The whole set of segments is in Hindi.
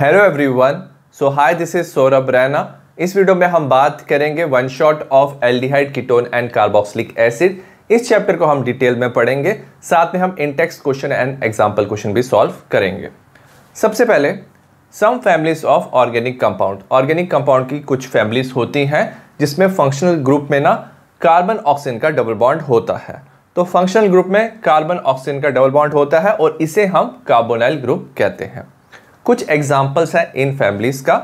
Hello everyone so hi this is Saurabh Raina इस वीडियो में हम बात करेंगे one shot of aldehyde ketone and carboxylic acid इस चैप्टर को हम डिटेल में पढ़ेंगे साथ में हम intext question and example question भी सॉल्व करेंगे सबसे पहले some families of organic compound organic compound की कुछ फैमिलीज होती हैं जिसमें फंक्शनल ग्रुप में ना कार्बन ऑक्सीजन का डबल बॉन्ड होता है तो फंक्शनल ग्रुप में कार्बन ऑक्सीजन का डबल बॉन्ड होता है और इसे हम कार्बोनाइल ग्रुप कहते हैं कुछ एग्जाम्पल्स हैं इन फैमिलीज का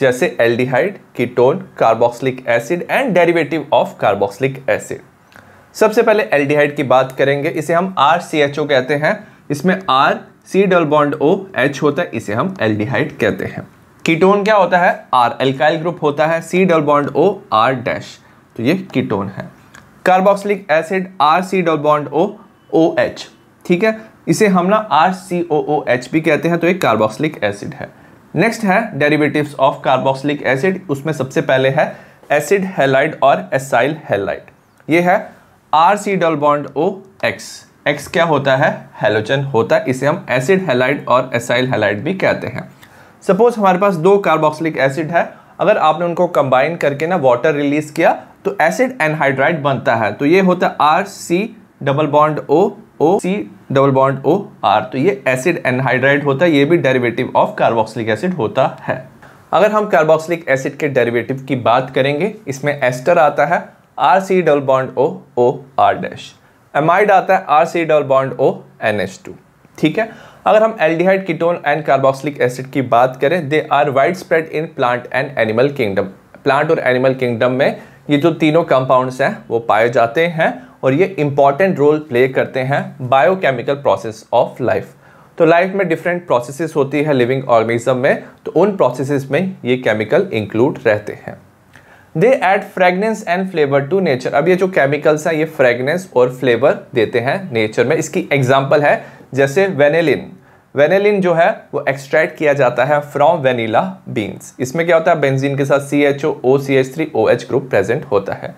जैसे aldehyde ketone carboxylic acid and derivative of carboxylic acid सबसे पहले एल्डिहाइड की बात करेंगे इसे हम आर सी एच ओ कहते हैं इसमें R C double bond O H होता है इसे हम एल्डिहाइड कहते हैं कीटोन क्या होता है आर एल्काइल ग्रुप होता है C double bond O R dash तो ये कीटोन है carboxylic acid R C double bond O O H ठीक है इसे हम ना are C O O H भी कहते हैं तो एक कार्बोक्सिलिक एसिड है नेक्स्ट है डेरिवेटिव्स ऑफ कार्बोक्सिलिक एसिड उसमें सबसे पहले है एसिड हेलाइड और एसाइल हेलाइड ये है R C double bond O X X क्या होता है हेलोजन होता है इसे हम एसिड हेलाइड और एसाइल हेलाइड भी कहते हैं सपोज हमारे पास दो कार्बोक्सिलिक एसिड है अगर आपने उनको कंबाइन करके ना वाटर रिलीज किया तो एसिड एनहाइड्राइड बनता है तो ये होता है R C double bond O O C double bond O R तो ये एसिड एनहाइड्राइड होता है ये भी डेरिवेटिव ऑफ कार्बोक्सिलिक एसिड होता है अगर हम कार्बोक्सिलिक एसिड के डेरिवेटिव की बात करेंगे इसमें एस्टर आता है R C double bond O O R dash amide आता है R C double bond O N H two ठीक है अगर हम aldehyde ketone and carboxylic acid की बात करें they are wide spread in plant and animal kingdom plant और एनिमल किंगडम में ये जो तीनों कंपाउंड्स हैं वो पाए जाते हैं और ये इम्पॉर्टेंट रोल प्ले करते हैं बायोकेमिकल प्रोसेस ऑफ लाइफ तो लाइफ में डिफरेंट प्रोसेसेस होती है लिविंग ऑर्गेनिज्म में तो उन प्रोसेसेस में ये केमिकल इंक्लूड रहते हैं they add fragrance and flavour to nature अब ये जो केमिकल्स हैं ये फ्रेगनेंस और फ्लेवर देते हैं नेचर में इसकी एग्जाम्पल है जैसे वेनेलिन वेनेलिन जो है वो एक्सट्रैक्ट किया जाता है फ्रॉम वेनीला बीन्स इसमें क्या होता है बेंजीन के साथ C H O O C H three O H group present होता है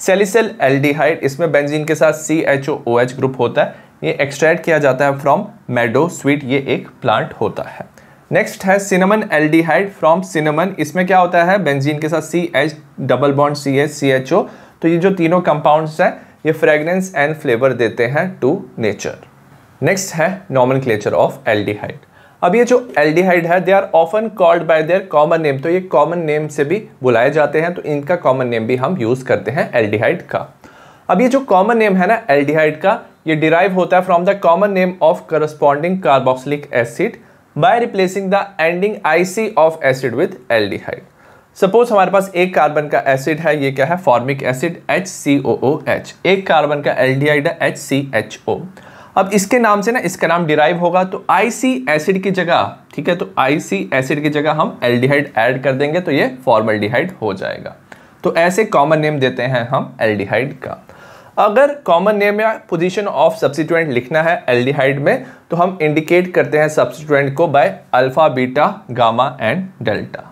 सेलिसल एल्डिहाइड इसमें बेंजीन के साथ C H O O H group होता है ये एक्सट्रैक्ट किया जाता है फ्रॉम मेडो स्वीट ये एक प्लांट होता है नेक्स्ट है सिनेमन एल्डिहाइड फ्रॉम सिनेमन इसमें क्या होता है बेंजीन के साथ C H double bond C H C H O तो ये जो तीनों कंपाउंड्स हैं ये फ्रेगनेंस एंड फ्लेवर देते हैं टू नेचर नेक्स्ट है नॉमन ऑफ एल्डिहाइड अब ये जो एल्डिहाइड है they are often called by their common name तो ये कॉमन नेम से भी बुलाए जाते हैं तो इनका कॉमन नेम भी हम यूज़ करते हैं एल्डिहाइड का अब ये जो कॉमन नेम है ना एल्डिहाइड का ये डिराइव होता है from the common name of corresponding carboxylic acid by replacing the ending IC of acid with aldehyde suppose हमारे पास एक कार्बन का एसिड है ये क्या है formic acid H C O O H एक कार्बन का एल्डिहाइड है एच सी एच ओ अब इसके नाम से ना इसका नाम डिराइव होगा तो आईसी एसिड की जगह ठीक है तो आईसी एसिड की जगह हम एल्डिहाइड ऐड कर देंगे तो ये फॉर्मल्डिहाइड हो जाएगा तो ऐसे कॉमन नेम देते हैं हम एल्डिहाइड का अगर कॉमन नेम या पोजीशन ऑफ सब्सिट्यूएंट लिखना है एल्डिहाइड में तो हम इंडिकेट करते हैं सब्सिट्यूएंट को by alpha beta gamma and delta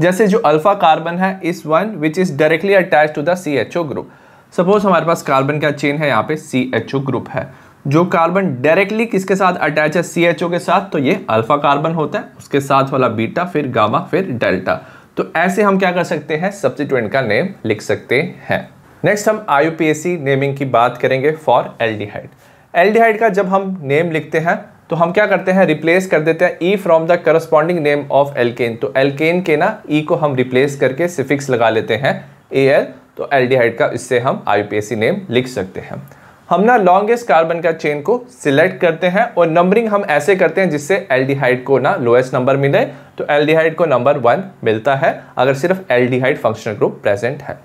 जैसे जो अल्फा कार्बन है is one which is directly attach to the C H O group suppose हमारे पास कार्बन का चेन है यहाँ पे सी एच ओ ग्रुप है जो कार्बन डायरेक्टली किसके साथ अटैच है सी एच ओ के साथ तो ये अल्फा कार्बन होता है उसके साथ वाला बीटा फिर गामा फिर डेल्टा तो ऐसे हम क्या कर सकते हैं सब्सिट्यूएंट का नेम लिख सकते हैं नेक्स्ट हम आई नेमिंग की बात करेंगे for al aldehyde D hide का जब हम नेम लिखते हैं तो हम क्या करते हैं रिप्लेस कर देते हैं E from the corresponding name of alkane तो एल्केन के ना ई e को हम रिप्लेस करके सिफिक्स लगा लेते हैं ए एल तो एल डी हाइड का इससे हम I P S C name लिख सकते हैं हम ना लॉन्गेस्ट कार्बन का चेन को सिलेक्ट करते हैं और नंबरिंग हम ऐसे करते हैं जिससे एल्डिहाइड को ना लोएस्ट नंबर मिले तो एल्डिहाइड को नंबर वन मिलता है अगर सिर्फ एल्डिहाइड फंक्शनल ग्रुप प्रेजेंट है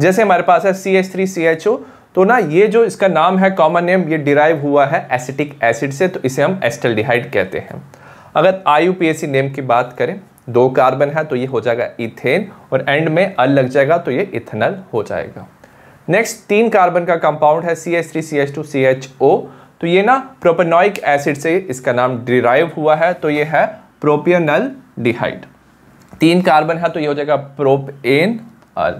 जैसे हमारे पास है C H three C H O तो ना ये जो इसका नाम है कॉमन नेम ये डिराइव हुआ है एसिटिक एसिड से तो इसे हम एस्टल्डिहाइड कहते हैं अगर आई नेम की बात करें दो कार्बन है तो ये हो जाएगा इथेन और एंड में अल लग जाएगा तो ये इथेनल हो जाएगा नेक्स्ट तीन कार्बन का कंपाउंड है C H three C H two C H O तो ये ना प्रोपेनोइक एसिड से इसका नाम डिराइव हुआ है तो ये है प्रोपियनल डिहाइड तीन कार्बन है तो ये हो जाएगा प्रोपेन अल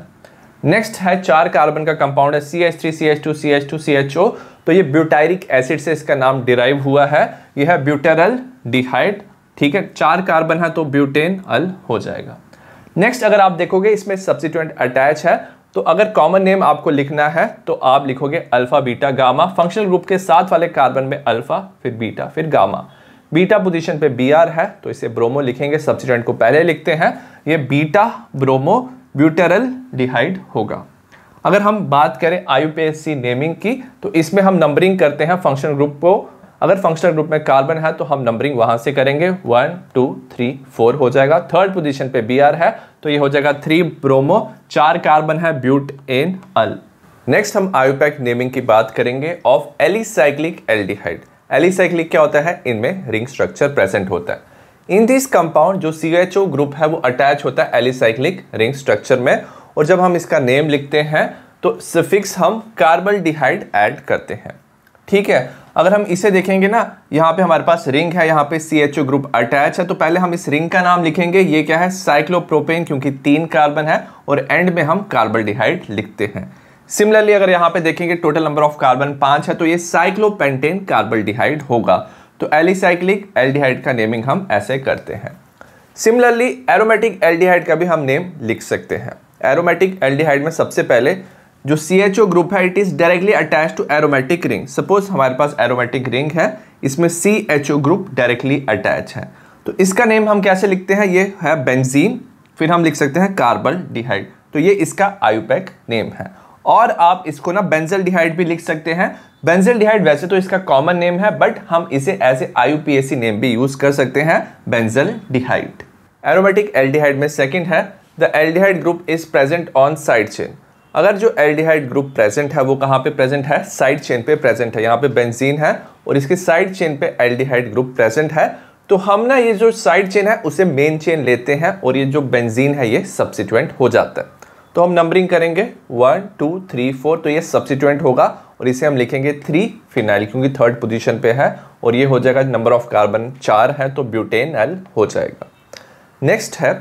नेक्स्ट है चार कार्बन का कंपाउंड है C H three C H two C H two C H O तो ये ब्यूटायरिक एसिड से इसका नाम डिराइव हुआ है यह है ब्यूटेरल डिहाइड ठीक है चार कार्बन है तो ब्यूटेन अल हो जाएगा नेक्स्ट अगर आप देखोगे इसमें सब्सिट्यूएंट अटैच है तो अगर कॉमन नेम आपको लिखना है तो आप लिखोगे alpha beta gamma functional group के साथ वाले कार्बन में अल्फा फिर बीटा फिर गामा बीटा पोजीशन पे बी आर है तो इसे ब्रोमो लिखेंगे सब्सिडेंट को पहले लिखते हैं ये बीटा ब्रोमो ब्यूटेरल डिहाइड होगा अगर हम बात करें आई नेमिंग की तो इसमें हम नंबरिंग करते हैं फंक्शनल ग्रुप को अगर फंक्शनल ग्रुप में कार्बन है तो हम नंबरिंग वहां से करेंगे वन टू थ्री फोर हो जाएगा थर्ड पोजीशन पे बी आर है तो ये हो जाएगा थ्री ब्रोमो चार कार्बन है ब्यूट एन अल नेक्स्ट हम आयोपैक नेमिंग की बात करेंगे ऑफ एलिसाइक्लिक एल्डिहाइड एलिसाइक्लिक क्या होता है इनमें रिंग स्ट्रक्चर प्रेजेंट होता है इन दिस कंपाउंड जो सी एच ओ ग्रुप है वो अटैच होता है एलिसाइक्लिक रिंग स्ट्रक्चर में और जब हम इसका नेम लिखते हैं तो सफिक्स हम कार्बल डिहाइड ऐड करते हैं ठीक है अगर हम इसे देखेंगे ना यहाँ पे हमारे पास रिंग है यहाँ पे C H O group attach है तो पहले हम इस रिंग का नाम लिखेंगे ये क्या है साइक्लोप्रोपेन क्योंकि तीन कार्बन है और एंड में हम कार्बन डिहाइड लिखते हैं सिमिलरली अगर यहाँ पे देखेंगे टोटल नंबर ऑफ कार्बन पांच है तो ये साइक्लोपेंटेन कार्बन डिहाइड होगा तो एलिसाइक्लिक एल्डिहाइड का नेमिंग हम ऐसे करते हैं सिमिलरली एरोमेटिक एल्डिहाइड का भी हम नेम लिख सकते हैं एरोमेटिक एल्डिहाइड में सबसे पहले जो सी एच ओ ग्रुप है it is directly attach to aromatic ring suppose हमारे पास एरोमेटिक रिंग है इसमें C H O group directly attach है तो इसका नेम हम कैसे लिखते हैं ये है बेंजीन फिर हम लिख सकते हैं कार्बन डिहाइड तो ये इसका आयुपैक नेम है और आप इसको ना बेंजल डिहाइड भी लिख सकते हैं बेंजल डिहाइड वैसे तो इसका कॉमन नेम है बट हम इसे एज ए आईयूपीएसी नेम भी यूज़ कर सकते हैं बेंजल डिहाइड एरोमेटिक एल्डिहाइड में सेकेंड है the aldehyde group is present on side chain अगर जो एल्डिहाइड ग्रुप प्रेजेंट है वो कहाँ पे प्रेजेंट है साइड चेन पे प्रेजेंट है यहाँ पे बेंजीन है और इसके साइड चेन पे एल्डिहाइड ग्रुप प्रेजेंट है तो हम ना ये जो साइड चेन है उसे मेन चेन लेते हैं और ये जो बेंजीन है ये सब्सिटेंट हो जाता है तो हम नंबरिंग करेंगे वन टू थ्री फोर तो ये सब्सिटेंट होगा और इसे हम लिखेंगे थ्री फिनाइल क्योंकि थर्ड पोजिशन पे है और ये हो जाएगा नंबर ऑफ कार्बन चार है तो ब्यूटेन एल हो जाएगा नेक्स्ट है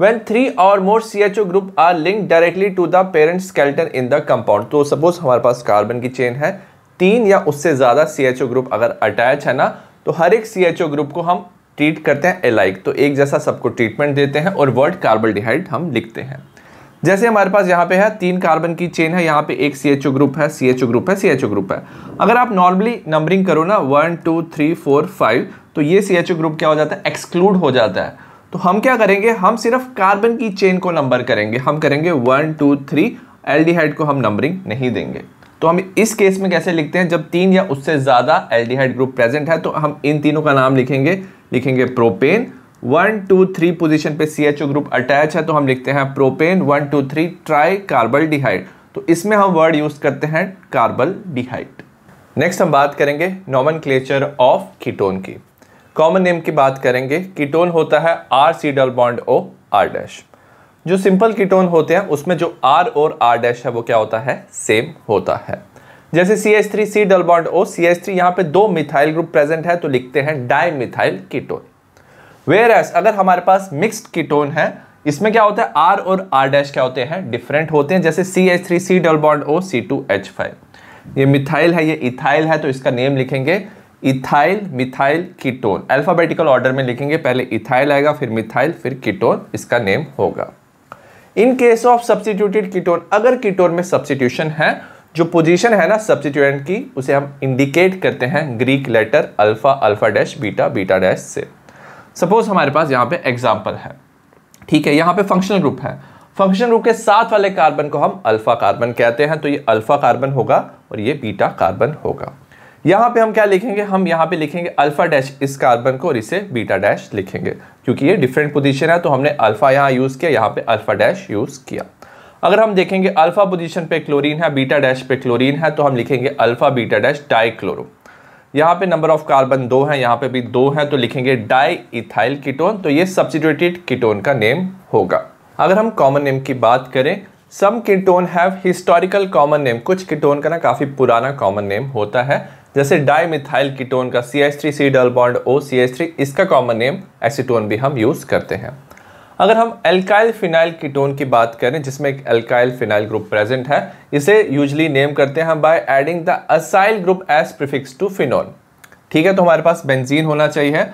और more C H O group are link directly to the parent skeleton in the compound तो सपोज हमारे पास कार्बन की चेन है तीन या उससे ज़्यादा सी एच ओ ग्रुप अगर अटैच है ना तो हर एक सी एच ओ ग्रुप को हम ट्रीट करते हैं एलाइक तो एक जैसा सबको ट्रीटमेंट देते हैं और वर्ड कार्बन डिहाइड हम लिखते हैं जैसे हमारे पास यहाँ पे है तीन कार्बन की चेन है यहाँ पे एक सी एच ओ ग्रुप है सी एच ओ ग्रुप है सी एच ओ ग्रुप है अगर आप नॉर्मली नंबरिंग करो ना one two three four five तो ये सी एच ओ ग्रुप क्या हो जाता है एक्सक्लूड हो जाता है तो हम क्या करेंगे हम सिर्फ कार्बन की चेन को नंबर करेंगे हम करेंगे वन टू थ्री एल्डिहाइड को हम नंबरिंग नहीं देंगे तो हम इस केस में कैसे लिखते हैं जब तीन या उससे ज़्यादा एल्डिहाइड ग्रुप प्रेजेंट है तो हम इन तीनों का नाम लिखेंगे लिखेंगे propane one two three position पे C H O group attach है तो हम लिखते हैं propane one two three tricarbaldehyde तो इसमें हम वर्ड यूज़ करते हैं कार्बल डिहाइड नेक्स्ट हम बात करेंगे नॉमन ऑफ कीटोन की कॉमन नेम की बात करेंगे कीटोन होता है R C double bond O R dash जो सिंपल कीटोन होते हैं उसमें जो आर और आर डैश है वो क्या होता है सेम होता है जैसे C H three C double bond O C H three यहाँ पे दो मिथाइल ग्रुप प्रेजेंट है तो लिखते हैं dimethyl ketone whereas अगर हमारे पास मिक्सड कीटोन है इसमें क्या होता है आर और आर डैश क्या होते हैं डिफरेंट होते हैं जैसे C H three C double bond O C two H five ये मिथाइल है ये इथाइल है तो इसका नेम लिखेंगे ethyl methyl ketone alphabetical order में लिखेंगे पहले इथाइल आएगा फिर मिथाइल फिर कीटोन इसका नेम होगा in case of substituted ketone अगर कीटोन में सब्सिट्यूशन है जो पोजीशन है ना सब्सिट्यूएंट की उसे हम इंडिकेट करते हैं Greek letter alpha alpha dash beta beta dash से सपोज हमारे पास यहाँ पे एग्जाम्पल है ठीक है यहाँ पे फंक्शनल ग्रुप है फंक्शनल ग्रुप के साथ वाले कार्बन को हम अल्फा कार्बन कहते हैं तो ये अल्फा कार्बन होगा और ये बीटा कार्बन होगा यहाँ पे हम क्या लिखेंगे हम यहाँ पे लिखेंगे अल्फा डैश इस कार्बन को और इसे बीटा डैश लिखेंगे क्योंकि ये डिफरेंट पोजीशन है तो हमने अल्फा यहाँ यूज़ किया यहाँ पे अल्फा डैश यूज़ किया अगर हम देखेंगे अल्फा पोजीशन पे क्लोरीन है बीटा डैश पे क्लोरीन है तो हम लिखेंगे alpha beta dash dichloro यहाँ पे नंबर ऑफ कार्बन दो है यहाँ पे भी दो है तो लिखेंगे डाई इथाइल कीटोन तो ये सब्सिट्यूटेड कीटोन का नेम होगा अगर हम कॉमन नेम की बात करें some ketone have historical common name कुछ कीटोन का ना काफ़ी पुराना कॉमन नेम होता है जैसे डाई मिथाइल कीटोन का C S three C double bond O C S three इसका कॉमन नेम एसीटोन भी हम यूज़ करते हैं अगर हम एल्काइल फिनाइल कीटोन की बात करें जिसमें एक एल्काइल फिनाइल ग्रुप प्रेजेंट है इसे यूजली नेम करते हैं हम by adding the acyl group as prefix to phenone ठीक है तो हमारे पास बेंजीन होना चाहिए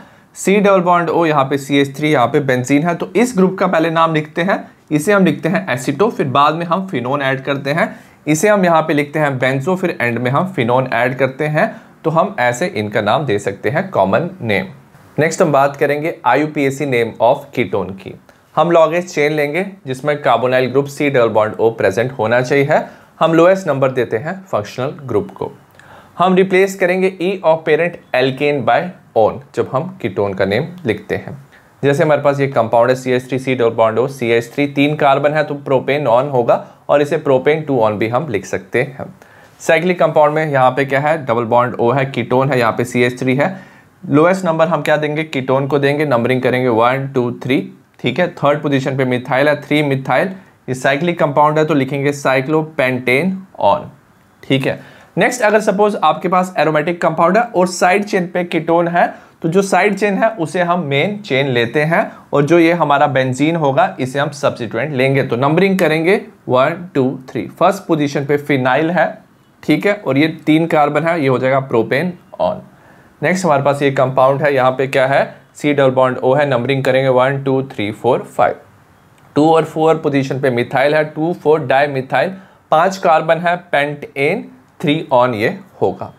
सी डबल बॉन्ड ओ यहाँ पे सी एस थ्री यहाँ पे बेंजीन है तो इस ग्रुप का पहले नाम लिखते हैं इसे हम लिखते हैं एसिटो फिर बाद में हम फिनोन ऐड करते हैं इसे हम यहाँ पे लिखते हैं बेंजो फिर एंड में हम फिनोन ऐड करते हैं तो हम ऐसे इनका नाम दे सकते हैं कॉमन नेम नेक्स्ट हम बात करेंगे आई नेम ऑफ कीटोन की हम लॉगेज चेन लेंगे जिसमें carbonyl group C double bond O present होना चाहिए हम लोएस्ट नंबर देते हैं फंक्शनल ग्रुप को हम रिप्लेस करेंगे E of parent alkane by one जब हम कीटोन का नेम लिखते हैं जैसे हमारे पास ये कंपाउंड है C S three C double bond O C S three तीन कार्बन है तो प्रोपेन ऑन होगा और इसे प्रोपेन टू ऑन भी हम लिख सकते हैं साइक्लिक कंपाउंड में यहाँ पे क्या है डबल बॉन्ड ओ है कीटोन है यहाँ पे सी एच थ्री है लोएस्ट नंबर हम क्या देंगे कीटोन को देंगे नंबरिंग करेंगे वन टू थ्री ठीक है थर्ड पोजिशन पे मिथाइल है थ्री मिथाइल ये साइक्लिक कंपाउंड है तो लिखेंगे साइक्लोपेंटेन ऑन ठीक है नेक्स्ट अगर सपोज आपके पास एरोमेटिक कंपाउंड है और साइड चेन पे कीटोन है तो जो साइड चेन है उसे हम मेन चेन लेते हैं और जो ये हमारा बेंजीन होगा इसे हम सब्सिट्यूएंट लेंगे तो नंबरिंग करेंगे one two three first position पे फिनाइल है ठीक है और ये तीन कार्बन है ये हो जाएगा प्रोपेन ऑन नेक्स्ट हमारे पास ये कंपाउंड है यहाँ पे क्या है सी डबल बॉन्ड ओ है नंबरिंग करेंगे one two three four five two और फोर पोजिशन पे मिथाइल है टू फोर डाई मिथाइल पाँच कार्बन है पेंट एन थ्री ऑन ये होगा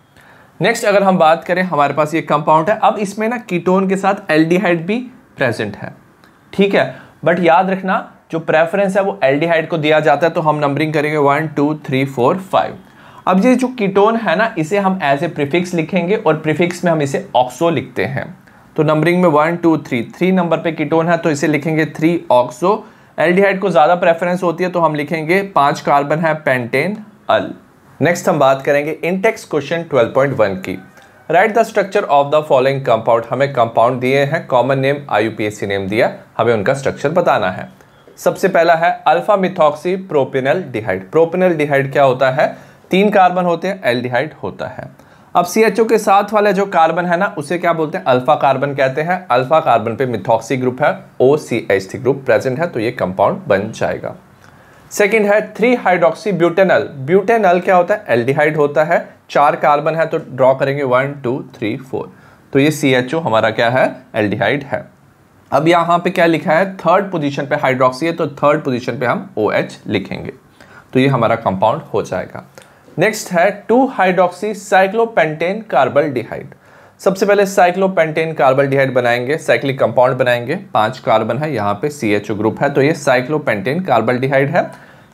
नेक्स्ट अगर हम बात करें हमारे पास ये कंपाउंड है अब इसमें ना कीटोन के साथ एल्डिहाइड भी प्रेजेंट है ठीक है बट याद रखना जो प्रेफरेंस है वो एल्डिहाइड को दिया जाता है तो हम नंबरिंग करेंगे one two three four five अब ये जो कीटोन है ना इसे हम एज ए प्रिफिक्स लिखेंगे और प्रिफिक्स में हम इसे ऑक्सो लिखते हैं तो नंबरिंग में one two three three number पे कीटोन है तो इसे लिखेंगे थ्री ऑक्सो एल्डिहाइड को ज़्यादा प्रेफरेंस होती है तो हम लिखेंगे पांच कार्बन है पेंटेन अल नेक्स्ट हम बात करेंगे इंटेक्स क्वेश्चन 12.1 की write the structure of the following compound हमें कंपाउंड दिए हैं कॉमन नेम सी नेम दिया हमें उनका स्ट्रक्चर बताना है सबसे पहला है अल्फा मिथॉक्सी प्रोपिनल डिहाइड प्रोपिनल डिहाइड क्या होता है तीन कार्बन होते हैं एल्डिहाइड होता है अब सी के साथ वाला जो कार्बन है ना उसे क्या बोलते हैं अल्फा कार्बन कहते हैं अल्फा कार्बन पे मिथॉक्सी ग्रुप है O C H three group present है तो ये कंपाउंड बन जाएगा सेकेंड है थ्री हाइड्रोक्सी ब्यूटेनल ब्यूटेनल क्या होता है एल्डिहाइड होता है चार कार्बन है तो ड्रॉ करेंगे वन टू थ्री फोर तो ये सी एच ओ हमारा क्या है एल्डिहाइड है अब यहाँ पे क्या लिखा है थर्ड पोजीशन पे हाइड्रोक्सी है तो थर्ड पोजीशन पे हम ओ OH लिखेंगे तो ये हमारा कंपाउंड हो जाएगा नेक्स्ट है two hydroxy cyclopentane carbaldehyde सबसे पहले साइक्लोपेंटेन कार्बलडीहाइड बनाएंगे साइक्लिक कंपाउंड बनाएंगे पांच कार्बन है यहाँ पे सी एच ग्रुप है तो ये साइक्लोपेंटेन कार्बलडीहाइड है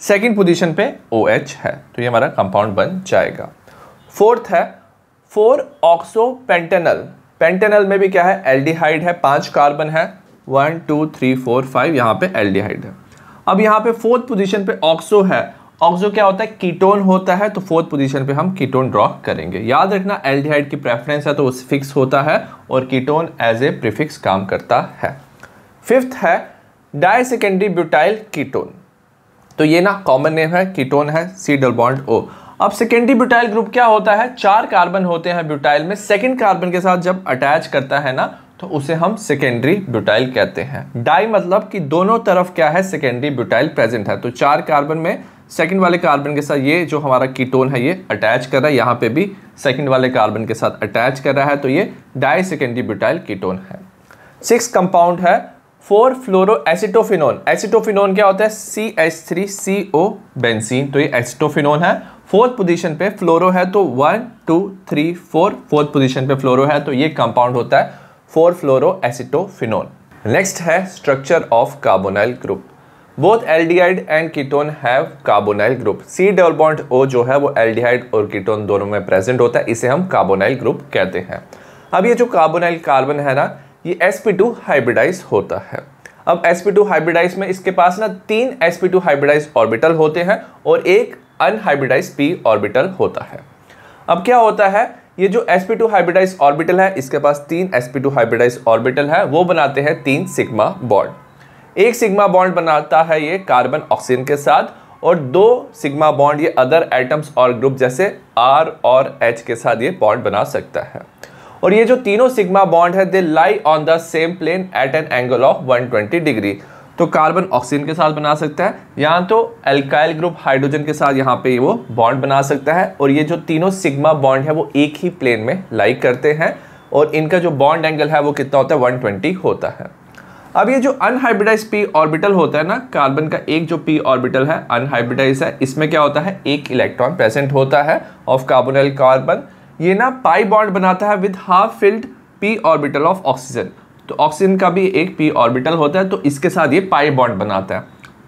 सेकेंड पोजिशन पे ओ OH है तो ये हमारा कंपाउंड बन जाएगा फोर्थ है फोर ऑक्सो पेंटेनल पेंटेनल में भी क्या है एल्डिहाइड है पांच कार्बन है one two three four five यहाँ पे एल्डिहाइड है अब यहाँ पे फोर्थ पोजीशन पे ऑक्सो है ऑक्सो क्या होता है कीटोन होता है तो फोर्थ पोजीशन पे हम कीटोन ड्रॉ करेंगे याद रखना एल्डिहाइड की प्रेफरेंस है तो उस फिक्स होता है और कीटोन एज ए प्रीफिक्स काम करता है फिफ्थ है डाई सेकेंडरी ब्यूटाइल कीटोन तो ये ना कॉमन नेम है कीटोन है सी डल बॉन्ड ओ अब सेकेंडरी ब्यूटाइल ग्रुप क्या होता है चार कार्बन होते हैं ब्यूटाइल में सेकेंड कार्बन के साथ जब अटैच करता है ना तो उसे हम सेकेंडरी ब्यूटाइल कहते हैं डाई मतलब कि दोनों तरफ क्या है सेकेंडरी ब्यूटाइल प्रेजेंट है तो चार कार्बन में सेकंड वाले कार्बन के साथ ये जो हमारा कीटोन है ये अटैच कर रहा है यहाँ पे भी सेकंड वाले कार्बन के साथ अटैच कर रहा है तो ये डाई सेकेंडरी ब्यूटाइल कीटोन है सिक्स कंपाउंड है फोर फ्लोरो एसिटोफिनोन एसिटोफिनोन क्या होता है C H three C O benzene तो ये एसिटोफिनोन है फोर्थ पोजीशन पे फ्लोरो है तो one two three four fourth position पे फ्लोरो है तो ये कंपाउंड होता है फोर फ्लोरो एसिटोफिनोन नेक्स्ट है structure of carbonyl group both aldehyde and ketone have carbonyl group C double bond O जो है वो एल्डिहाइड और कीटोन दोनों में प्रेजेंट होता है इसे हम कार्बोनाइल ग्रुप कहते हैं अब ये जो कार्बोनाइल कार्बन है ना ये sp2 हाइब्रिडाइज होता है अब sp2 हाइब्रिडाइज में इसके पास ना तीन sp2 हाइब्रिडाइज ऑर्बिटल होते हैं और एक अनहाइब्रिडाइज p ऑर्बिटल होता है अब क्या होता है ये जो sp2 हाइब्रिडाइज ऑर्बिटल है इसके पास तीन sp2 हाइब्रिडाइज ऑर्बिटल है वो बनाते हैं तीन सिग्मा बॉन्ड एक सिग्मा बॉन्ड बनाता है ये कार्बन ऑक्सीजन के साथ और दो सिग्मा बॉन्ड ये अदर एटम्स और ग्रुप जैसे आर और एच के साथ ये बॉन्ड बना सकता है और ये जो तीनों सिग्मा बॉन्ड है they lie on the same plane at an angle of 120 degree तो कार्बन ऑक्सीजन के साथ बना सकता है या तो एल्काइल ग्रुप हाइड्रोजन के साथ यहाँ पे वो बॉन्ड बना सकता है और ये जो तीनों सिग्मा बॉन्ड है वो एक ही प्लेन में लाई करते हैं और इनका जो बॉन्ड एंगल है वो कितना होता है 120 होता है अब ये जो अनहाइब्रिडाइज पी ऑर्बिटल होता है ना कार्बन का एक जो पी ऑर्बिटल है अनहाइब्रिडाइज है इसमें क्या होता है एक इलेक्ट्रॉन प्रेजेंट होता है ऑफ कार्बोनल कार्बन ये ना पाई बॉन्ड बनाता है with half filled p orbital of oxygen तो ऑक्सीजन का भी एक पी ऑर्बिटल होता है तो इसके साथ ये पाई बॉन्ड बनाता है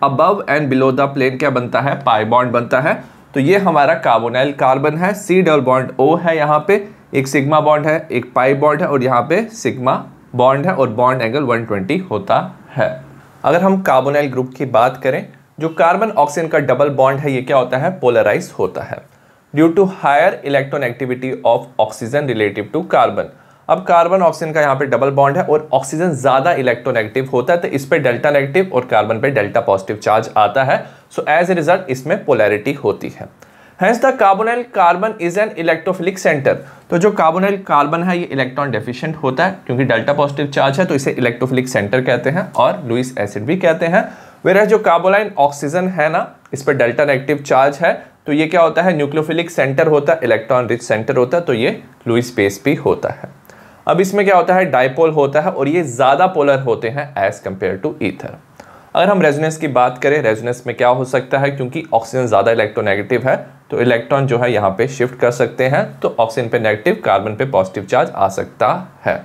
above and below the plane क्या बनता है पाई बॉन्ड बनता है तो ये हमारा कार्बोनाइल कार्बन है सी डबल बॉन्ड ओ है यहाँ पे एक सिग्मा बॉन्ड है एक पाई बॉन्ड है और यहाँ पे सिग्मा बॉन्ड है और बॉन्ड एंगल 120 होता है अगर हम कार्बोनाइल ग्रुप की बात करें जो कार्बन ऑक्सीजन का डबल बॉन्ड है ये क्या होता है पोलराइज होता है due to higher electron activity of oxygen relative to carbon अब कार्बन ऑक्सीजन का यहाँ पे डबल बॉन्ड है और ऑक्सीजन ज़्यादा इलेक्ट्रोनेगेटिव होता है तो इस पर डेल्टा नेगेटिव और कार्बन पे डेल्टा पॉजिटिव चार्ज आता है सो एज ए रिजल्ट इसमें पोलैरिटी होती है has the carbonyl carbon is an electrophilic centre तो जो कार्बोनाइल कार्बन है ये इलेक्ट्रॉन डेफिशिएंट होता है क्योंकि डेल्टा पॉजिटिव चार्ज है तो इसे इलेक्ट्रोफिलिक सेंटर कहते हैं और लुइस एसिड भी कहते हैं वेरा जो कार्बोलाइन ऑक्सीजन है ना इस पर डेल्टा नेगेटिव चार्ज है तो ये क्या होता है न्यूक्लियोफिलिक सेंटर होता है इलेक्ट्रॉन रिच सेंटर होता है तो ये लुइस बेस भी होता है अब इसमें क्या होता है डायपोल होता है और ये ज़्यादा पोलर होते हैं एज कम्पेयर टू ईथर अगर हम रेजोनेंस की बात करें रेजोनेंस में क्या हो सकता है क्योंकि ऑक्सीजन ज़्यादा इलेक्ट्रोनेगेटिव है तो इलेक्ट्रॉन जो है यहाँ पे शिफ्ट कर सकते हैं तो ऑक्सीजन पे नेगेटिव कार्बन पे पॉजिटिव चार्ज आ सकता है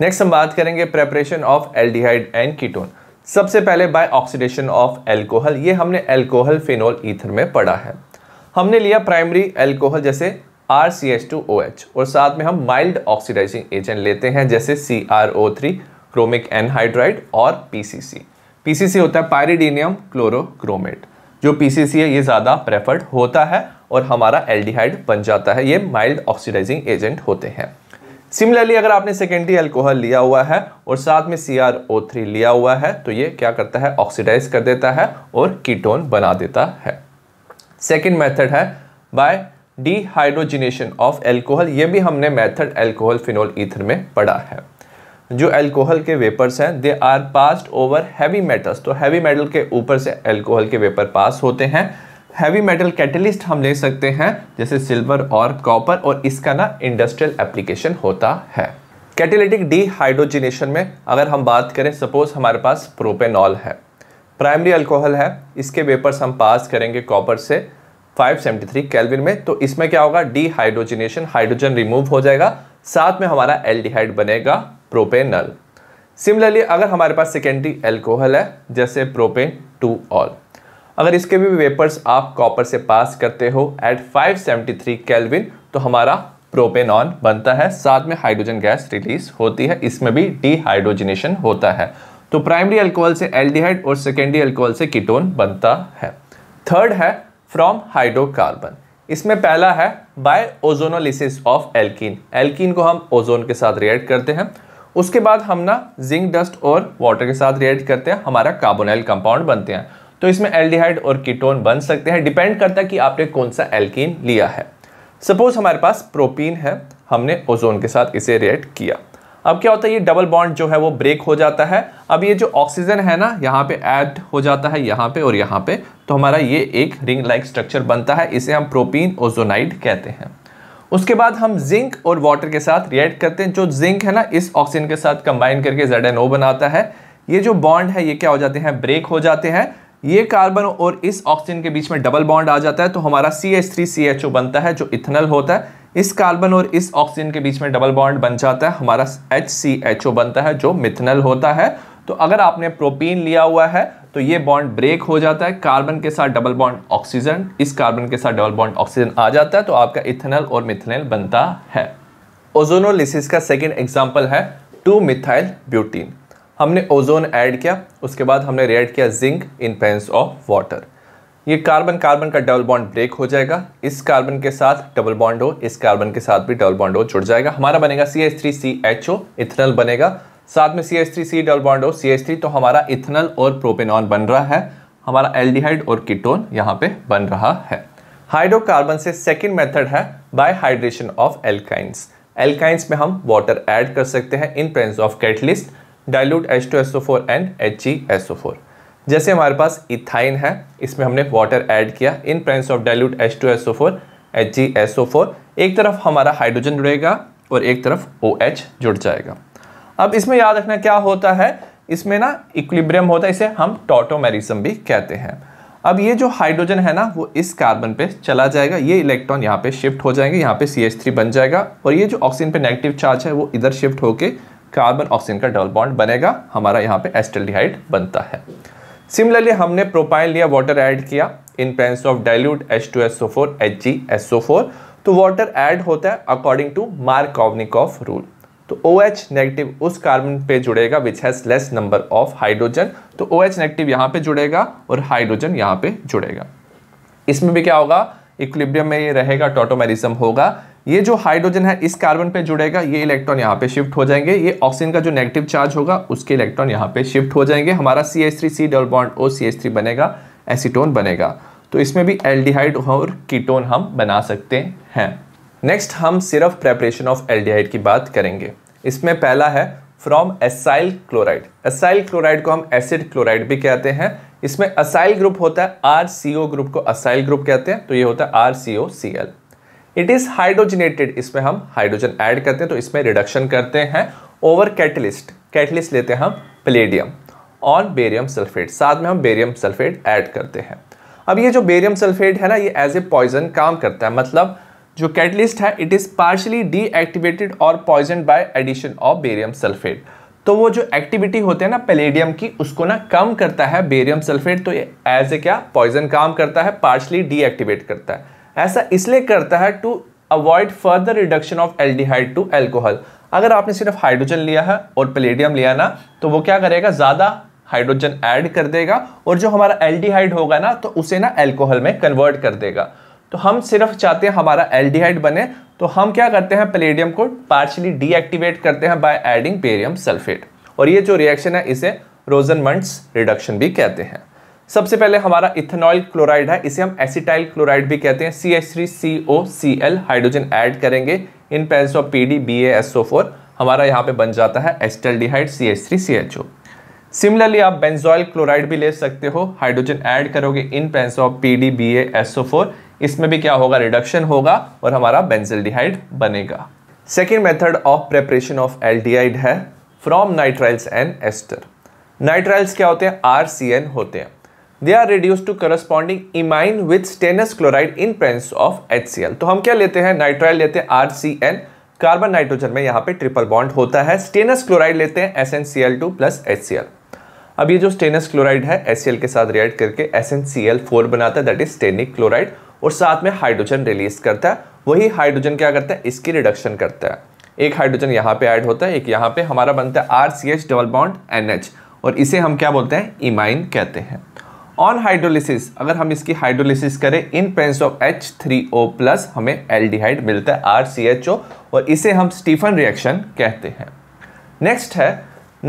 नेक्स्ट हम बात करेंगे preparation of aldehyde and ketone सबसे पहले बाय ऑक्सीडेशन ऑफ एल्कोहल ये हमने एल्कोहल फिनोल ईथर में पढ़ा है हमने लिया प्राइमरी एल्कोहल जैसे R C H two O H और साथ में हम माइल्ड ऑक्सीडाइजिंग एजेंट लेते हैं जैसे C R O three chromic anhydride और पी सी सी पीसीसी होता है पायरिडीनियम क्लोरोक्रोमेट जो पीसीसी है ये ज़्यादा प्रेफर्ड होता है और हमारा एल्डिहाइड बन जाता है ये माइल्ड ऑक्सीडाइजिंग एजेंट होते हैं सिमिलरली अगर आपने सेकेंडरी अल्कोहल लिया हुआ है और साथ में सी आर लिया हुआ है तो ये क्या करता है ऑक्सीडाइज कर देता है और कीटोन बना देता है सेकेंड मेथड है बाय डीहाइड्रोजिनेशन ऑफ एल्कोहल ये भी हमने मेथड एल्कोहल फिनोल ईथर में पढ़ा है जो एल्कोहल के वेपर्स हैं they are passed over heavy metals तो हैवी मेटल के ऊपर से एल्कोहल के वेपर पास होते हैं हैवी मेटल कैटलिस्ट हम ले सकते हैं जैसे सिल्वर और कॉपर और इसका ना इंडस्ट्रियल एप्लीकेशन होता है कैटेलिटिक डीहाइड्रोजिनेशन में अगर हम बात करें सपोज हमारे पास प्रोपेनॉल है प्राइमरी अल्कोहल है इसके वेपर्स हम पास करेंगे कॉपर से 573 कैलविन में तो इसमें क्या होगा डीहाइड्रोजिनेशन हाइड्रोजन रिमूव हो जाएगा साथ में हमारा एल्डिहाइड बनेगा प्रोपेनल सिमिलरली अगर हमारे पास सेकेंडरी एल्कोहल है जैसे प्रोपेन टू ऑल अगर इसके भी वेपर्स आप कॉपर से पास करते हो एट 573 सेवेंटी केल्विन तो हमारा प्रोपेन ऑन बनता है साथ में हाइड्रोजन गैस रिलीज होती है इसमें भी डिहाइड्रोजनेशन होता है तो प्राइमरी अल्कोहल से एल्डिहाइड और सेकेंडरी अल्कोहल से कीटोन बनता है थर्ड है फ्रॉम हाइड्रोकार्बन इसमें पहला है by ozonolysis of alkene alkene को हम ओजोन के साथ रिएक्ट करते हैं उसके बाद हम ना जिंक डस्ट और वाटर के साथ रिएक्ट करते हैं हमारा कार्बोनाइल कंपाउंड बनते हैं तो इसमें एल्डिहाइड और कीटोन बन सकते हैं डिपेंड करता है कि आपने कौन सा एल्किन लिया है सपोज हमारे पास प्रोपीन है हमने ओजोन के साथ इसे रिएक्ट किया अब क्या होता है ये डबल बॉन्ड जो है वो ब्रेक हो जाता है अब ये जो ऑक्सीजन है ना यहाँ पे ऐड हो जाता है यहाँ पे और यहाँ पे तो हमारा ये एक रिंग लाइक स्ट्रक्चर बनता है इसे हम प्रोपीन ओजोनाइड कहते हैं उसके बाद हम जिंक और वाटर के साथ रिएक्ट करते हैं जो जिंक है ना इस ऑक्सीजन के साथ कंबाइन करके जेड एन ओ बनाता है ये जो बॉन्ड है ये क्या हो जाते हैं ब्रेक हो जाते हैं ये कार्बन और इस ऑक्सीजन के बीच में डबल बॉन्ड आ जाता है तो हमारा C H three C H O बनता है जो इथनल होता है इस कार्बन और इस ऑक्सीजन के बीच में डबल बॉन्ड बन जाता है हमारा एच सी एच ओ बनता है जो मिथनल होता है तो अगर आपने प्रोपीन लिया हुआ है तो ये बॉन्ड ब्रेक हो जाता है कार्बन के साथ डबल बॉन्ड ऑक्सीजन इस कार्बन के साथ डबल बॉन्ड ऑक्सीजन आ जाता है तो आपका इथेनल और मिथेनल बनता है ओजोनोलिसिस का सेकेंड एग्जाम्पल है टू मिथाइल ब्यूटीन हमने ओजोन ऐड किया उसके बाद हमने रेड किया zinc in presence of water ये कार्बन कार्बन का डबल बॉन्ड ब्रेक हो जाएगा इस कार्बन के साथ डबल बॉन्ड हो इस कार्बन के साथ भी डबल बॉन्ड हो जुड़ जाएगा हमारा बनेगा C H three C H O ethanal बनेगा साथ में C S three C double bond और सी एस थ्री तो हमारा इथनल और प्रोपेनॉन बन रहा है हमारा एल्डिहाइड और किटोन यहाँ पे बन रहा है हाइड्रोकार्बन से सेकेंड मेथड है by hydration of alkynes alkynes में हम वाटर ऐड कर सकते हैं in presence of catalyst dilute H two S O four and H E S O four जैसे हमारे पास इथाइन है इसमें हमने वाटर ऐड किया in presence of dilute H two S O four H G S O four एक तरफ हमारा हाइड्रोजन जुड़ेगा और एक तरफ ओ OH एच जुड़ जाएगा अब इसमें याद रखना क्या होता है इसमें ना इक्विब्रियम होता है इसे हम टोटोमेरिज्म भी कहते हैं अब ये जो हाइड्रोजन है ना वो इस कार्बन पे चला जाएगा ये इलेक्ट्रॉन यहाँ पे शिफ्ट हो जाएंगे यहाँ पे सी बन जाएगा और ये जो ऑक्सीजन पे नेगेटिव चार्ज है वो इधर शिफ्ट होके कार्बन ऑक्सीजन का डबल बॉन्ड बनेगा हमारा यहाँ पे एस्टल्डिहाइड बनता है सिमिलरली हमने प्रोपाइल लिया वाटर ऐड किया in presence of dilute H two S O four H G S O four तो वाटर ऐड होता है according to mark of rule तो ओ OH नेगेटिव उस कार्बन पे जुड़ेगा which has less number of hydrogen तो ओ OH नेगेटिव यहाँ पे जुड़ेगा और हाइड्रोजन यहाँ पे जुड़ेगा इसमें भी क्या होगा इक्विलिब्रियम में ये रहेगा टोटोमेरिज्म होगा ये जो हाइड्रोजन है इस कार्बन पे जुड़ेगा ये इलेक्ट्रॉन यहाँ पे शिफ्ट हो जाएंगे ये ऑक्सीजन का जो नेगेटिव चार्ज होगा उसके इलेक्ट्रॉन यहाँ पे शिफ्ट हो जाएंगे हमारा C S three C double bond O C S three बनेगा एसीटोन बनेगा तो इसमें भी एल्डिहाइड और कीटोन हम बना सकते हैं नेक्स्ट हम सिर्फ प्रेपरेशन ऑफ एल्डिहाइड की बात करेंगे इसमें पहला है from acyl chloride acyl chloride को हम एसिड क्लोराइड भी कहते हैं इसमें असाइल ग्रुप होता है आर सी ओ ग्रुप को असाइल ग्रुप कहते हैं तो ये होता है R C O C L it is hydrogenated इसमें हम हाइड्रोजन ऐड करते हैं तो इसमें रिडक्शन करते हैं ओवर कैटलिस्ट कैटलिस्ट लेते हैं हम प्लेडियम ऑन बेरियम सल्फेट साथ में हम बेरियम सल्फेट ऐड करते हैं अब ये जो बेरियम सल्फेट है ना ये एज ए पॉइजन काम करता है मतलब जो कैटलिस्ट है इट इज़ पार्शली डीएक्टिवेटेड और poison by addition of barium sulphate तो वो जो एक्टिविटी होते हैं ना पेलेडियम की उसको ना कम करता है बेरियम सल्फेट तो ये एज ए क्या पॉइजन काम करता है पार्शली डीएक्टिवेट करता है ऐसा इसलिए करता है to avoid further reduction of aldehyde to alcohol अगर आपने सिर्फ हाइड्रोजन लिया है और पलेडियम लिया ना तो वो क्या करेगा ज़्यादा हाइड्रोजन ऐड कर देगा और जो हमारा एल्डिहाइड होगा ना तो उसे ना एल्कोहल में कन्वर्ट कर देगा तो हम सिर्फ चाहते हैं हमारा एल्डिहाइड बने तो हम क्या करते हैं पेलेडियम को पार्शली डीएक्टिवेट करते हैं बाय एडिंग पेरियम सल्फेट और ये जो रिएक्शन है इसे रोजन रिडक्शन भी कहते हैं सबसे पहले हमारा इथेनॉल क्लोराइड है इसे हम एसिटाइल क्लोराइड भी कहते हैं C H three C O C L hydrogen add करेंगे in presence of P D B four हमारा यहाँ पे बन जाता है acetaldehyde C three C H O similarly आप बेंजॉयल क्लोराइड भी ले सकते हो हाइड्रोजन ऐड करोगे in presence of P D B S O four इसमें भी क्या होगा रिडक्शन होगा और हमारा बेंजिल्डिहाइड बनेगा second method of preparation of L है from nitriles and ester nitriles क्या होते हैं आर होते हैं they are reduce to corresponding imine with stannous chloride in presence of H तो हम क्या लेते हैं नाइट्राइल लेते हैं R C N carbon nitrogen में यहाँ पे ट्रिपल बॉन्ड होता है स्टेनस क्लोराइड लेते हैं S N C L two plus H C L अब ये जो स्टेनस क्लोराइड है एस सी एल के साथ रिएक्ट करके S N C L four बनाता है दैट इज स्टेनिक क्लोराइड और साथ में हाइड्रोजन रिलीज करता है वही हाइड्रोजन क्या करता है इसकी रिडक्शन करता है एक हाइड्रोजन यहाँ पे ऐड होता है एक यहाँ पे हमारा बनता है R C H double bond N H और इसे हम क्या बोलते हैं इमाइन कहते हैं ऑन हाइड्रोलिसिस अगर हम इसकी हाइड्रोलिसिस करें in presence of H three O plus हमें एल्डिहाइड मिलता है आर सी एच ओ और इसे हम स्टीफन रिएक्शन कहते हैं नेक्स्ट है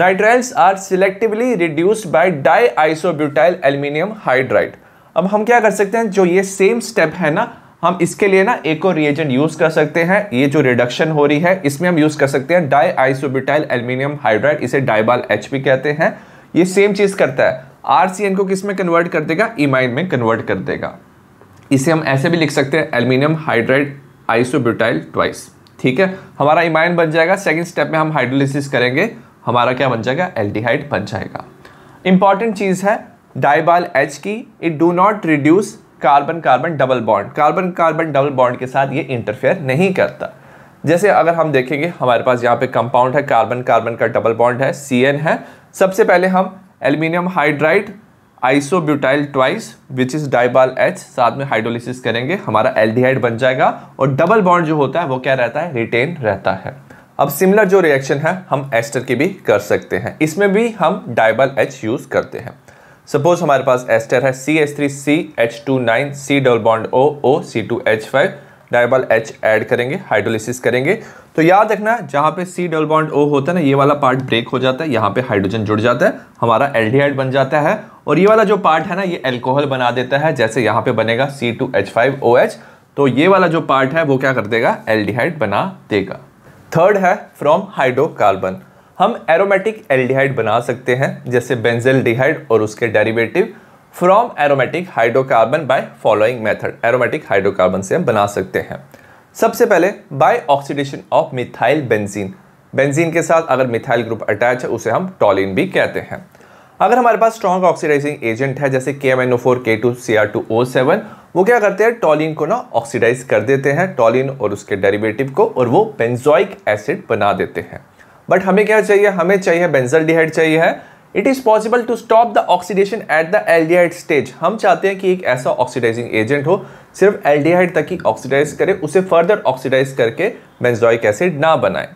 nitriles are selectively reduced by di isobutyl aluminium hydride अब हम क्या कर सकते हैं जो ये सेम स्टेप है ना हम इसके लिए ना एक और रिएजेंट यूज़ कर सकते हैं ये जो रिडक्शन हो रही है इसमें हम यूज़ कर सकते हैं डाई आइसोबिटाइल एल्यूमिनियम हाइड्राइड इसे डाइबाल एच कहते हैं ये सेम चीज़ करता है आर को किस में कन्वर्ट कर देगा इमाइन में कन्वर्ट कर देगा इसे हम ऐसे भी लिख सकते हैं एल्यूमिनियम हाइड्राइड आइसोब्यूटाइल ट्वाइस ठीक है हमारा इमाइन बन जाएगा सेकेंड स्टेप में हम हाइड्रोलिसिस करेंगे हमारा क्या बन जाएगा एल्डिहाइड बन जाएगा इंपॉर्टेंट चीज़ है डाइबाल एच की it do not reduce carbon carbon double bond carbon carbon double bond के साथ ये इंटरफेयर नहीं करता जैसे अगर हम देखेंगे हमारे पास यहाँ पे कंपाउंड है कार्बन कार्बन का डबल बॉन्ड है सी है सबसे पहले हम aluminium hydride isobutyl twice which is DIBAL H साथ में हाइड्रोलिसिस करेंगे हमारा एल्डिहाइड बन जाएगा और डबल बॉन्ड जो होता है वो क्या रहता है रिटेन रहता है अब सिमिलर जो रिएक्शन है हम एस्टर की भी कर सकते हैं इसमें भी हम डाइबल एच यूज़ करते हैं सपोज हमारे पास एस्टर है C S three C H two nine C double bond O O C two H five DIBAL H add करेंगे हाइड्रोलिसिस करेंगे तो याद रखना जहाँ पे सी डबल बॉन्ड ओ होता है ना ये वाला पार्ट ब्रेक हो जाता है यहाँ पे हाइड्रोजन जुड़ जाता है हमारा एल बन जाता है और ये वाला जो पार्ट है ना ये एल्कोहल बना देता है जैसे यहाँ पे बनेगा C two H five O H तो ये वाला जो पार्ट है वो क्या कर देगा एल बना देगा थर्ड है फ्रॉम हाइड्रोकार्बन हम एरोमेटिक एल्डिहाइड बना सकते हैं जैसे बेंजल डिहाइड और उसके derivative from aromatic hydrocarbon by following method aromatic hydrocarbon से हम बना सकते हैं सबसे पहले by oxidation of methyl benzene benzene के साथ अगर मिथाइल ग्रुप अटैच है उसे हम टॉलिन भी कहते हैं अगर हमारे पास स्ट्रॉन्ग ऑक्सीडाइजिंग एजेंट है जैसे K M N O four K two C R two O seven वो क्या करते हैं टॉलिन को ना ऑक्सीडाइज कर देते हैं टॉलिन और उसके डेरिवेटिव को और वो बेंजोइक एसिड बना देते हैं बट हमें क्या चाहिए हमें चाहिए बेंजल डिहाइड चाहिए है it is possible to stop the oxidation at the L stage हम चाहते हैं कि एक ऐसा ऑक्सीडाइजिंग एजेंट हो सिर्फ एल तक ही ऑक्सीडाइज करे उसे फर्दर ऑक्सीडाइज करके बेंजोइक एसिड ना बनाए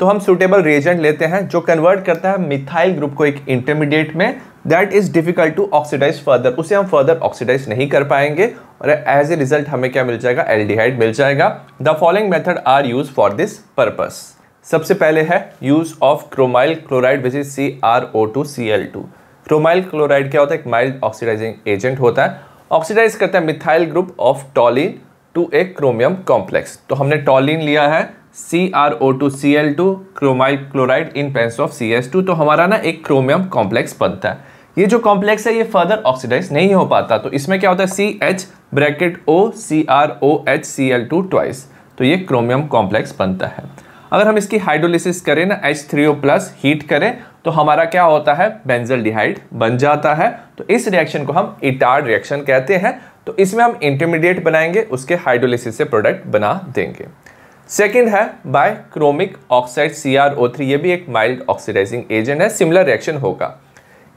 तो हम सुटेबल रिएजेंट लेते हैं जो कन्वर्ट करता है मिथाइल ग्रुप को एक इंटरमीडिएट में that is difficult to oxidise further उसे हम फर्दर ऑक्सीडाइज नहीं कर पाएंगे और एज ए रिजल्ट हमें क्या मिल जाएगा एल मिल जाएगा the following method are use for this purpose सबसे पहले है use of chromyl chloride which is C R O two C L two chromyl chloride क्या होता है एक माइल्ड ऑक्सीडाइजिंग एजेंट होता है ऑक्सीडाइज करता है methyl group of toluene to a chromium complex तो हमने टॉलिन लिया है C R O two C L two chromyl chloride in presence of C S two तो हमारा ना एक क्रोमियम कॉम्प्लेक्स बनता है ये जो कॉम्प्लेक्स है ये फर्दर ऑक्सीडाइज नहीं हो पाता तो इसमें क्या होता है C H bracket O C R O H C L two twice तो ये क्रोमियम कॉम्प्लेक्स बनता है अगर हम इसकी हाइड्रोलिसिस करें ना H three O plus heat करें तो हमारा क्या होता है बेंजल डिहाइड बन जाता है तो इस रिएक्शन को हम इटार रिएक्शन कहते हैं तो इसमें हम इंटरमीडिएट बनाएंगे उसके हाइड्रोलिसिस से प्रोडक्ट बना देंगे सेकेंड है by chromic oxide C R O three ये भी एक माइल्ड ऑक्सीडाइजिंग एजेंट है सिमिलर रिएक्शन होगा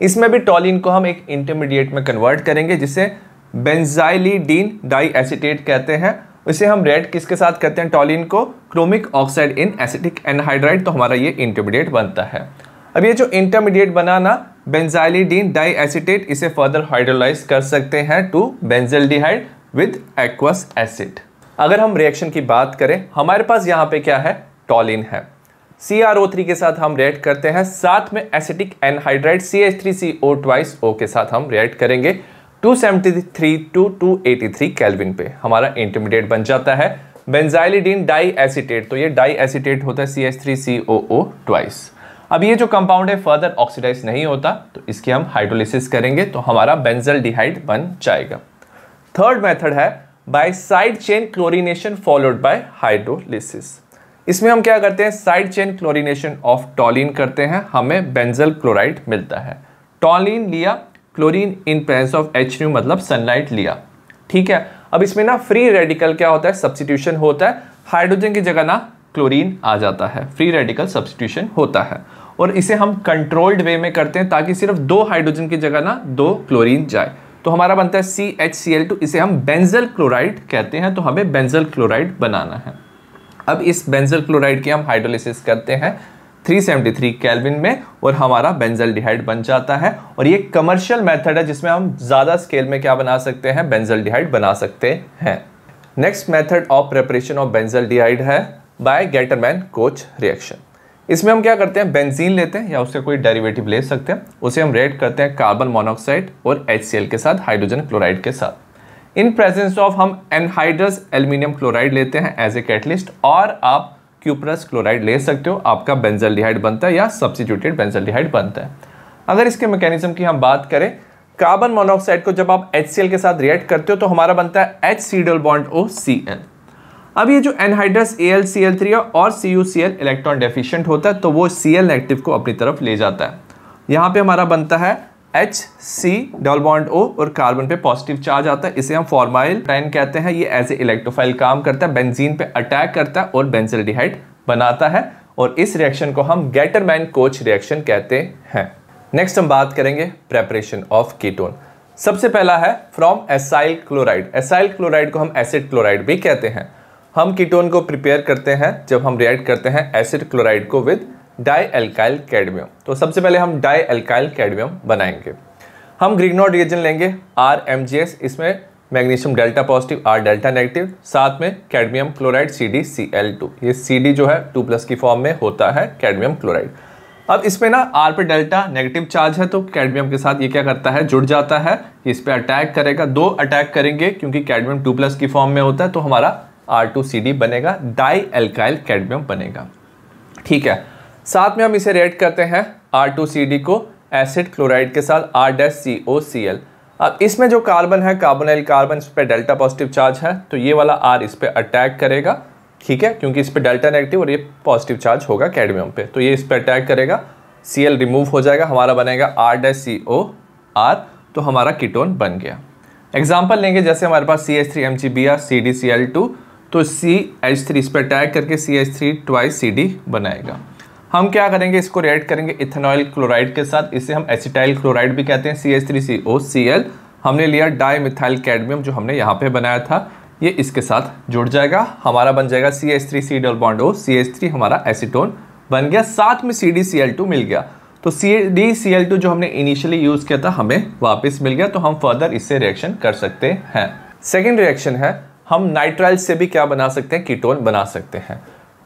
इसमें भी टॉलिन को हम एक इंटरमीडिएट में कन्वर्ट करेंगे जिसे बेंजाइलीडीन डाई एसिटेट कहते हैं इसे हम रेड किसके साथ करते हैं टॉलिन को chromic oxide in acidic anhydride तो हमारा ये इंटरमीडिएट बनता है अब ये जो इंटरमीडिएट बनाना बेंजाइलिडीन डाई एसिटेट इसे फर्दर हाइड्रोलाइज कर सकते हैं to benzaldehyde with aqueous acid अगर हम रिएक्शन की बात करें हमारे पास यहाँ पे क्या है टॉलिन है सी आर ओ थ्री के साथ हम रिएक्ट करते हैं साथ में acetic anhydride C H three C O twice O के साथ हम रिएक्ट करेंगे 273 टू 283 केल्विन पे हमारा इंटरमीडिएट बन जाता है बेंजाइलिडीन डाई एसिटेट तो ये डाई एसिटेट होता है C S three C O O twice अब ये जो कंपाउंड है फर्दर ऑक्सीडाइज नहीं होता तो इसकी हम हाइड्रोलिसिस करेंगे तो हमारा बेंजल डिहाइड बन जाएगा थर्ड मेथड है by side chain chlorination followed by hydrolysis इसमें हम क्या करते हैं side chain chlorination of toluene करते हैं हमें बेंजल क्लोराइड मिलता है टॉलिन लिया chlorine in presence of H nu मतलब सनलाइट लिया ठीक है अब इसमें ना फ्री रेडिकल क्या होता है सब्सिट्यूशन होता है हाइड्रोजन की जगह ना क्लोरीन आ जाता है फ्री रेडिकल सब्सिट्यूशन होता है और इसे हम कंट्रोल्ड वे में करते हैं ताकि सिर्फ दो हाइड्रोजन की जगह ना दो क्लोरीन जाए तो हमारा बनता है C H C L two इसे हम बेंजल क्लोराइड कहते हैं तो हमें बेंजल क्लोराइड बनाना है अब इस बेंजल क्लोराइड की हम हाइड्रोलिसिस करते हैं 373 केल्विन में और हमारा बेंजल डिहाइड बन जाता है और ये कमर्शियल मेथड है जिसमें हम ज़्यादा स्केल में क्या बना सकते हैं बेंजल डिहाइड बना सकते हैं next method of preparation of benzaldehyde है बाय गेटरमैन कोच रिएक्शन इसमें हम क्या करते हैं बेंजीन लेते हैं या उससे कोई डेरिवेटिव ले सकते हैं उसे हम रेड करते हैं कार्बन मोनोक्साइड और एच के साथ हाइड्रोजन क्लोराइड के साथ इन प्रेजेंस ऑफ हम एनहाइड्रस एल्यूमिनियम क्लोराइड लेते हैं एज ए कैटलिस्ट और आप क्यूप्रस क्लोराइड ले सकते हो आपका बेंजलडिहाइड बनता है या सब्सिट्यूटेड बेंजलडिहाइड बनता है अगर इसके मैकेनिज्म की हम बात करें कार्बन मोनोऑक्साइड को जब आप एच के साथ रिएक्ट करते हो तो हमारा बनता है H double bond O C N अब ये जो anhydrous A L C L three और C U C L electron deficient होता है तो वो सी एल नेगेटिव को अपनी तरफ ले जाता है यहाँ पे हमारा बनता है H C double bond O और कार्बन पे पॉजिटिव चार्ज आता है इसे हम फॉर्माइल टाइन कहते हैं ये एज ए इलेक्ट्रोफाइल काम करता है बेंजीन पे अटैक करता है और बेंजल बनाता है और इस रिएक्शन को हम गैटरमैन कोच रिएक्शन कहते हैं नेक्स्ट हम बात करेंगे प्रेपरेशन ऑफ कीटोन सबसे पहला है from acyl chloride acyl chloride को हम एसिड क्लोराइड भी कहते हैं हम कीटोन को प्रिपेयर करते हैं जब हम रिएक्ट करते हैं एसिड क्लोराइड को विद डाई एल्काइल कैडमियम तो सबसे पहले हम डाई एल्काइल कैडमियम बनाएंगे हम ग्रीगनॉट रीजन लेंगे आर एम जी एस इसमें magnesium delta positive R delta negative साथ में cadmium chloride C D C L two ये सी डी जो है टू प्लस की फॉर्म में होता है कैडमियम क्लोराइड अब इसमें ना आर पे डेल्टा नेगेटिव चार्ज है तो कैडमियम के साथ ये क्या करता है जुड़ जाता है इस पर अटैक करेगा दो अटैक करेंगे क्योंकि कैडमियम टू प्लस की फॉर्म में होता है तो हमारा आर टू सी डी बनेगा डाई एल्काइल कैडमियम बनेगा ठीक है साथ में हम इसे रेड करते हैं आर टू सी डी को एसिड क्लोराइड के साथ R dash C O C L अब इसमें जो कार्बन है कार्बोनाइल कार्बन इस पर डेल्टा पॉजिटिव चार्ज है तो ये वाला आर इस पर अटैक करेगा ठीक है क्योंकि इस पर डेल्टा नेगेटिव और ये पॉजिटिव चार्ज होगा कैडमियम पे तो ये इस पर अटैक करेगा सी एल रिमूव हो जाएगा हमारा बनेगा R dash C O R तो हमारा कीटोन बन गया एग्जाम्पल लेंगे जैसे हमारे पास C H three M G B R C D C L two तो सी एच थ्री इस पर अटैक करके C H three twice C D बनाएगा हम क्या करेंगे इसको रिएक्ट करेंगे इथेनॉल क्लोराइड के साथ इसे हम एसिटाइल क्लोराइड भी कहते हैं C S three C O C L हमने लिया डाई मिथाइल कैडमियम जो हमने यहाँ पे बनाया था ये इसके साथ जुड़ जाएगा हमारा बन जाएगा C H three C double bond O C H three हमारा एसिटोन बन गया साथ में C D C L two मिल गया तो C D C L two जो हमने इनिशियली यूज़ किया था हमें वापस मिल गया तो हम फर्दर इससे रिएक्शन कर सकते हैं सेकेंड रिएक्शन है हम नाइट्राइल से भी क्या बना सकते हैं कीटोन बना सकते हैं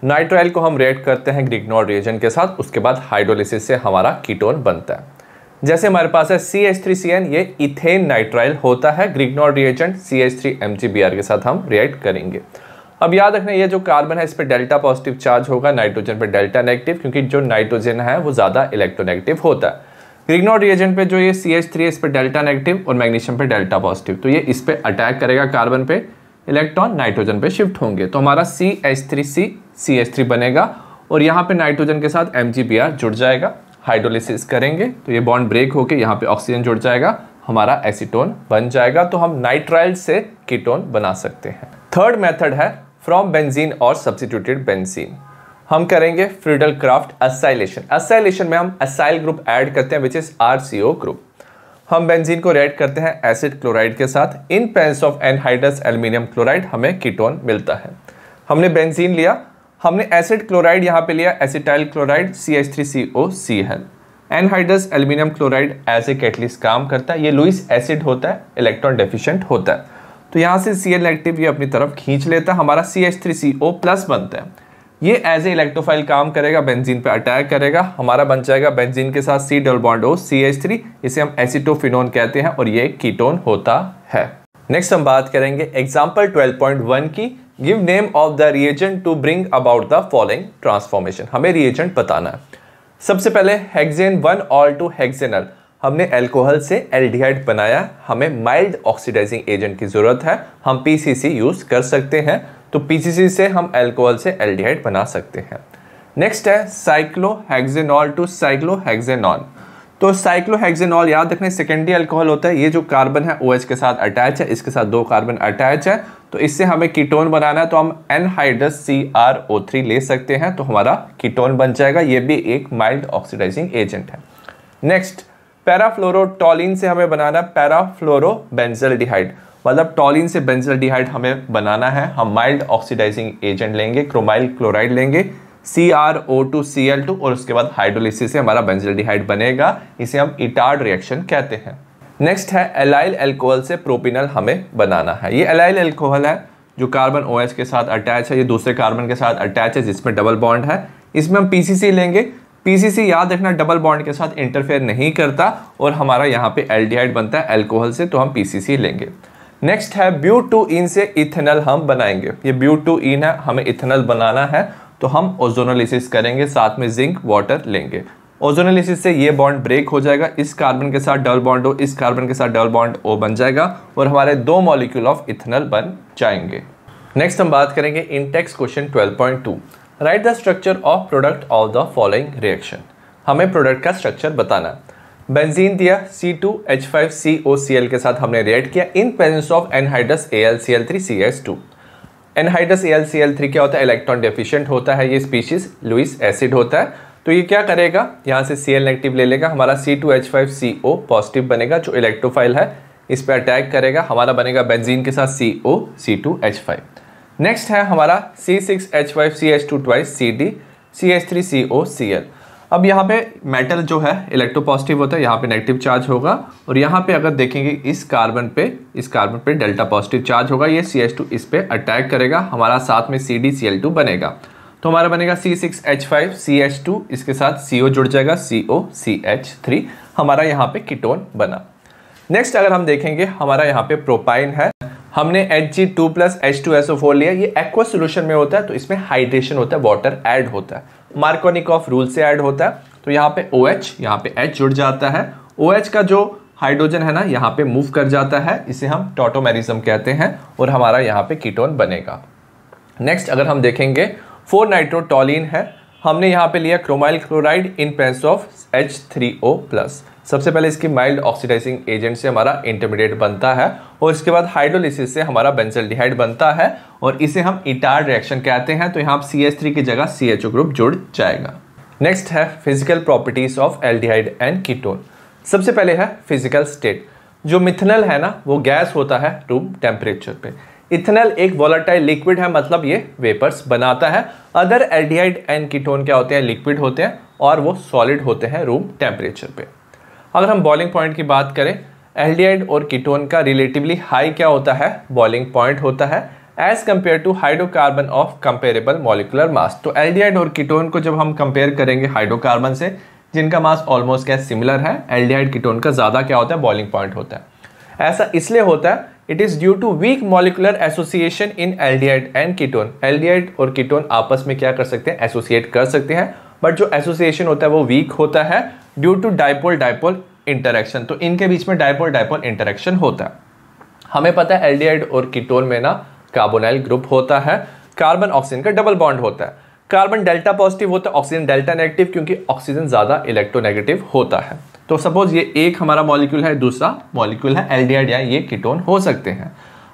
नाइट्राइल को हम रिएक्ट करते हैं ग्रिग्नोल रिएजेंट के साथ उसके बाद हाइड्रोलिसिस से हमारा कीटोन बनता है जैसे हमारे पास है C H three C N ये इथेन नाइट्राइल होता है Grignard reagent C H three M G B R के साथ हम रिएक्ट करेंगे अब याद रखना ये जो कार्बन है इस पर डेल्टा पॉजिटिव चार्ज होगा नाइट्रोजन पर डेल्टा नेगेटिव क्योंकि जो नाइट्रोजन है वो ज़्यादा इलेक्ट्रोनेगेटिव होता है ग्रिग्नोल रिएजेंट पे जो ये सी एच थ्री है इस पर डेल्टा नेगेटिव और मैग्नीशियम पे डेल्टा पॉजिटिव तो ये इस पर अटैक करेगा कार्बन पे इलेक्ट्रॉन नाइट्रोजन पे शिफ्ट होंगे तो हमारा C H three C C H three बनेगा और यहाँ पे नाइट्रोजन के साथ एम जी पी आर जुड़ जाएगा हाइड्रोलिसिस करेंगे तो ये बॉन्ड ब्रेक होके यहाँ पे ऑक्सीजन जुड़ जाएगा हमारा एसीटोन बन जाएगा तो हम नाइट्राइल से कीटोन बना सकते हैं थर्ड मेथड है फ्रॉम बेंजीन और सब्सिट्यूटेड बेंजीन हम करेंगे फ्रीडल क्राफ्ट असाइलेशन असाइलेशन में हम असाइल ग्रुप ऐड करते हैं which is R C O group हम बेंजीन को रेड करते हैं एसिड क्लोराइड के साथ in presence of anhydrous aluminium chloride हमें कीटोन मिलता है हमने बेंजीन लिया हमने एसिड क्लोराइड यहाँ पे लिया acetyl chloride C H three C O C L anhydrous aluminium chloride as a catalyst काम करता है ये लुइस एसिड होता है इलेक्ट्रॉन डेफिशिएंट होता है तो यहाँ से सी एल एक्टिव ये अपनी तरफ खींच लेता है हमारा C H three C O plus बनता है ये एज ए इलेक्ट्रोफाइल काम करेगा बेंजीन पे अटैक करेगा हमारा बन जाएगा बेंजीन के साथ C double bond O C H three इसे हम एसिटोफिनोन कहते हैं और ये कीटोन होता है नेक्स्ट हम बात करेंगे एग्जाम्पल ट्वेल्व पॉइंट वन की give name of the reagent to bring about the following transformation हमें रिएजेंट बताना है सबसे पहले hexane one ol to hexanal हमने एल्कोहल से एल्डिहाइड बनाया हमें माइल्ड ऑक्सीडाइजिंग एजेंट की ज़रूरत है हम पीसीसी यूज़ कर सकते हैं तो पीसीसी से हम एल्कोहल से एल्डिहाइड बना सकते हैं नेक्स्ट है साइक्लो टू साइक्लो तो साइक्लोहेक्सिनॉल याद रखना सेकेंडरी अल्कोहल होता है ये जो कार्बन है ओ के साथ अटैच है इसके साथ दो कार्बन अटैच है तो इससे हमें कीटोन बनाना है तो हम anhydrous C R O three ले सकते हैं तो हमारा कीटोन बन जाएगा ये भी एक माइल्ड ऑक्सीडाइजिंग एजेंट है नेक्स्ट पैराफ्लोरोटोलिन से हमें बनाना है पैराफ्लोरोबेंजलडिहाइड मतलब टॉलिन से बेंजलडिहाइड हमें बनाना है हम माइल्ड ऑक्सीडाइजिंग एजेंट लेंगे क्रोमाइल क्लोराइड लेंगे C R O two C L two और उसके बाद हाइड्रोलिसिस से हमारा बेंजल्डिहाइड बनेगा इसे हम इटार्ड रिएक्शन कहते हैं नेक्स्ट है एलाइल एल्कोहल से प्रोपिनल हमें बनाना है ये एलाइल एल्कोहल है जो कार्बन ओ OH के साथ अटैच है ये दूसरे कार्बन के साथ अटैच है जिसमें डबल बॉन्ड है इसमें हम पी लेंगे पीसीसी याद रखना डबल बॉन्ड के साथ इंटरफेयर नहीं करता और हमारा यहाँ पे एल बनता है एल्कोहल से तो हम पीसीसी लेंगे नेक्स्ट है ब्यू टू इन से इथेनल हम बनाएंगे ये ब्यू टू इन है हमें इथेनल बनाना है तो हम ओजोनोलिसिस करेंगे साथ में जिंक वाटर लेंगे ओजोनोलिसिस से ये बॉन्ड ब्रेक हो जाएगा इस कार्बन के साथ डबल बॉन्ड हो इस कार्बन के साथ डबल बॉन्ड ओ बन जाएगा और हमारे दो मॉलिक्यूल ऑफ इथेनॉल बन जाएंगे नेक्स्ट हम बात करेंगे intext question 12.2 write the structure of product of the following reaction हमें प्रोडक्ट का स्ट्रक्चर बताना बेंजीन दिया C C C two H five O L के साथ हमने रिएक्ट किया in presence of anhydrous to anhydrous A C L L क्या होता है इलेक्ट्रॉन डेफिशिएंट होता है ये स्पीशीज लुइस एसिड होता है तो ये क्या करेगा यहाँ से सी एल नेगेटिव ले लेगा हमारा C two H five C O positive बनेगा जो इलेक्ट्रोफाइल है इस पर अटैक करेगा हमारा बनेगा बेंजीन के साथ C O C two H five next है हमारा C six H five C H two twice C D C H three C O C L अब यहाँ पे मेटल जो है इलेक्ट्रोपॉजिटिव होता है यहाँ पे नेगेटिव चार्ज होगा और यहाँ पे अगर देखेंगे इस कार्बन पे इस कार्बन पे डेल्टा पॉजिटिव चार्ज होगा ये सी एच टू इस पर अटैक करेगा हमारा साथ में C D C L two बनेगा तो हमारा बनेगा C six H five C H two इसके साथ सी ओ जुड़ जाएगा C O C H three हमारा यहाँ पे कीटोन बना नेक्स्ट अगर हम देखेंगे हमारा यहाँ पे प्रोपाइन है हमने H G two plus H two S O four लिया ये एक्वा सोल्यूशन में होता है तो इसमें हाइड्रेशन होता है वाटर एड होता है मार्कोनिकॉफ रूल से ऐड होता है तो यहाँ पे ओ एच यहाँ पे एच जुड़ जाता है ओ OH का जो हाइड्रोजन है ना यहाँ पे मूव कर जाता है इसे हम टोटोमेरिज्म कहते हैं और हमारा यहाँ पे कीटोन बनेगा नेक्स्ट अगर हम देखेंगे फोर नाइट्रोटोलिन है हमने यहाँ पे लिया chromyl chloride in presence of H three O plus सबसे पहले इसकी माइल्ड ऑक्सीडाइजिंग एजेंट से हमारा इंटरमीडिएट बनता है और इसके बाद हाइड्रोलिसिस से हमारा बेंसल्डिहाइड बनता है और इसे हम इटार रिएक्शन कहते हैं तो यहाँ सी एच थ्री की जगह सी एच ओ ग्रुप जुड़ जाएगा नेक्स्ट है physical properties of aldehyde and ketone सबसे पहले है फिजिकल स्टेट जो मिथनल है ना वो गैस होता है रूम टेम्परेचर पे इथेनल एक वॉलरटाइल लिक्विड है मतलब ये वेपर्स बनाता है अदर एल्डिहाइड एंड कीटोन क्या होते हैं लिक्विड होते हैं और वो सॉलिड होते हैं रूम टेम्परेचर पे अगर हम बॉलिंग पॉइंट की बात करें एल्डिहाइड और कीटोन का रिलेटिवली हाई क्या होता है बॉलिंग पॉइंट होता है as compare to hydrocarbon of comparable molecular mass तो एल्डिहाइड और कीटोन को जब हम कंपेयर करेंगे हाइड्रोकार्बन से जिनका मास ऑलमोस्ट क्या सिमिलर है एल्डिहाइड कीटोन का ज़्यादा क्या होता है बॉलिंग पॉइंट होता है ऐसा इसलिए होता है it is due to weak molecular association in aldehyde and ketone aldehyde और कीटोन आपस में क्या कर सकते हैं एसोसिएट कर सकते हैं बट जो एसोसिएशन होता है वो वीक होता है due to dipole dipole interaction तो इनके बीच में डायपोल डायपोल इंटरेक्शन होता है हमें पता है एल्डिहाइड और कीटोन में ना कार्बोनाइल ग्रुप होता है कार्बन ऑक्सीजन का डबल बॉन्ड होता है कार्बन डेल्टा पॉजिटिव होता है ऑक्सीजन डेल्टा नेगेटिव क्योंकि ऑक्सीजन ज़्यादा इलेक्ट्रोनेगेटिव होता है तो सपोज ये एक हमारा मॉलिक्यूल है दूसरा मॉलिक्यूल है एल्डिहाइड या ये कीटोन हो सकते हैं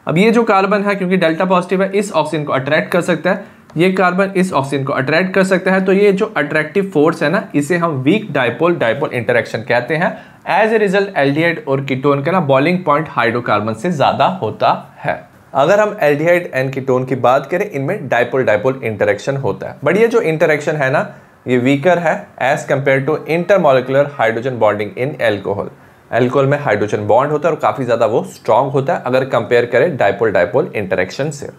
अब ये जो कार्बन है क्योंकि डेल्टा पॉजिटिव है इस ऑक्सीजन को अट्रैक्ट कर सकता है ये कार्बन इस ऑक्सीजन को अट्रैक्ट कर सकता है तो ये जो अट्रैक्टिव फोर्स है ना इसे हम वीक डायपोल डायपोल इंटरेक्शन कहते हैं एज ए रिजल्ट एल्डिहाइड और कीटोन का ना बॉलिंग पॉइंट हाइड्रोकार्बन से ज़्यादा होता है अगर हम एल्डिहाइड एंड कीटोन की बात करें इनमें डायपोल डायपोल इंटरेक्शन होता है बट ये जो इंटरेक्शन है ना ये वीकर है as compare to intermolecular hydrogen bonding in alcohol alcohol में हाइड्रोजन बॉन्ड होता है और काफ़ी ज़्यादा वो स्ट्रांग होता है अगर कंपेयर करें डायपोल डायपोल इंटरेक्शन से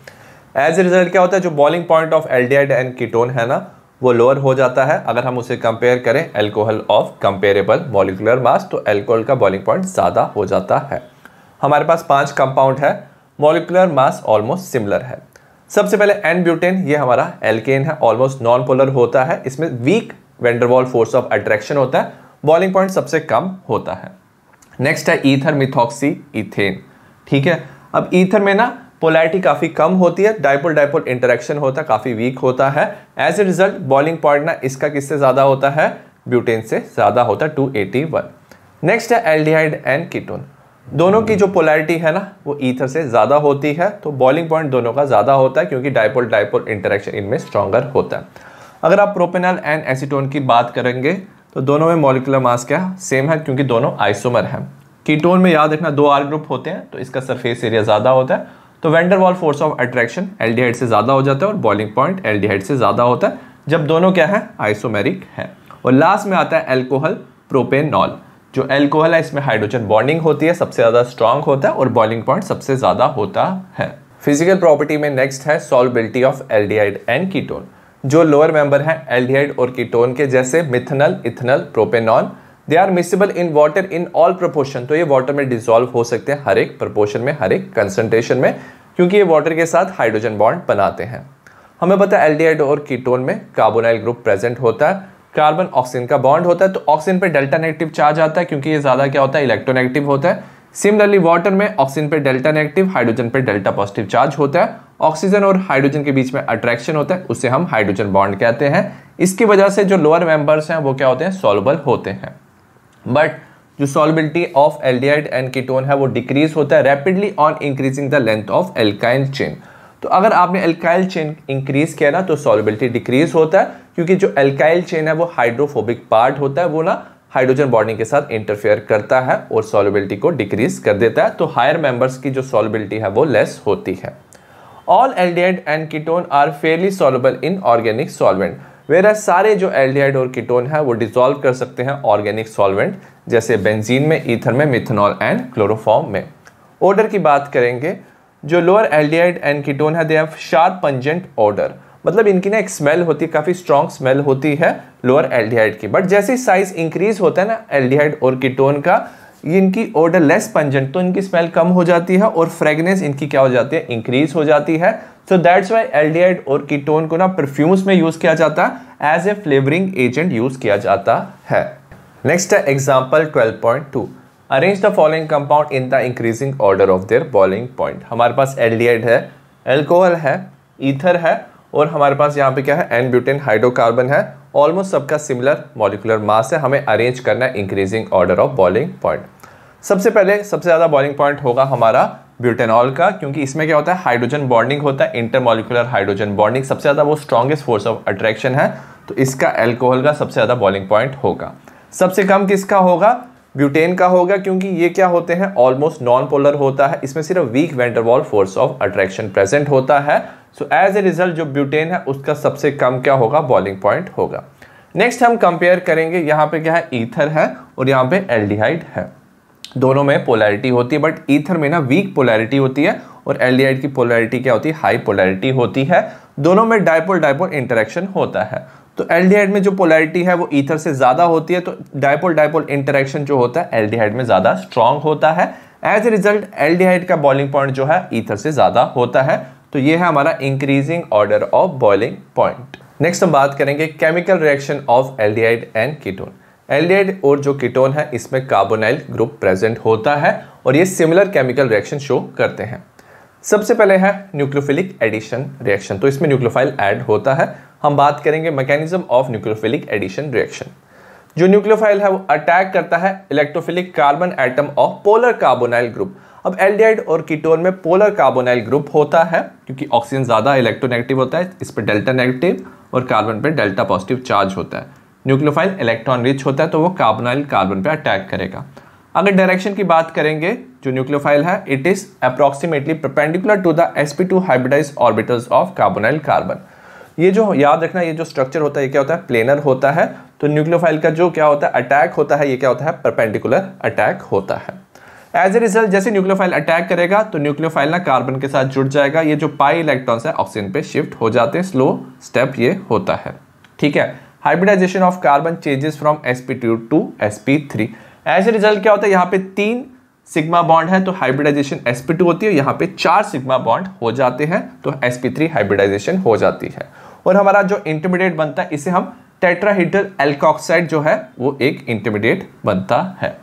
एज ए रिजल्ट क्या होता है जो boiling point of aldehyde and ketone है ना वो लोअर हो जाता है अगर हम उसे कंपेयर करें alcohol of comparable molecular mass तो एल्कोहल का बॉलिंग पॉइंट ज़्यादा हो जाता है हमारे पास पांच कंपाउंड है मॉलिकुलर मास ऑलमोस्ट सिमिलर है सबसे पहले एन ब्यूटेन ये हमारा एल्केन है ऑलमोस्ट नॉन पोलर होता है इसमें weak van der Waals force of attraction होता है बॉलिंग पॉइंट सबसे कम होता है नेक्स्ट है ईथर मिथॉक्सी इथेन ठीक है अब ईथर में ना पोलैरिटी काफ़ी कम होती है डायपोल डायपोल इंटरेक्शन होता काफ़ी वीक होता है as a result boiling point ना इसका किससे ज़्यादा होता है ब्यूटेन से ज़्यादा होता है टू एटी वन नेक्स्ट है एल्डिहाइड एंड कीटोन दोनों की जो पोलैरिटी है ना वो ईथर से ज़्यादा होती है तो बॉलिंग पॉइंट दोनों का ज़्यादा होता है क्योंकि डायपोल डाइपोल इंटरेक्शन इनमें स्ट्रॉगर होता है अगर आप प्रोपेनल एंड एसीटोन की बात करेंगे तो दोनों में मॉलिकुलर मास क्या सेम है क्योंकि दोनों आइसोमर हैं कीटोन में याद रखना दो आर ग्रुप होते हैं तो इसका सरफेस एरिया ज़्यादा होता है तो Waals force of attraction aldehyde से ज़्यादा हो जाता है और बॉइलिंग पॉइंट एल्डिहाइड से ज़्यादा होता है जब दोनों क्या है आइसोमेरिक है और लास्ट में आता है एल्कोहल प्रोपेनॉल जो एल्कोहल है इसमें हाइड्रोजन बॉन्डिंग होती है सबसे ज़्यादा स्ट्रांग होता है और बॉइलिंग पॉइंट सबसे ज़्यादा होता है फिजिकल प्रॉपर्टी में नेक्स्ट है solubility of aldehyde and ketone जो लोअर मेंबर है एल्डिहाइड और कीटोन के जैसे methanal ethanal propanol they are miscible in water in all proportion तो ये वाटर में डिजोल्व हो सकते हैं हर एक प्रपोर्शन में हर एक कंसनट्रेशन में क्योंकि ये वाटर के साथ हाइड्रोजन बॉन्ड बनाते हैं हमें पता है एल्डिहाइड और कीटोन में कार्बोनाइल ग्रुप प्रेजेंट होता है कार्बन ऑक्सीजन का बॉन्ड होता है तो ऑक्सीजन पे डेल्टा नेगेटिव चार्ज आता है क्योंकि ये ज़्यादा क्या होता है इलेक्ट्रोनेगेटिव होता है सिमिलरली वाटर में ऑक्सीजन पे डेल्टा नेगेटिव हाइड्रोजन पे डेल्टा पॉजिटिव चार्ज होता है ऑक्सीजन और हाइड्रोजन के बीच में अट्रैक्शन होता है उसे हम हाइड्रोजन बॉन्ड कहते हैं इसकी वजह से जो लोअर मेंबर्स हैं वो क्या होते हैं सॉल्युबल होते हैं बट जो solubility of aldehyde and ketone है वो डिक्रीज होता है rapidly on increasing the length of alkyl chain तो अगर आपने एल्काइल चेन इंक्रीज किया ना तो सॉलिबिलिटी डिक्रीज होता है क्योंकि जो एल्काइल चेन है वो हाइड्रोफोबिक पार्ट होता है वो ना हाइड्रोजन बॉन्डिंग के साथ इंटरफेयर करता है और सॉलिबिलिटी को डिक्रीज कर देता है तो हायर मेंबर्स की जो सॉलिबिलिटी है वो लेस होती है all aldehyde and ketone are fairly soluble in organic solvent मेरा सारे जो एल्डिहाइड और कीटोन है वो डिजोल्व कर सकते हैं ऑर्गेनिक सॉल्वेंट जैसे बेंजीन में ईथर में मिथेनॉल एंड क्लोरोफॉर्म में ऑर्डर की बात करेंगे जो लोअर एल्डिहाइड एंड कीटोन है they have sharp pungent odour मतलब इनकी ना एक स्मेल होती है काफ़ी स्ट्रॉन्ग स्मेल होती है लोअर एल्डिहाइड की बट जैसे साइज इंक्रीज होता है ना एल्डिहाइड और कीटोन का इनकी ऑर्डर लेस पंजेंट तो इनकी स्मेल कम हो जाती है और फ्रेगनेंस इनकी क्या हो जाती है इंक्रीज हो जाती है सो दैट्स वाई एल्डिहाइड और कीटोन को ना परफ्यूम्स में यूज किया जाता है as a flavouring agent use किया जाता है नेक्स्ट है example twelve point two arrange the following compound in the increasing order of their boiling point हमारे पास एल्डिहाइड है एल्कोहल है ईथर है और हमारे पास यहाँ पे क्या है एन ब्यूटेन हाइड्रोकार्बन है ऑलमोस्ट सबका सिमिलर मॉलिकुलर मास है हमें अरेंज करना है increasing order of boiling point सबसे पहले सबसे ज़्यादा बॉइलिंग पॉइंट होगा हमारा ब्यूटेनॉल का क्योंकि इसमें क्या होता है हाइड्रोजन बॉन्डिंग होता है इंटरमोलिकुलर हाइड्रोजन बॉन्डिंग सबसे ज़्यादा वो स्ट्रॉगेस्ट फोर्स ऑफ अट्रैक्शन है तो इसका एल्कोहल का सबसे ज़्यादा बॉलिंग पॉइंट होगा सबसे कम किसका होगा ब्यूटेन का होगा क्योंकि ये क्या होते हैं ऑलमोस्ट नॉन पोलर होता है इसमें सिर्फ weak van der Waals force of attraction present होता है सो एज ए रिजल्ट जो ब्यूटेन है उसका सबसे कम क्या होगा बॉलिंग पॉइंट होगा नेक्स्ट हम कंपेयर करेंगे यहाँ पे क्या है ईथर है और यहाँ पे एल्डिहाइड है दोनों में पोलैरिटी होती है बट ईथर में ना वीक पोलैरिटी होती है और एल्डिहाइड की पोलैरिटी क्या होती है हाई पोलैरिटी होती है दोनों में डायपोल डायपोल इंटरेक्शन होता है तो एल्डिहाइड में जो पोलैरिटी है वो ईथर से ज़्यादा होती है तो डायपोल डायपोल इंटरेक्शन जो होता है एल्डिहाइड में ज़्यादा स्ट्रॉन्ग होता है एज ए रिजल्ट एल्डिहाइड का बॉइलिंग पॉइंट जो है ईथर से ज़्यादा होता है तो ये है हमारा increasing order of boiling point next हम बात करेंगे chemical reaction of aldehyde and ketone aldehyde और जो कीटोन है इसमें कार्बोनाइल ग्रुप प्रेजेंट होता है और ये सिमिलर केमिकल रिएक्शन शो करते हैं सबसे पहले है न्यूक्लियोफिलिक एडिशन रिएक्शन तो इसमें न्यूक्लोफाइल ऐड होता है हम बात करेंगे mechanism of nucleophilic addition reaction जो न्यूक्लियोफाइल है वो अटैक करता है electrophilic carbon atom of polar carbonyl group अब एल्डिहाइड और कीटोन में पोलर कार्बोनाइल ग्रुप होता है क्योंकि ऑक्सीजन ज़्यादा इलेक्ट्रोनेगेटिव होता है इस पर डेल्टा नेगेटिव और कार्बन पर डेल्टा पॉजिटिव चार्ज होता है न्यूक्लियोफाइल इलेक्ट्रॉन रिच होता है तो वो कार्बोनाइल कार्बन पे अटैक करेगा अगर डायरेक्शन की बात करेंगे जो न्यूक्लियोफाइल है it is approximately perpendicular to the sp2 two hybridized orbitals of carbonyl carbon ये जो याद रखना ये जो स्ट्रक्चर होता है ये क्या होता है प्लेनर होता है तो न्यूक्लियोफाइल का जो क्या होता है अटैक होता है ये क्या होता है परपेंडिकुलर अटैक होता है एज ए रिजल्ट जैसे न्यूक्लियोफाइल अटैक करेगा तो न्यूक्लियोफाइल ना कार्बन के साथ जुड़ जाएगा ये जो पाई इलेक्ट्रॉन्स है ऑक्सीजन पे शिफ्ट हो जाते हैं स्लो स्टेप ये होता है ठीक है hybridization of carbon changes from S two to S as a result क्या होता है यहाँ पे तीन सिग्मा बॉन्ड है तो हाइब्रिडाइजेशन टू होती है यहाँ पे चार सिग्मा बॉन्ड हो जाते हैं तो थ्री हाइब्रिडाइजेशन हो जाती है और हमारा जो इंटरमीडिएट बनता है इसे हम टेट्राहीड्रल एल्कोक्साइड जो है वो एक इंटरमीडिएट बनता है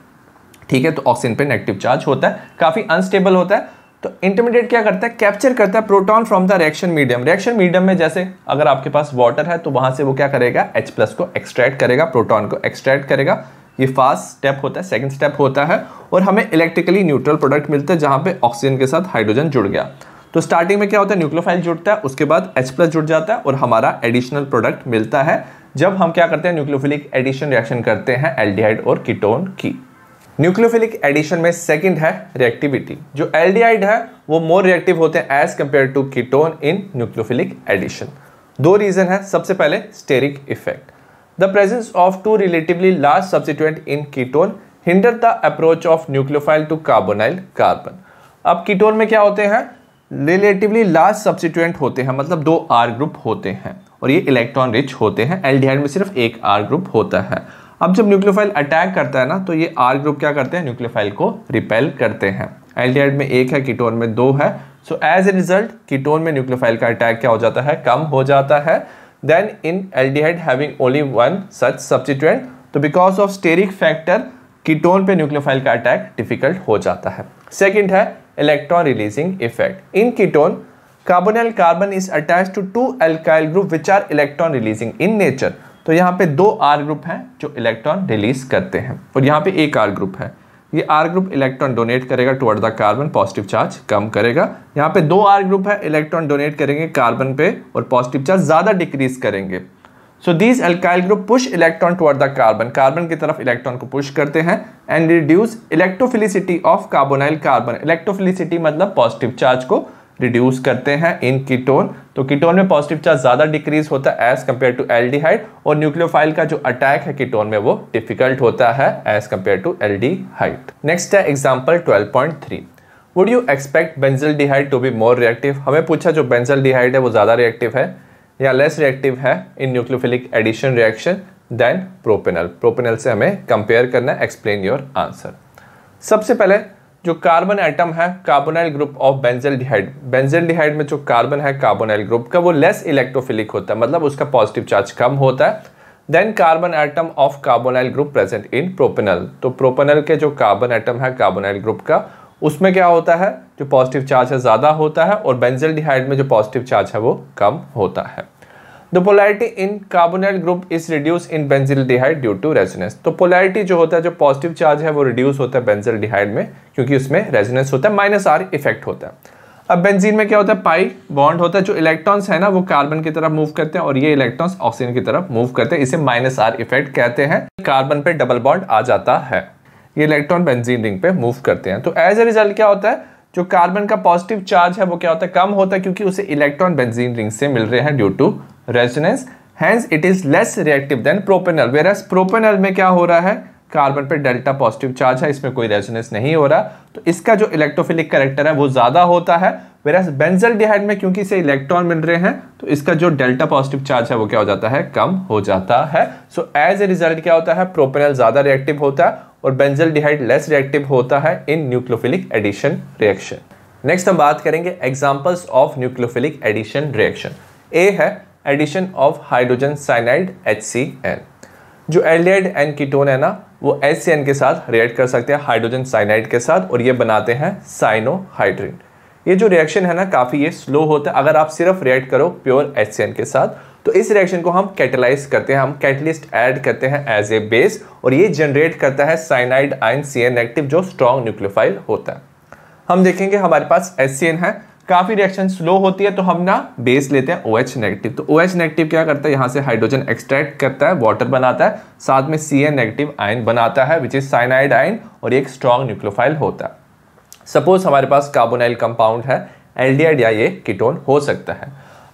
ठीक है तो ऑक्सीजन पे नेगेटिव चार्ज होता है काफ़ी अनस्टेबल होता है तो इंटरमीडिएट क्या करता है कैप्चर करता है proton from the reaction medium reaction medium में जैसे अगर आपके पास वाटर है तो वहां से वो क्या करेगा एच प्लस को एक्सट्रैक्ट करेगा प्रोटॉन को एक्सट्रैक्ट करेगा ये फास्ट स्टेप होता है सेकंड स्टेप होता है और हमें इलेक्ट्रिकली न्यूट्रल प्रोडक्ट मिलता है जहाँ पर ऑक्सीजन के साथ हाइड्रोजन जुड़ गया तो स्टार्टिंग में क्या होता है न्यूक्लोफाइल जुड़ता है उसके बाद H प्लस जुड़ जाता है और हमारा एडिशनल प्रोडक्ट मिलता है जब हम क्या करते हैं न्यूक्लोफिलिक एडिशन रिएक्शन करते हैं एल्डिहाइड और कीटोन की न्यूक्लियोफिलिक एडिशन में सेकंड है रिएक्टिविटी जो एल्डिहाइड है वो मोर रिएक्टिव होते हैं as compare to ketone in nucleophilic addition दो रीजन है सबसे पहले steric effect the presence of two relatively large substituent in ketone hinder the approach of nucleophile to carbonyl carbon अब कीटोन में क्या होते हैं रिलेटिवली लार्ज सब्सिट्यूएंट होते हैं मतलब दो आर ग्रुप होते हैं और ये इलेक्ट्रॉन रिच होते हैं एल में सिर्फ एक आर ग्रुप होता है अब जब न्यूक्लियोफाइल अटैक करता है ना तो ये आर ग्रुप क्या करते हैं न्यूक्लियोफाइल को रिपेल करते हैं एल्डिहाइड में एक है कीटोन में दो है so as a result ketone में न्यूक्लियोफाइल का अटैक क्या हो जाता है कम हो जाता है then in aldehyde having only one such substituent तो because of steric factor ketone पे न्यूक्लियोफाइल का अटैक डिफिकल्ट हो जाता है सेकेंड है electron releasing effect in ketone carbonyl carbon is attach to two alkyl group which are electron releasing in nature तो यहाँ पे दो आर ग्रुप हैं जो इलेक्ट्रॉन रिलीज करते हैं और यहाँ पे एक आर ग्रुप है ये आर ग्रुप इलेक्ट्रॉन डोनेट करेगा toward the carbon positive charge कम करेगा यहाँ पे दो आर ग्रुप है इलेक्ट्रॉन डोनेट करेंगे कार्बन पे और पॉजिटिव चार्ज ज़्यादा डिक्रीज करेंगे so these alkyl group push electron toward the carbon carbon की तरफ इलेक्ट्रॉन को पुश करते हैं and reduce electrophilicity of carbonyl carbon electrophilicity मतलब पॉजिटिव चार्ज को रिड्यूस करते हैं इन कीटोन तो कीटोन में पॉजिटिव चार्ज ज़्यादा डिक्रीज होता है एज कम्पेयर टू एल और न्यूक्लियोफाइल का जो अटैक है कीटोन में वो डिफिकल्ट होता है as compare to L next है example twelve point three would you expect benzaldehyde to be more reactive हमें पूछा जो बेंजल डिहाइड है वो ज़्यादा रिएक्टिव है या लेस रिएक्टिव है in nucleophilic addition reaction than propanal propanal से हमें कंपेयर करना एक्सप्लेन योर आंसर सबसे पहले जो कार्बन एटम है carbonyl group of benzaldehyde benzaldehyde में जो कार्बन है कार्बोनाइल ग्रुप का वो लेस इलेक्ट्रोफिलिक होता है मतलब उसका पॉजिटिव चार्ज कम होता है than carbon atom of carbonyl group present in propanal तो प्रोपेनल के जो कार्बन एटम है कार्बोनाइल ग्रुप का उसमें क्या होता है जो पॉजिटिव चार्ज है ज़्यादा होता है और बेंजल डिहाइड में जो पॉजिटिव चार्ज है वो कम होता है The polarity in carbonyl group is reduced in benzyl डिहाइड due to resonance. तो polarity जो होता है जो positive charge है वो reduce होता है benzyl डिहाइड में क्योंकि उसमें resonance होता है minus R effect होता है अब बेंजीन में क्या होता है पाई बॉन्ड होता है जो इलेक्ट्रॉन्स है ना वो कार्बन की तरफ मूव करते हैं और ये इलेक्ट्रॉन्स ऑक्सीजन की तरफ मूव करते हैं इसे माइनस आर इफेक्ट कहते हैं कार्बन पे डबल बॉन्ड आ जाता है ये इलेक्ट्रॉन बेंजीन रिंग पे मूव करते हैं तो एज ए रिजल्ट क्या होता है जो कार्बन का पॉजिटिव चार्ज है वो क्या होता है कम होता है क्योंकि उसे इलेक्ट्रॉन बेंजीन रिंग से मिल रहे हैं due to resonance hence it is less reactive than propanal whereas propanal में क्या हो रहा है कार्बन पे डेल्टा पॉजिटिव चार्ज है इसमें कोई रेजोनेंस नहीं हो रहा तो इसका जो इलेक्ट्रोफिलिक करेक्टर है वो ज़्यादा होता है वेर एस बेंजल डिहाइड में क्योंकि इसे इलेक्ट्रॉन मिल रहे हैं तो इसका जो डेल्टा पॉजिटिव चार्ज है वो क्या हो जाता है कम हो जाता है सो एज ए रिजल्ट क्या होता है प्रोपेनल ज़्यादा रिएक्टिव होता है और बेंजल डिहाइड लेस रिएक्टिव होता है in nucleophilic addition reaction next हम बात करेंगे examples of nucleophilic addition reaction A है addition of hydrogen cyanide H C N जो एल्डिहाइड एंड कीटोन है ना वो एच के साथ रिएक्ट कर सकते हैं हाइड्रोजन साइनाइड के साथ और ये बनाते हैं साइनोहाइड्रिन ये जो रिएक्शन है ना काफ़ी ये स्लो होता है अगर आप सिर्फ रिएक्ट करो प्योर एच सी एन के साथ तो इस रिएक्शन को हम कैटेलाइज करते हैं हम कैटलिस्ट ऐड करते हैं एज ए बेस और ये जनरेट करता है cyanide ion C N active जो स्ट्रॉन्ग न्यूक्लियोफाइल होता है हम देखेंगे हमारे पास एच है काफ़ी रिएक्शन स्लो होती है तो हम ना बेस लेते हैं ओ OH नेगेटिव तो ओ OH नेगेटिव क्या करता है यहाँ से हाइड्रोजन एक्सट्रैक्ट करता है वाटर बनाता है साथ में सी एन नेगेटिव आयन बनाता है विच इज साइनाइड आयन और एक स्ट्रॉन्ग न्यूक्लोफाइल होता है सपोज हमारे पास कार्बोनाइल कंपाउंड है एल्डिहाइड या ये कीटोन हो सकता है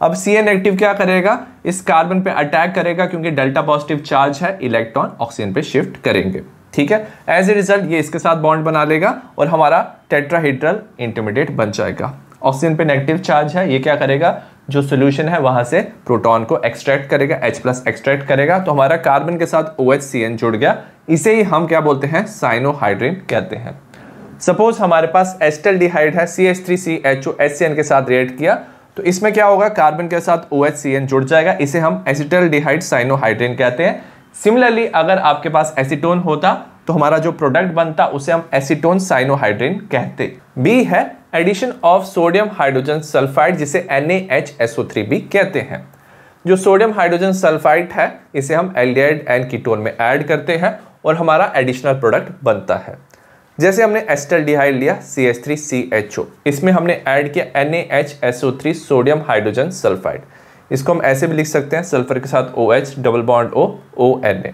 अब सी ए नेगेटिव क्या करेगा इस कार्बन पे अटैक करेगा क्योंकि डेल्टा पॉजिटिव चार्ज है इलेक्ट्रॉन ऑक्सीजन पे शिफ्ट करेंगे ठीक है एज ए रिजल्ट ये इसके साथ बॉन्ड बना लेगा और हमारा टेट्राहीड्रल इंटरमीडिएट बन जाएगा ऑक्सीजन पे नेगेटिव चार्ज है ये क्या करेगा जो सोल्यूशन है वहां से प्रोटॉन को एक्सट्रैक्ट करेगा एच प्लस एक्सट्रैक्ट करेगा तो हमारा कार्बन के साथ ओ जुड़ गया इसे ही हम क्या बोलते हैं साइनोहाइड्रेन कहते हैं सपोज हमारे पास एस्टल डिहाइड है C H three C H O S C N के साथ रिएक्ट किया तो इसमें क्या होगा कार्बन के साथ ओ एच सी एन जुड़ जाएगा इसे हम एसिटल डिहाइड साइनोहाइड्रेन कहते हैं सिमिलरली अगर आपके पास एसिटोन होता तो हमारा जो प्रोडक्ट बनता उसे हम एसीटोन साइनोहाइड्रेन कहते बी है addition of sodium hydrogen sulphide जिसे एन भी कहते हैं जो सोडियम हाइड्रोजन सल्फाइड है इसे हम एल एंड कीटोन में ऐड करते हैं और हमारा एडिशनल प्रोडक्ट बनता है जैसे हमने एस्टलडिहाइड लिया C S three C H O इसमें हमने ऐड किया N A H S O three sodium hydrogen sulphide इसको हम ऐसे भी लिख सकते हैं सल्फर के साथ O H double bond O O N A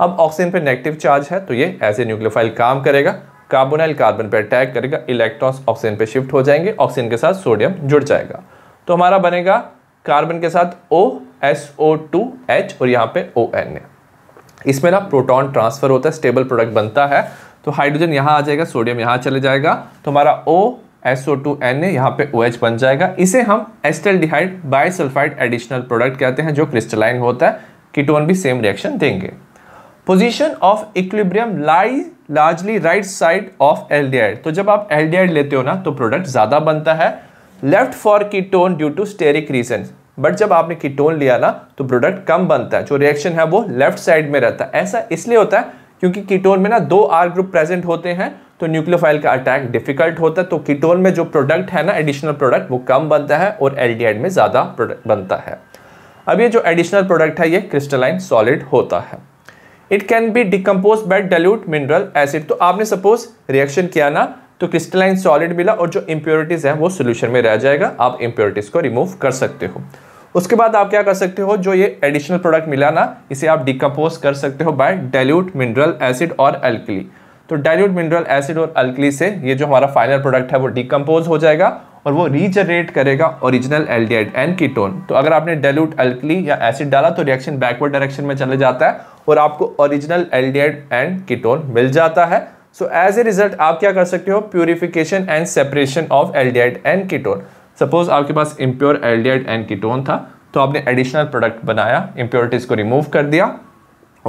अब ऑक्सीजन पे नेगेटिव चार्ज है तो ये ऐसे न्यूक्लियोफाइल काम करेगा कार्बोनाइल कार्बन पे अटैक करेगा इलेक्ट्रॉन्स ऑक्सीजन पे शिफ्ट हो जाएंगे ऑक्सीजन के साथ सोडियम जुड़ जाएगा तो हमारा बनेगा कार्बन के साथ O S O two H और यहाँ पे ओ एन ए इसमें ना प्रोटॉन ट्रांसफर होता है स्टेबल प्रोडक्ट बनता है तो हाइड्रोजन यहाँ आ जाएगा सोडियम यहाँ चले जाएगा तो हमारा O S O two N A यहाँ पे ओ एच बन जाएगा इसे हम एस्टल सल्फाइड एडिशनल प्रोडक्ट कहते हैं जो क्रिस्टलाइन होता है कीटोन भी सेम रिएक्शन देंगे position of equilibrium lie largely right side of L तो जब आप एल लेते हो ना तो प्रोडक्ट ज़्यादा बनता है left for ketone due to steric reason but जब आपने कीटोन लिया ना तो प्रोडक्ट कम बनता है जो रिएक्शन है वो लेफ्ट साइड में रहता है ऐसा इसलिए होता है क्योंकि कीटोन में ना दो आर ग्रुप प्रेजेंट होते हैं तो न्यूक्लियोफाइल का अटैक डिफिकल्ट होता है तो कीटोन में जो प्रोडक्ट है ना एडिशनल प्रोडक्ट वो कम बनता है और एल में ज़्यादा प्रोडक्ट बनता है अब ये जो एडिशनल प्रोडक्ट है ये क्रिस्टलाइन सॉलिड होता है it can be decompose by dilute mineral acid तो आपने सपोज रिएक्शन किया ना तो क्रिस्टलाइन सॉलिड मिला और जो इम्प्योरिटीज़ हैं वो सोल्यूशन में रह जाएगा आप इम्प्योरिटीज़ को रिमूव कर सकते हो उसके बाद आप क्या कर सकते हो जो ये एडिशनल प्रोडक्ट मिला ना इसे आप डिकम्पोज कर सकते हो बाय डाइल्यूट मिनरल एसिड और अल्कली तो डाइल्यूट मिनरल एसिड और अल्कली से ये जो हमारा फाइनल प्रोडक्ट है वो डिकम्पोज हो जाएगा और वो रीजनरेट करेगा ओरिजिनल एल्डिहाइड एंड कीटोन तो अगर आपने डेल्यूट अल्कली या एसिड डाला तो रिएक्शन बैकवर्ड डायरेक्शन में चले जाता है और आपको ओरिजिनल एल्डिहाइड एंड कीटोन मिल जाता है सो एज ए रिजल्ट आप क्या कर सकते हो purification and separation of aldehyde and ketone suppose आपके पास इम्प्योर एल्डिहाइड एंड कीटोन था तो आपने एडिशनल प्रोडक्ट बनाया इम्प्योरिटीज को रिमूव कर दिया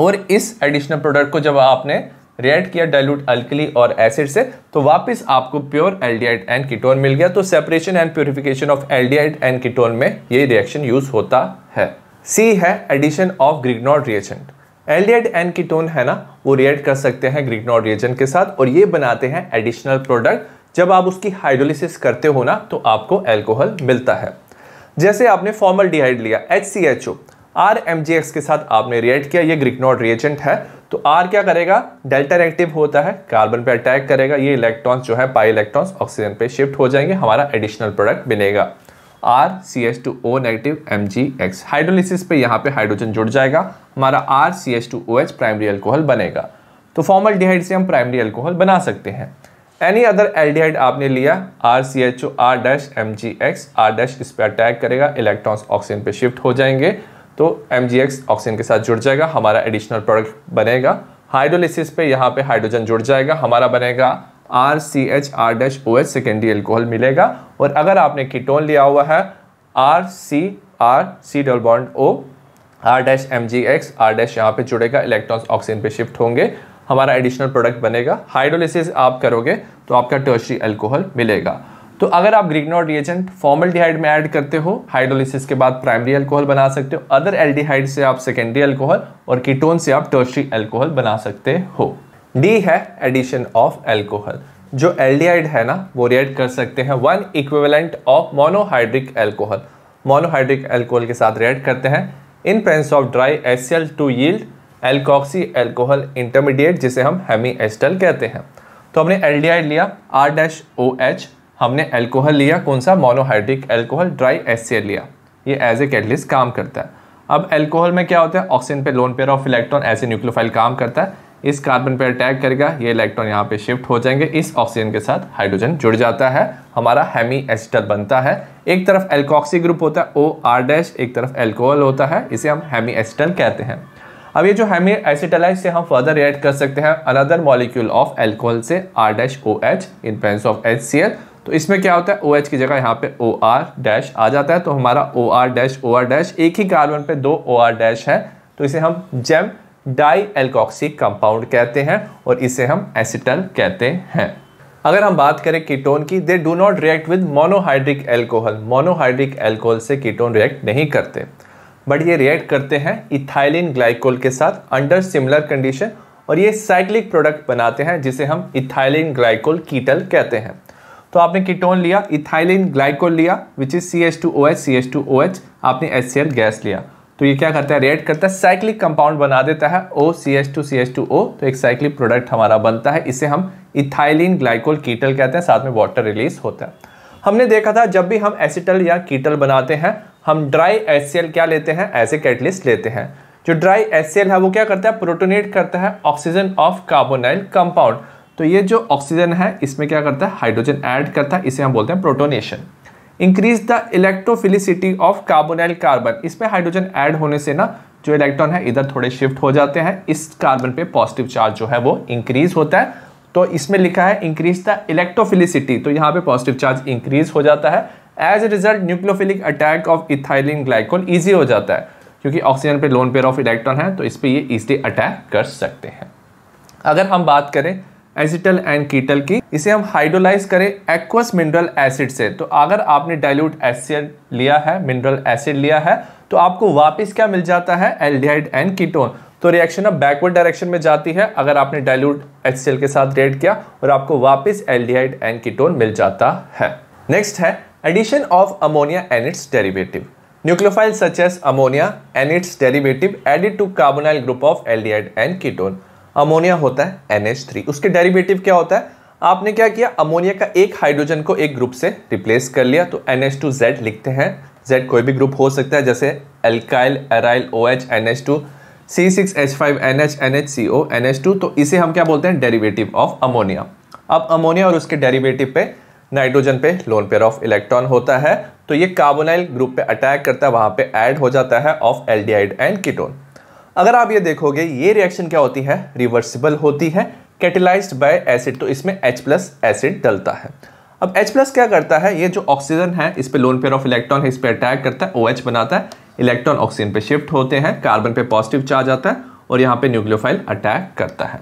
और इस एडिशनल प्रोडक्ट को जब आपने रिएक्ट किया डाइल्यूट अल्कली और एसिड से तो वापस आपको प्योर एल्डिहाइड एंड कीटोन मिल गया तो separation and purification of aldehyde and ketone में ये रिएक्शन यूज होता है सी है addition of Grignard reagent aldehyde and ketone है ना वो रिएक्ट कर सकते हैं ग्रिग्नॉड रिएजेंट के साथ और ये बनाते हैं एडिशनल प्रोडक्ट जब आप उसकी हाइड्रोलिसिस करते हो ना तो आपको एल्कोहल मिलता है जैसे आपने फॉर्मल डिहाइड लिया H C H O R M G X के साथ आपने रिएक्ट किया ये ग्रिग्नॉड रिएजेंट है तो आर क्या करेगा डेल्टा रिएक्टिव होता है कार्बन पे अटैक करेगा ये इलेक्ट्रॉन्स जो है पाई इलेक्ट्रॉन्स ऑक्सीजन पे शिफ्ट हो जाएंगे हमारा एडिशनल प्रोडक्ट बनेगा R C S two O negative M G X hydrolysis पे यहाँ पे हाइड्रोजन जुड़ जाएगा हमारा R C S two O H primary alcohol बनेगा तो फॉर्मल डिहाइड से हम प्राइमरी एल्कोहल बना सकते हैं एनी अदर एल्डिहाइड आपने लिया R C H O R dash M G X R dash इस पर अटैक करेगा इलेक्ट्रॉन्स ऑक्सीजन पे शिफ्ट हो जाएंगे तो एम ऑक्सीजन के साथ जुड़ जाएगा हमारा एडिशनल प्रोडक्ट बनेगा हाइड्रोलिसिस पे यहाँ पे हाइड्रोजन जुड़ जाएगा हमारा बनेगा R C H R dash O H secondary alcohol मिलेगा और अगर आपने कीटोन लिया हुआ है R C R C double bond O R dash M G X R dash यहाँ पे जुड़ेगा इलेक्ट्रॉन्स ऑक्सीजन पे शिफ्ट होंगे हमारा एडिशनल प्रोडक्ट बनेगा हाइड्रोलिसिस आप करोगे तो आपका टर्शरी एल्कोहल मिलेगा तो अगर आप ग्रीगनॉट रिएजेंट डिहाइड में ऐड करते हो हाइड्रोलिसिस के बाद प्राइमरी अल्कोहल बना सकते हो अदर एल्डिहाइड से आप सेकेंडरी अल्कोहल और कीटोन से आप टर्सरी अल्कोहल बना सकते हो डी है एडिशन ऑफ एल्कोहल जो एल्डिहाइड है ना वो रिएड कर सकते हैं one equivalent of monohydric alcohol monohydric alcohol के साथ रिएड करते हैं in presence of dry S L two yield alkoxy alcohol intermediate जिसे हम हेमी एस्टल कहते हैं तो हमने एल लिया आर डैश ओ एच हमने एल्कोहल लिया कौन सा मोनोहाइड्रिक एल्कोहल ड्राई एस लिया ये एज ए कैटलिस्ट काम करता है अब एल्कोहल में क्या होता है ऑक्सीजन पे lone pair of electron as a nucleophile काम करता है इस कार्बन पे अटैक करेगा ये इलेक्ट्रॉन यहाँ पे शिफ्ट हो जाएंगे इस ऑक्सीजन के साथ हाइड्रोजन जुड़ जाता है हमारा हेमी एसिटल बनता है एक तरफ एल्कोक्सी ग्रुप होता है ओ आर डैश एक तरफ एल्कोहल होता है इसे हम हैमी एसिटल कहते हैं अब ये जो हैमी एसिटल है इसे हम फर्दर रिएक्ट कर सकते हैं अनदर मॉलिक्यूल ऑफ एल्कोहल से R dash O H in of H C L तो इसमें क्या होता है ओ OH की जगह यहाँ पे ओ आर डैश आ जाता है तो हमारा O R dash O R dash एक ही कार्बन पे दो ओ आर डैश है तो इसे हम जेम डाई एल्कॉक्सिक कंपाउंड कहते हैं और इसे हम एसिटल कहते हैं अगर हम बात करें कीटोन की they do not react with monohydric alcohol monohydric alcohol से कीटोन रिएक्ट नहीं करते बट ये रिएक्ट करते हैं इथाइलिन ग्लाइकोल के साथ अंडर सिमिलर कंडीशन और ये साइक्लिक प्रोडक्ट बनाते हैं जिसे हम इथाइलिन ग्लाइकोल कीटल कहते हैं तो आपने कीटोन लिया इथाइलिन ग्लाइकोल लिया which is C H two O H C H two O H आपने एच सी एल गैस लिया तो ये क्या करता है रिएक्ट करता है साइक्लिक कंपाउंड बना देता है O C H two C H two O तो एक साइक्लिक प्रोडक्ट हमारा बनता है इसे हम इथाइलिन ग्लाइकोल कीटल कहते हैं साथ में वाटर रिलीज होता है हमने देखा था जब भी हम एसिटल या कीटल बनाते हैं हम ड्राई एच सी एल क्या लेते हैं ऐसे कैटलिस्ट लेते हैं जो ड्राई एस सी एल है वो क्या करता है प्रोटोनेट करता है ऑक्सीजन ऑफ कार्बोनाइल कंपाउंड तो ये जो ऑक्सीजन है इसमें क्या करता है हाइड्रोजन ऐड करता है इसे हम बोलते हैं protonation increase the electrophilicity of carbonyl carbon इसमें हाइड्रोजन ऐड होने से ना जो इलेक्ट्रॉन है इधर थोड़े शिफ्ट हो जाते हैं इस कार्बन पे पॉजिटिव चार्ज जो है वो इंक्रीज होता है तो इसमें लिखा है इंक्रीज द इलेक्ट्रोफिलिसिटी तो यहाँ पे पॉजिटिव चार्ज इंक्रीज हो जाता है as a result nucleophilic attack of ethylene glycol easy हो जाता है क्योंकि ऑक्सीजन पे लोन पेयर ऑफ इलेक्ट्रॉन है तो इस पर ये इजली अटैक कर सकते हैं अगर हम बात करें एसिटल एंड कीटल की इसे हम हाइड्रोलाइज करें एक्वस मिनरल एसिड से तो अगर आपने डाइल्यूट एसिड लिया है मिनरल एसिड लिया है तो आपको वापस क्या मिल जाता है एल्डिहाइड एंड कीटोन तो रिएक्शन अब बैकवर्ड डायरेक्शन में जाती है अगर आपने डाइल्यूट एच के साथ रेड किया और आपको वापस एल्डिहाइड एंड कीटोन मिल जाता है नेक्स्ट है addition of ammonia and its derivative nucleophile such as ammonia and its derivative added to carbonyl group of aldehyde and ketone ammonia होता है NH3 उसके डेरिवेटिव क्या होता है आपने क्या किया अमोनिया का एक हाइड्रोजन को एक ग्रुप से रिप्लेस कर लिया तो NH2Z लिखते हैं Z कोई भी ग्रुप हो सकता है जैसे alkyl aryl OH NH2 C6H5NH NHCO NH2 तो इसे हम क्या बोलते हैं डेरिवेटिव ऑफ अमोनिया अब अमोनिया और उसके डेरिवेटिव पे नाइट्रोजन पे लोन पेयर ऑफ इलेक्ट्रॉन होता है तो ये कार्बोनाइल ग्रुप पे अटैक करता है वहाँ पे ऐड हो जाता है ऑफ एल्डिहाइड एंड कीटोन अगर आप ये देखोगे ये रिएक्शन क्या होती है रिवर्सिबल होती है कैटेलाइज्ड बाय एसिड तो इसमें H प्लस एसिड डलता है अब H प्लस क्या करता है ये जो ऑक्सीजन है इस पर लोन पेयर ऑफ इलेक्ट्रॉन है इस पर अटैक करता है ओ OH बनाता है इलेक्ट्रॉन ऑक्सीजन पे शिफ्ट होते हैं कार्बन पे पॉजिटिव चार्ज आता है और यहाँ पे न्यूक्लियोफाइल अटैक करता है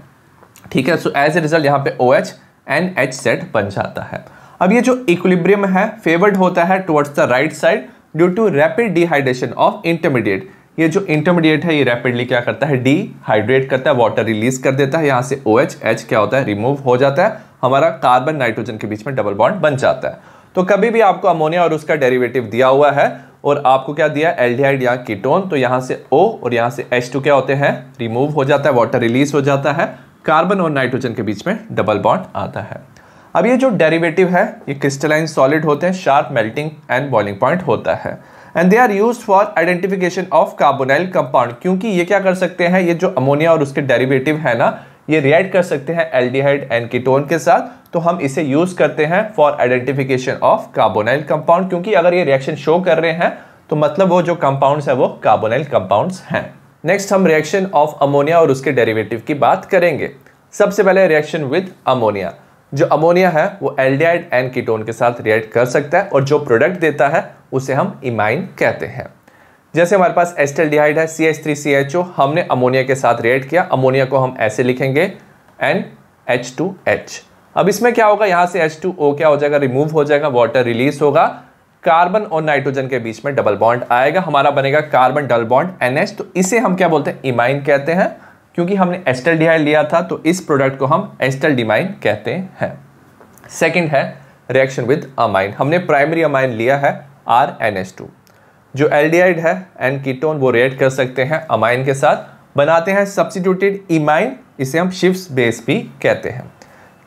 ठीक है सो एज ए रिजल्ट यहाँ पे O H N H set बन जाता है अब ये जो इक्विलिब्रियम है फेवर्ड होता है towards the right side due to rapid dehydration of intermediate ये जो इंटरमीडिएट है ये रैपिडली क्या करता है डीहाइड्रेट करता है वाटर रिलीज कर देता है यहाँ से ओ एच एच क्या होता है रिमूव हो जाता है हमारा कार्बन नाइट्रोजन के बीच में डबल बॉन्ड बन जाता है तो कभी भी आपको अमोनिया और उसका डेरिवेटिव दिया हुआ है और आपको क्या दिया एल्डिहाइड या कीटोन तो यहाँ से ओ और यहाँ से टू क्या होते हैं रिमूव हो जाता है वाटर रिलीज हो जाता है कार्बन और नाइट्रोजन के बीच में डबल बॉन्ड आता है अब ये जो डेरिवेटिव है ये क्रिस्टलाइन सॉलिड होते हैं sharp melting and boiling point होता है and they are use for identification of carbonyl compound क्योंकि ये क्या कर सकते हैं ये जो अमोनिया और उसके डेरिवेटिव है ना ये रिएक्ट कर सकते हैं एल्डिहाइड एंड कीटोन के साथ तो हम इसे यूज करते हैं for identification of carbonyl compound क्योंकि अगर ये रिएक्शन शो कर रहे हैं तो मतलब वो जो कंपाउंड्स है वो कार्बोनाइल कंपाउंड्स हैं नेक्स्ट हम रिएक्शन ऑफ अमोनिया और उसके डेरिवेटिव की बात करेंगे सबसे पहले रिएक्शन विद अमोनिया जो अमोनिया है वो एल्डिहाइड एंड कीटोन के साथ रिएक्ट कर सकता है और जो प्रोडक्ट देता है उसे हम इमाइन कहते हैं जैसे हमारे पास डिहाइड है C H three C H O हमने अमोनिया के साथ रिएक्ट किया अमोनिया को हम ऐसे लिखेंगे एन एच टू एच अब इसमें क्या होगा यहां से एच टू ओ क्या हो जाएगा रिमूव हो जाएगा वाटर रिलीज होगा कार्बन और नाइट्रोजन के बीच में डबल बॉन्ड आएगा हमारा बनेगा कार्बन डबल बॉन्ड एन तो इसे हम क्या बोलते हैं इमाइन कहते हैं क्योंकि हमने एस्टल डिहाइड लिया था तो इस प्रोडक्ट को हम एस्टल डिमाइन कहते हैं सेकेंड है रिएक्शन विद अमाइन हमने प्राइमरी अमाइन लिया है आर एन एच टू जो एल डी आइड है एंड कीटोन वो रिएक्ट कर सकते हैं अमाइन के साथ बनाते हैं सब्सिट्यूटेड इमाइन इसे हम शिफ्ट बेस भी कहते हैं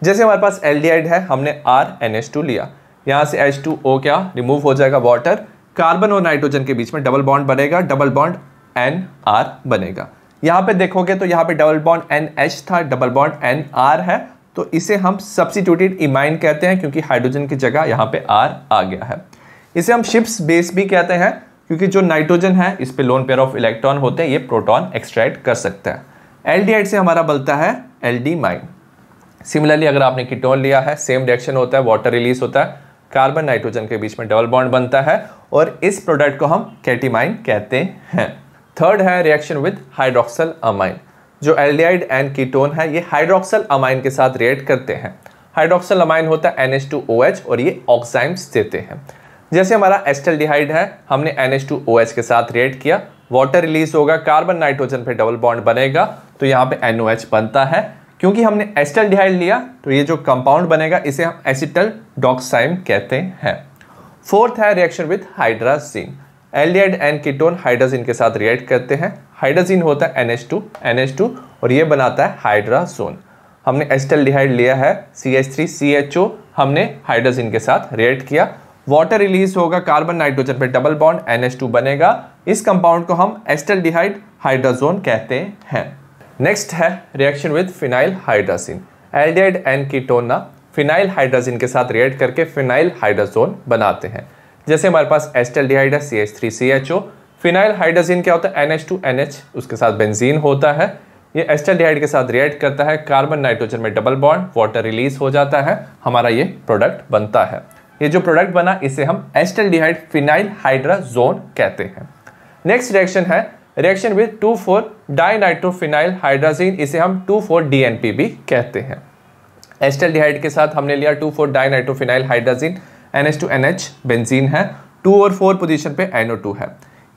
जैसे हमारे पास एल डी आइड है हमने आर एन एच टू लिया यहाँ से एच टू ओ क्या रिमूव हो जाएगा वाटर कार्बन और नाइट्रोजन के बीच में डबल बॉन्ड बनेगा डबल बॉन्ड एन आर बनेगा यहाँ पे देखोगे तो यहाँ पे डबल बॉन्ड एन एच था डबल बॉन्ड एन आर है तो इसे हम सब्सिट्यूटेड इमाइन कहते हैं क्योंकि हाइड्रोजन की जगह यहाँ पे आर आ गया है इसे हम शिप्स बेस भी कहते हैं क्योंकि जो नाइट्रोजन है इस पर लोन पेयर ऑफ इलेक्ट्रॉन होते हैं ये प्रोटॉन एक्सट्रैक्ट कर सकता है एल्डिहाइड से हमारा बनता है एल माइन सिमिलरली अगर आपने कीटोन लिया है सेम रिएक्शन होता है वाटर रिलीज होता है कार्बन नाइट्रोजन के बीच में डबल बॉन्ड बनता है और इस प्रोडक्ट को हम कैटीमाइन कहते हैं थर्ड है रिएक्शन विद हाइड्रोक्सल अमाइन जो एल्डिहाइड एंड कीटोन है ये हाइड्रोक्सल अमाइन के साथ रिएक्ट करते हैं हाइड्रोक्सल अमाइन होता है एन और ये ऑक्साइम्स देते हैं जैसे हमारा एस्टल है हमने NH2OH के साथ रिएक्ट किया वाटर रिलीज होगा कार्बन नाइट्रोजन पे डबल बॉन्ड बनेगा तो यहाँ पे NOH बनता है क्योंकि हमने एस्टल लिया तो ये जो कंपाउंड बनेगा इसे हम एसिटल डॉक्साइम कहते हैं फोर्थ है reaction with hydrazine aldehyde and ketone hydrazine के साथ रिएक्ट करते हैं हाइड्राजिन होता है NH2 NH2 और ये बनाता है हाइड्राजोन हमने एस्टल लिया है C H three C H O हमने हाइड्राजिन के साथ रिएक्ट किया वाटर रिलीज होगा कार्बन नाइट्रोजन पे डबल बॉन्ड एनएच बनेगा इस कंपाउंड को हम डिहाइड हाइड्रोजोन कहते हैं नेक्स्ट है reaction with phenyl hydrazine aldehyde and ketone phenyl hydrazine के साथ रिएक्ट करके फिनाइल हाइड्रोजोन बनाते हैं जैसे हमारे पास डिहाइड है C H three C H O phenyl hydrazine क्या होता है N H two N H उसके साथ बेंजीन होता है ये डिहाइड के साथ रिएक्ट करता है कार्बन नाइट्रोजन में डबल बॉन्ड वाटर रिलीज हो जाता है हमारा ये प्रोडक्ट बनता है ये जो प्रोडक्ट बना इसे हम एस्टल्डिहाइड फिनाइल हाइड्राजोन कहते हैं नेक्स्ट रिएक्शन है reaction with two four dinitrophenyl hydrazine इसे हम टू फोर डीएनपी भी कहते हैं एस्टल्डिहाइड के साथ हमने लिया two four dinitrophenyl hydrazine N H two N H benzene है टू और फोर पोजिशन पे एनओ टू है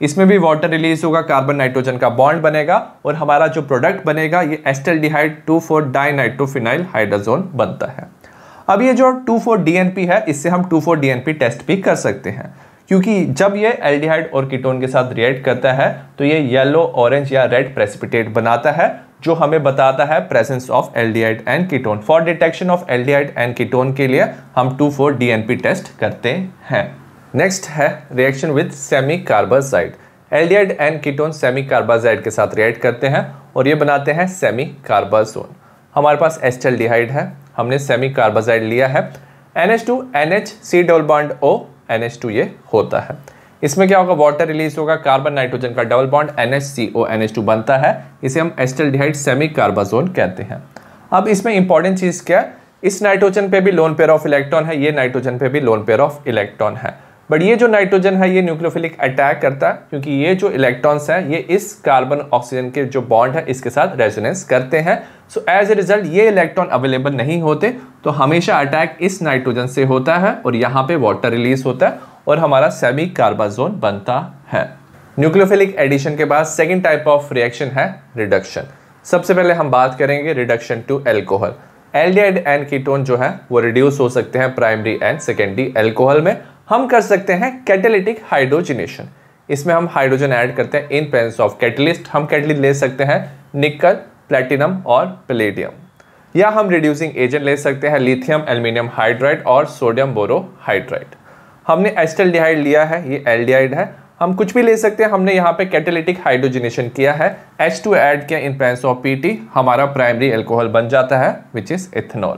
इसमें भी वाटर रिलीज होगा कार्बन नाइट्रोजन का बॉन्ड बनेगा और हमारा जो प्रोडक्ट बनेगा ये acetaldehyde two four dinitrophenyl hydrazone बनता है अब ये जो टू फोर डी है इससे हम टू फोर डी टेस्ट भी कर सकते हैं क्योंकि जब ये एल्डिहाइड और कीटोन के साथ रिएक्ट करता है तो ये येलो ऑरेंज या रेड प्रेसिपिटेट बनाता है जो हमें बताता है presence of aldehyde and ketone for detection of aldehyde and ketone के लिए हम टू फोर डी टेस्ट करते हैं नेक्स्ट है reaction with semicarbazide aldehyde and ketone semicarbazide के साथ रिएक्ट करते हैं और ये बनाते हैं सेमी कार्बाजोन हमारे पास एस्टल है हमने सेमी कार्बाजाइड लिया है N H two N H C double bond O N H two ये होता है इसमें क्या होगा वाटर रिलीज होगा कार्बन नाइट्रोजन का double bond N H C O N H two बनता है इसे हम एस्टल सेमी कार्बाजोन कहते हैं अब इसमें इंपॉर्टेंट चीज़ क्या है इस नाइट्रोजन पे भी लोन पेयर ऑफ इलेक्ट्रॉन है ये नाइट्रोजन पे भी लोन पेयर ऑफ इलेक्ट्रॉन है बट ये जो नाइट्रोजन है ये न्यूक्लियोफिलिक अटैक करता है क्योंकि ये जो इलेक्ट्रॉन्स हैं ये इस कार्बन ऑक्सीजन के जो बॉन्ड है इसके साथ रेजोनेंस करते हैं सो एज ए रिजल्ट ये इलेक्ट्रॉन अवेलेबल नहीं होते तो हमेशा अटैक इस नाइट्रोजन से होता है और यहाँ पे वाटर रिलीज होता है और हमारा सेमी कार्बाजोन बनता है न्यूक्लियोफिलिक एडिशन के बाद सेकेंड टाइप ऑफ रिएक्शन है रिडक्शन सबसे पहले हम बात करेंगे reduction to alcohol aldehyde and ketone जो है वो रिड्यूस हो सकते हैं प्राइमरी एंड सेकेंडरी एल्कोहल में हम कर सकते हैं कैटेलिटिक हाइड्रोजनेशन इसमें हम हाइड्रोजन ऐड करते हैं इन प्रेजेंस ऑफ कैटलिस्ट हम कैटलिस्ट ले सकते हैं निकल प्लेटिनम और प्लेडियम या हम रिड्यूसिंग एजेंट ले सकते हैं लिथियम एल्यूमिनियम हाइड्राइड और सोडियम बोरोहाइड्राइड हमने एस्टल लिया है ये एल्डिहाइड है हम कुछ भी ले सकते हैं हमने यहाँ पे कैटेलिटिक हाइड्रोजनेशन किया है एच टू एड किया इन प्रेजेंस ऑफ पीटी हमारा प्राइमरी एल्कोहल बन जाता है विच इज़ इथेनॉल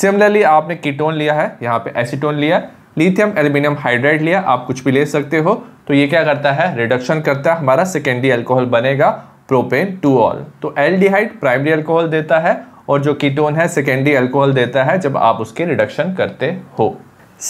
सिमिलरली आपने कीटोन लिया है यहाँ पे एसीटोन लिया लिथियम एल्यूमिनियम हाइड्राइड लिया आप कुछ भी ले सकते हो तो ये क्या करता है रिडक्शन करता है हमारा सेकेंडरी एल्कोहल बनेगा प्रोपेन टू ऑल तो एल्डिहाइड प्राइमरी एल्कोहल देता है और जो कीटोन है सेकेंडरी एल्कोहल देता है जब आप उसके रिडक्शन करते हो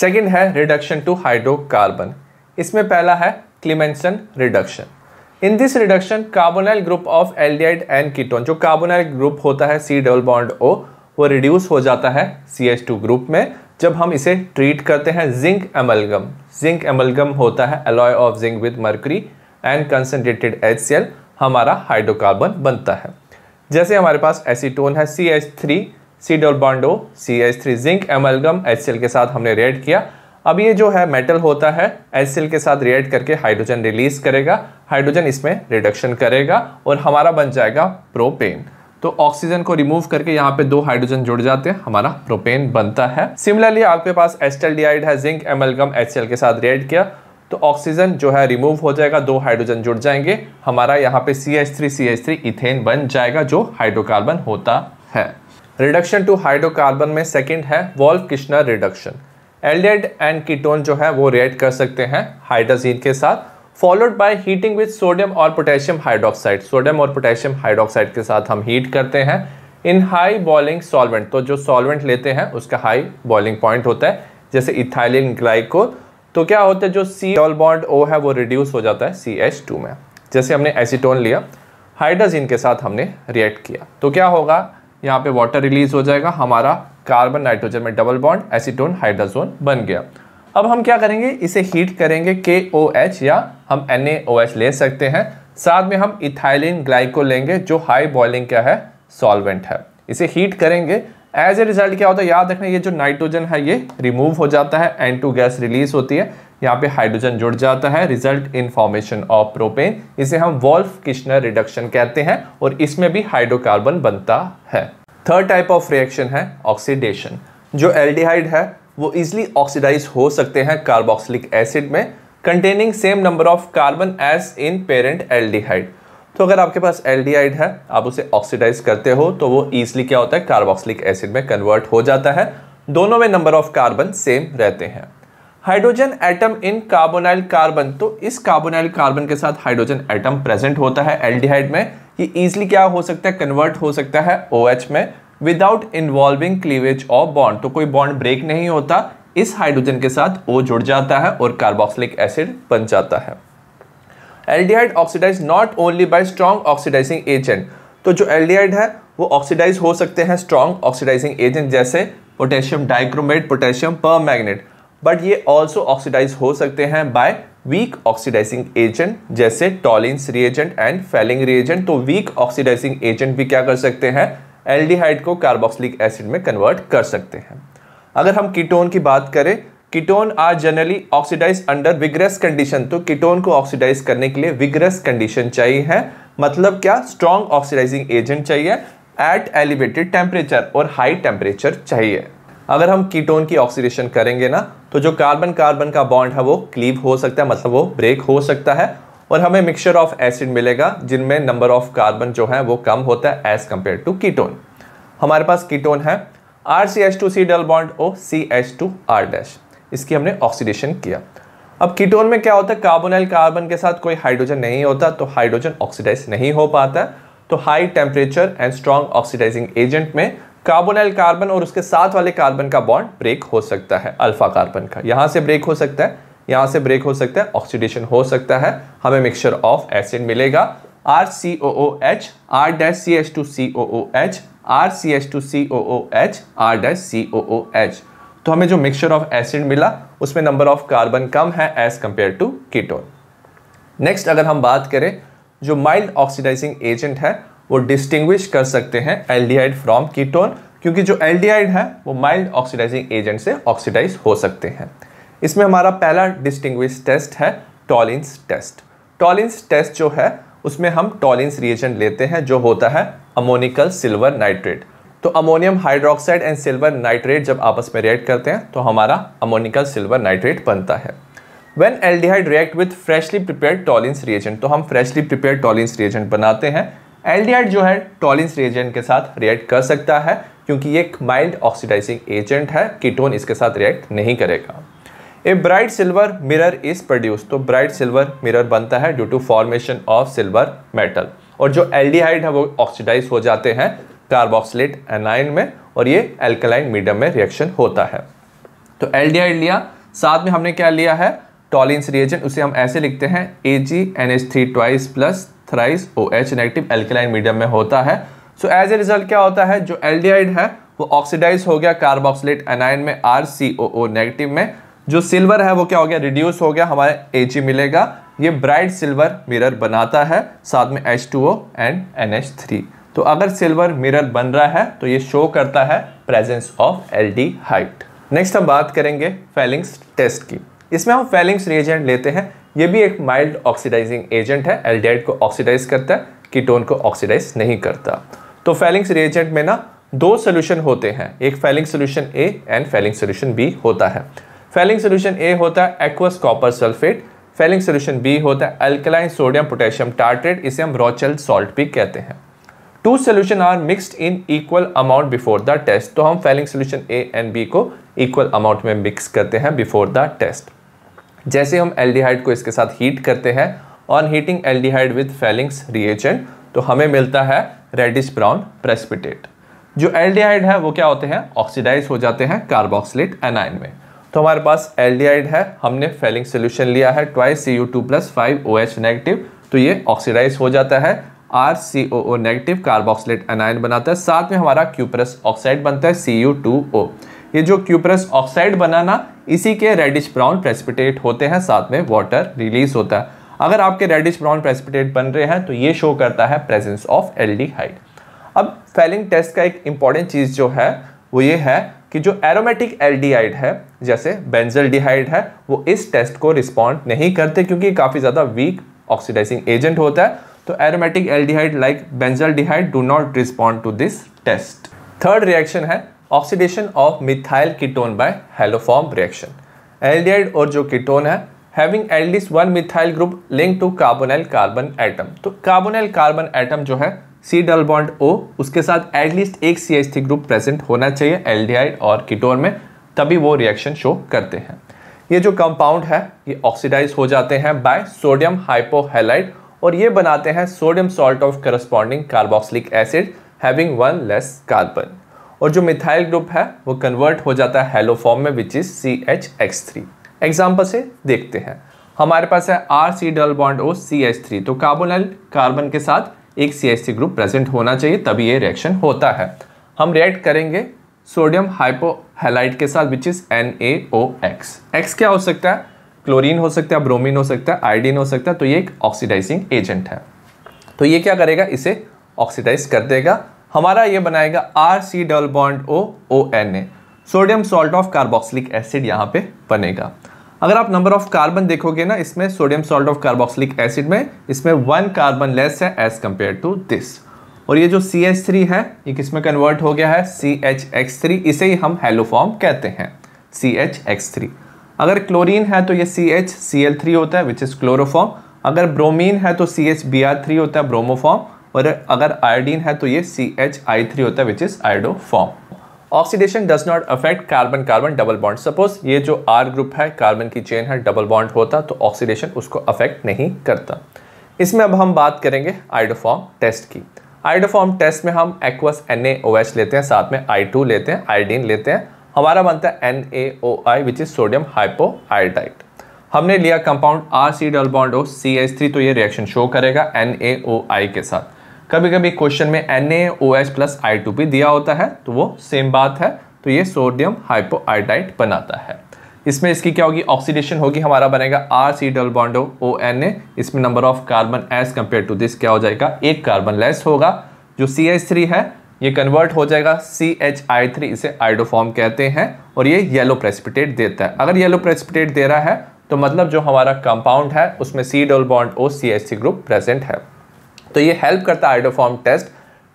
सेकेंड है रिडक्शन टू हाइड्रोकार्बन इसमें पहला है Clemmensen reduction in this reduction carbonyl group of aldehyde and ketone जो कार्बोनाइल ग्रुप होता है सी डबल बॉन्ड ओ वो रिड्यूस हो जाता है सी एच टू ग्रुप में जब हम इसे ट्रीट करते हैं जिंक एमलगम जिंक एमलगम होता है alloy of zinc with mercury and concentrated H हमारा हाइड्रोकार्बन बनता है जैसे हमारे पास एसीटोन है C H three C double bond O C H three zinc amalgam H के साथ हमने रिएक्ट किया अब ये जो है मेटल होता है एच के साथ रिएक्ट करके हाइड्रोजन रिलीज करेगा हाइड्रोजन इसमें रिडक्शन करेगा और हमारा बन जाएगा प्रोपेन तो ऑक्सीजन को रिमूव करके यहाँ पे दो हाइड्रोजन जुड़ जाते हैं हमारा प्रोपेन बनता है सिमिलरली आपके पास एस्टल है जिंक एमलगम एच के साथ रिएड किया तो ऑक्सीजन जो है रिमूव हो जाएगा दो हाइड्रोजन जुड़ जाएंगे हमारा यहाँ पे C H three C H three ethane बन जाएगा जो हाइड्रोकार्बन होता है रिडक्शन टू हाइड्रोकार्बन में सेकेंड है Wolff Kishner reduction aldehyde and ketone जो है वो रिएक्ट कर सकते हैं हाइड्रोजीन के साथ followed by heating with sodium और पोटेशियम हाइड्रोक्साइड सोडियम और पोटेशियम हाइड्रोक्साइड के साथ हम हीट करते हैं इन हाई बॉइलिंग सॉल्वेंट तो जो सॉल्वेंट लेते हैं उसका हाई बॉइलिंग पॉइंट होता है जैसे इथाइलिन ग्लाइको तो क्या होता है जो सी डॉल बॉन्ड ओ है वो रिड्यूस हो जाता है सी एच टू में जैसे हमने एसीटोन लिया हाइड्रोजीन के साथ हमने रिएक्ट किया तो क्या होगा यहाँ पे वाटर रिलीज हो जाएगा हमारा कार्बन नाइट्रोजन में डबल बॉन्ड एसीटोन हाइड्रोजोन बन गया अब हम क्या करेंगे इसे हीट करेंगे के ओ एच या हम एन ए ओ एच ले सकते हैं साथ में हम इथाइलिन ग्लाइको लेंगे जो हाई बॉइलिंग क्या है सॉल्वेंट है इसे हीट करेंगे एज ए रिजल्ट क्या होता है याद रखना ये जो नाइट्रोजन है ये रिमूव हो जाता है एन टू गैस रिलीज होती है यहाँ पे हाइड्रोजन जुड़ जाता है result in formation of propane इसे हम वॉल्फ किशनर रिडक्शन कहते हैं और इसमें भी हाइड्रोकार्बन बनता है थर्ड टाइप ऑफ रिएक्शन है ऑक्सीडेशन जो एल्डिहाइड है वो इजिली ऑक्सीडाइज हो सकते हैं कार्बोक्सिलिक एसिड में containing same number of carbon as in parent aldehyde तो अगर आपके पास एल्डिहाइड है आप उसे ऑक्सीडाइज करते हो तो वो ईजिली क्या होता है कार्बोक्सिलिक एसिड में कन्वर्ट हो जाता है दोनों में नंबर ऑफ कार्बन सेम रहते हैं hydrogen atom in carbonyl carbon तो इस कार्बोनाइल कार्बन के साथ हाइड्रोजन एटम प्रेजेंट होता है एल्डिहाइड में ये ईजिली क्या हो सकता है कन्वर्ट हो सकता है ओ OH में without involving cleavage of bond तो कोई बॉन्ड ब्रेक नहीं होता इस हाइड्रोजन के साथ ओ जुड़ जाता है और कार्बोक्सिलिक एसिड बन जाता है aldehyde oxidize not only by strong oxidising agent तो जो एल्डिहाइड है वो ऑक्सीडाइज हो सकते हैं स्ट्रॉन्ग ऑक्सीडाइजिंग एजेंट जैसे potassium dichromate potassium permanganate but ये ऑल्सो ऑक्सीडाइज हो सकते हैं बाय वीक ऑक्सीडाइजिंग एजेंट जैसे Tollens reagent and Fehling reagent तो वीक ऑक्सीडाइजिंग एजेंट भी क्या कर सकते हैं एल्डिहाइड को कार्बोक्सिलिक एसिड में कन्वर्ट कर सकते हैं अगर हम कीटोन की बात करें ketone are generally oxidize under vigorous condition तो कीटोन को ऑक्सीडाइज करने के लिए विग्रेस कंडीशन चाहिए है मतलब क्या स्ट्रॉन्ग ऑक्सीडाइजिंग एजेंट चाहिए एट एलिवेटेड टेम्परेचर और हाई टेम्परेचर चाहिए अगर हम कीटोन की ऑक्सीडेशन करेंगे ना तो जो कार्बन कार्बन का बॉन्ड है वो क्लीव हो सकता है मतलब वो ब्रेक हो सकता है और हमें मिक्सचर ऑफ एसिड मिलेगा जिनमें नंबर ऑफ कार्बन जो है वो कम होता है एज कंपेयर टू कीटोन हमारे पास कीटोन है R C H two C double bond O C H two R dash इसकी हमने ऑक्सीडेशन किया अब कीटोन में क्या होता है कार्बोनाइल कार्बन के साथ कोई हाइड्रोजन नहीं होता तो हाइड्रोजन ऑक्सीडाइज नहीं हो पाता तो high temperature and strong oxidising agent में कार्बोनाइल कार्बन और उसके साथ वाले कार्बन का बॉन्ड ब्रेक हो सकता है अल्फा कार्बन का यहाँ से ब्रेक हो सकता है यहां से ब्रेक हो सकता है ऑक्सीडेशन हो सकता है हमें मिक्सचर ऑफ एसिड मिलेगा R C O O H R dash C H two C O O H R C H two C O O H R dash C O O H तो हमें जो मिक्सचर ऑफ एसिड मिला उसमें नंबर ऑफ कार्बन कम है as compare to ketone next अगर हम बात करें जो माइल्ड ऑक्सीडाइजिंग एजेंट है वो डिस्टिंग्विश कर सकते हैं एल्डिहाइड फ्रॉम कीटोन क्योंकि जो एल्डिहाइड है वो माइल्ड ऑक्सीडाइजिंग एजेंट से ऑक्सीडाइज हो सकते हैं इसमें हमारा पहला डिस्टिंग टेस्ट है टॉलिंस टेस्ट टॉलिंस टेस्ट जो है उसमें हम टॉलिंस रिएजेंट लेते हैं जो होता है अमोनिकल सिल्वर नाइट्रेट तो ammonium hydroxide and silver nitrate जब आपस में रिएक्ट करते हैं तो हमारा अमोनिकल सिल्वर नाइट्रेट बनता है when aldehyde react with freshly prepare Tollens reagent तो हम फ्रेशली प्रिपेयर टॉलिंस रिएजेंट बनाते हैं एल्डिहाइड जो है टॉलिंस रिएजेंट के साथ रिएक्ट कर सकता है क्योंकि ये एक माइल्ड ऑक्सीडाइजिंग एजेंट है कीटोन इसके साथ रिएक्ट नहीं करेगा a bright silver mirror is produce तो ब्राइट सिल्वर मिरर बनता है due to formation of silver metal और जो एल्डिहाइड है वो ऑक्सीडाइज हो जाते हैं कार्बोक्सिलेट एनाइन में और ये एल्कलाइन मीडियम में रिएक्शन होता है तो एल्डिहाइड लिया साथ में हमने क्या लिया है टॉलिंस रिएजन उसे हम ऐसे लिखते हैं A G N H three twice plus thrice O H negative alkaline medium में होता है सो एज ए रिजल्ट क्या होता है जो एल्डिहाइड है वो ऑक्सीडाइज हो गया कार्बोक्सिलेट एनाइन में R C O O negative में जो सिल्वर है वो क्या हो गया रिड्यूस हो गया हमारे एच मिलेगा ये ब्राइट सिल्वर मिरर बनाता है साथ में एच एंड एन तो अगर सिल्वर मिरर बन रहा है तो ये शो करता है presence of aldehyde next हम बात करेंगे फेलिंग्स टेस्ट की इसमें हम फेलिंग्स रिएजेंट लेते हैं ये भी एक माइल्ड ऑक्सीडाइजिंग एजेंट है एल को ऑक्सीडाइज करता है कीटोन को ऑक्सीडाइज नहीं करता तो फेलिंग्स रिएजेंट में ना दो सोल्यूशन होते हैं एक Fehling solution A and Fehling solution B होता है फेलिंग सोल्यूशन ए होता है aqueous copper sulphate Fehling solution B होता है अल्कलाइन सोडियम पोटेशियम टार्ट्रेट इसे हम रोचल सॉल्ट भी कहते हैं two solution are mixed in equal amount before the test तो हम Fehling solution A and B को इक्वल अमाउंट में मिक्स करते हैं बिफोर द टेस्ट जैसे हम एल्डिहाइड को इसके साथ हीट करते हैं on heating aldehyde with Fehling's reagent तो हमें मिलता है रेडिश ब्राउन प्रेस्पिटेट जो एल्डिहाइड है वो क्या होते हैं ऑक्सीडाइज हो जाते हैं कार्बोक्सिलेट एनाइन में तो हमारे पास एल्डिहाइड है हमने फेलिंग सोल्यूशन लिया है twice C U two plus five O H negative तो ये ऑक्सीडाइज हो जाता है R C O O negative carboxylate anion बनाता है साथ में हमारा क्यूपरस ऑक्साइड बनता है सी यू टू ओ ये जो क्यूपरस ऑक्साइड बनाना इसी के रेडिश ब्राउन प्रेसिपिटेट होते हैं साथ में वाटर रिलीज होता है अगर आपके रेडिश ब्राउन प्रेसिपिटेट बन रहे हैं तो ये शो करता है प्रेजेंस ऑफ एल अब फेलिंग टेस्ट का एक इंपॉर्टेंट चीज़ जो है वो ये है कि जो एरोमेटिक एल्डिहाइड है जैसे बेंजल्डिहाइड है वो इस टेस्ट को रिस्पॉन्ड नहीं करते क्योंकि काफ़ी ज़्यादा वीक ऑक्सीडाइजिंग एजेंट होता है तो aromatic aldehyde like benzaldehyde do not respond to this test third reaction है oxidation of methyl ketone by haloform reaction aldehyde और जो कीटोन है having at least one methyl group link to carbonyl carbon atom तो कार्बोनल कार्बन एटम जो है सी डल बॉन्ड ओ उसके साथ एटलीस्ट एक C H three group present होना चाहिए एल्डिहाइड और किटोर में तभी वो रिएक्शन शो करते हैं ये जो कंपाउंड है ये ऑक्सीडाइज हो जाते हैं बाय सोडियम हाइपोहेलाइड और ये बनाते हैं sodium salt of corresponding carboxylic acid having one less carbon और जो मिथाइल ग्रुप है वो कन्वर्ट हो जाता है हेलो फॉर्म में which is C H X three example से देखते हैं हमारे पास है R C double bond O C H three तो कार्बोनाइल कार्बन के साथ एक सी ग्रुप प्रेजेंट होना चाहिए तभी ये रिएक्शन होता है हम रिएक्ट करेंगे सोडियम हाइपोहेलाइट के साथ which is N A O X X क्या हो सकता है क्लोरीन हो सकता है ब्रोमीन हो सकता है आयोडीन हो सकता है तो ये एक ऑक्सीडाइजिंग एजेंट है तो ये क्या करेगा इसे ऑक्सीडाइज कर देगा हमारा ये बनाएगा R C double bond O O N A sodium salt of carboxylic acid यहाँ पे बनेगा अगर आप नंबर ऑफ कार्बन देखोगे ना इसमें sodium salt of carboxylic acid में इसमें वन कार्बन लेस है एज कंपेयर टू दिस और ये जो सी एच थ्री है ये किस में कन्वर्ट हो गया है सी एच एक्स थ्री इसे ही हम हेलोफॉर्म कहते हैं सी एच एक्स थ्री अगर क्लोरीन है तो ये C H C L three होता है विच इज़ क्लोरोफॉर्म अगर ब्रोमीन है तो C H B R three होता है ब्रोमोफॉर्म और अगर आयोडीन है तो ये सी एच आई थ्री होता है which is iodoform oxidation does not affect carbon carbon double bond suppose ये जो आर ग्रुप है कार्बन की चेन है डबल बॉन्ड होता तो ऑक्सीडेशन उसको अफेक्ट नहीं करता इसमें अब हम बात करेंगे आइडोफॉर्म टेस्ट की आइडोफॉर्म टेस्ट में हम एक्वस एन लेते हैं साथ में आई लेते हैं आईडीन लेते हैं हमारा बनता है N A O I which is sodium hypoiodite हमने लिया compound R C double bond O C H three तो ये रिएक्शन शो करेगा एन ए ओ आई के साथ कभी कभी क्वेश्चन में N A O H plus I two P दिया होता है तो वो सेम बात है तो ये सोडियम हाइपोआइडाइट बनाता है इसमें इसकी क्या होगी ऑक्सीडेशन होगी हमारा बनेगा R C double bond O O N A इसमें number of carbon as compare to this क्या हो जाएगा एक कार्बन लेस होगा जो सी एच थ्री है ये कन्वर्ट हो जाएगा सी एच आई थ्री इसे आइडोफॉर्म कहते हैं और ये येलो प्रेसिपिटेट देता है अगर येलो प्रेसिपिटेट दे रहा है तो मतलब जो हमारा कंपाउंड है उसमें C double bond O C H C group present है तो ये हेल्प करता है iodoform test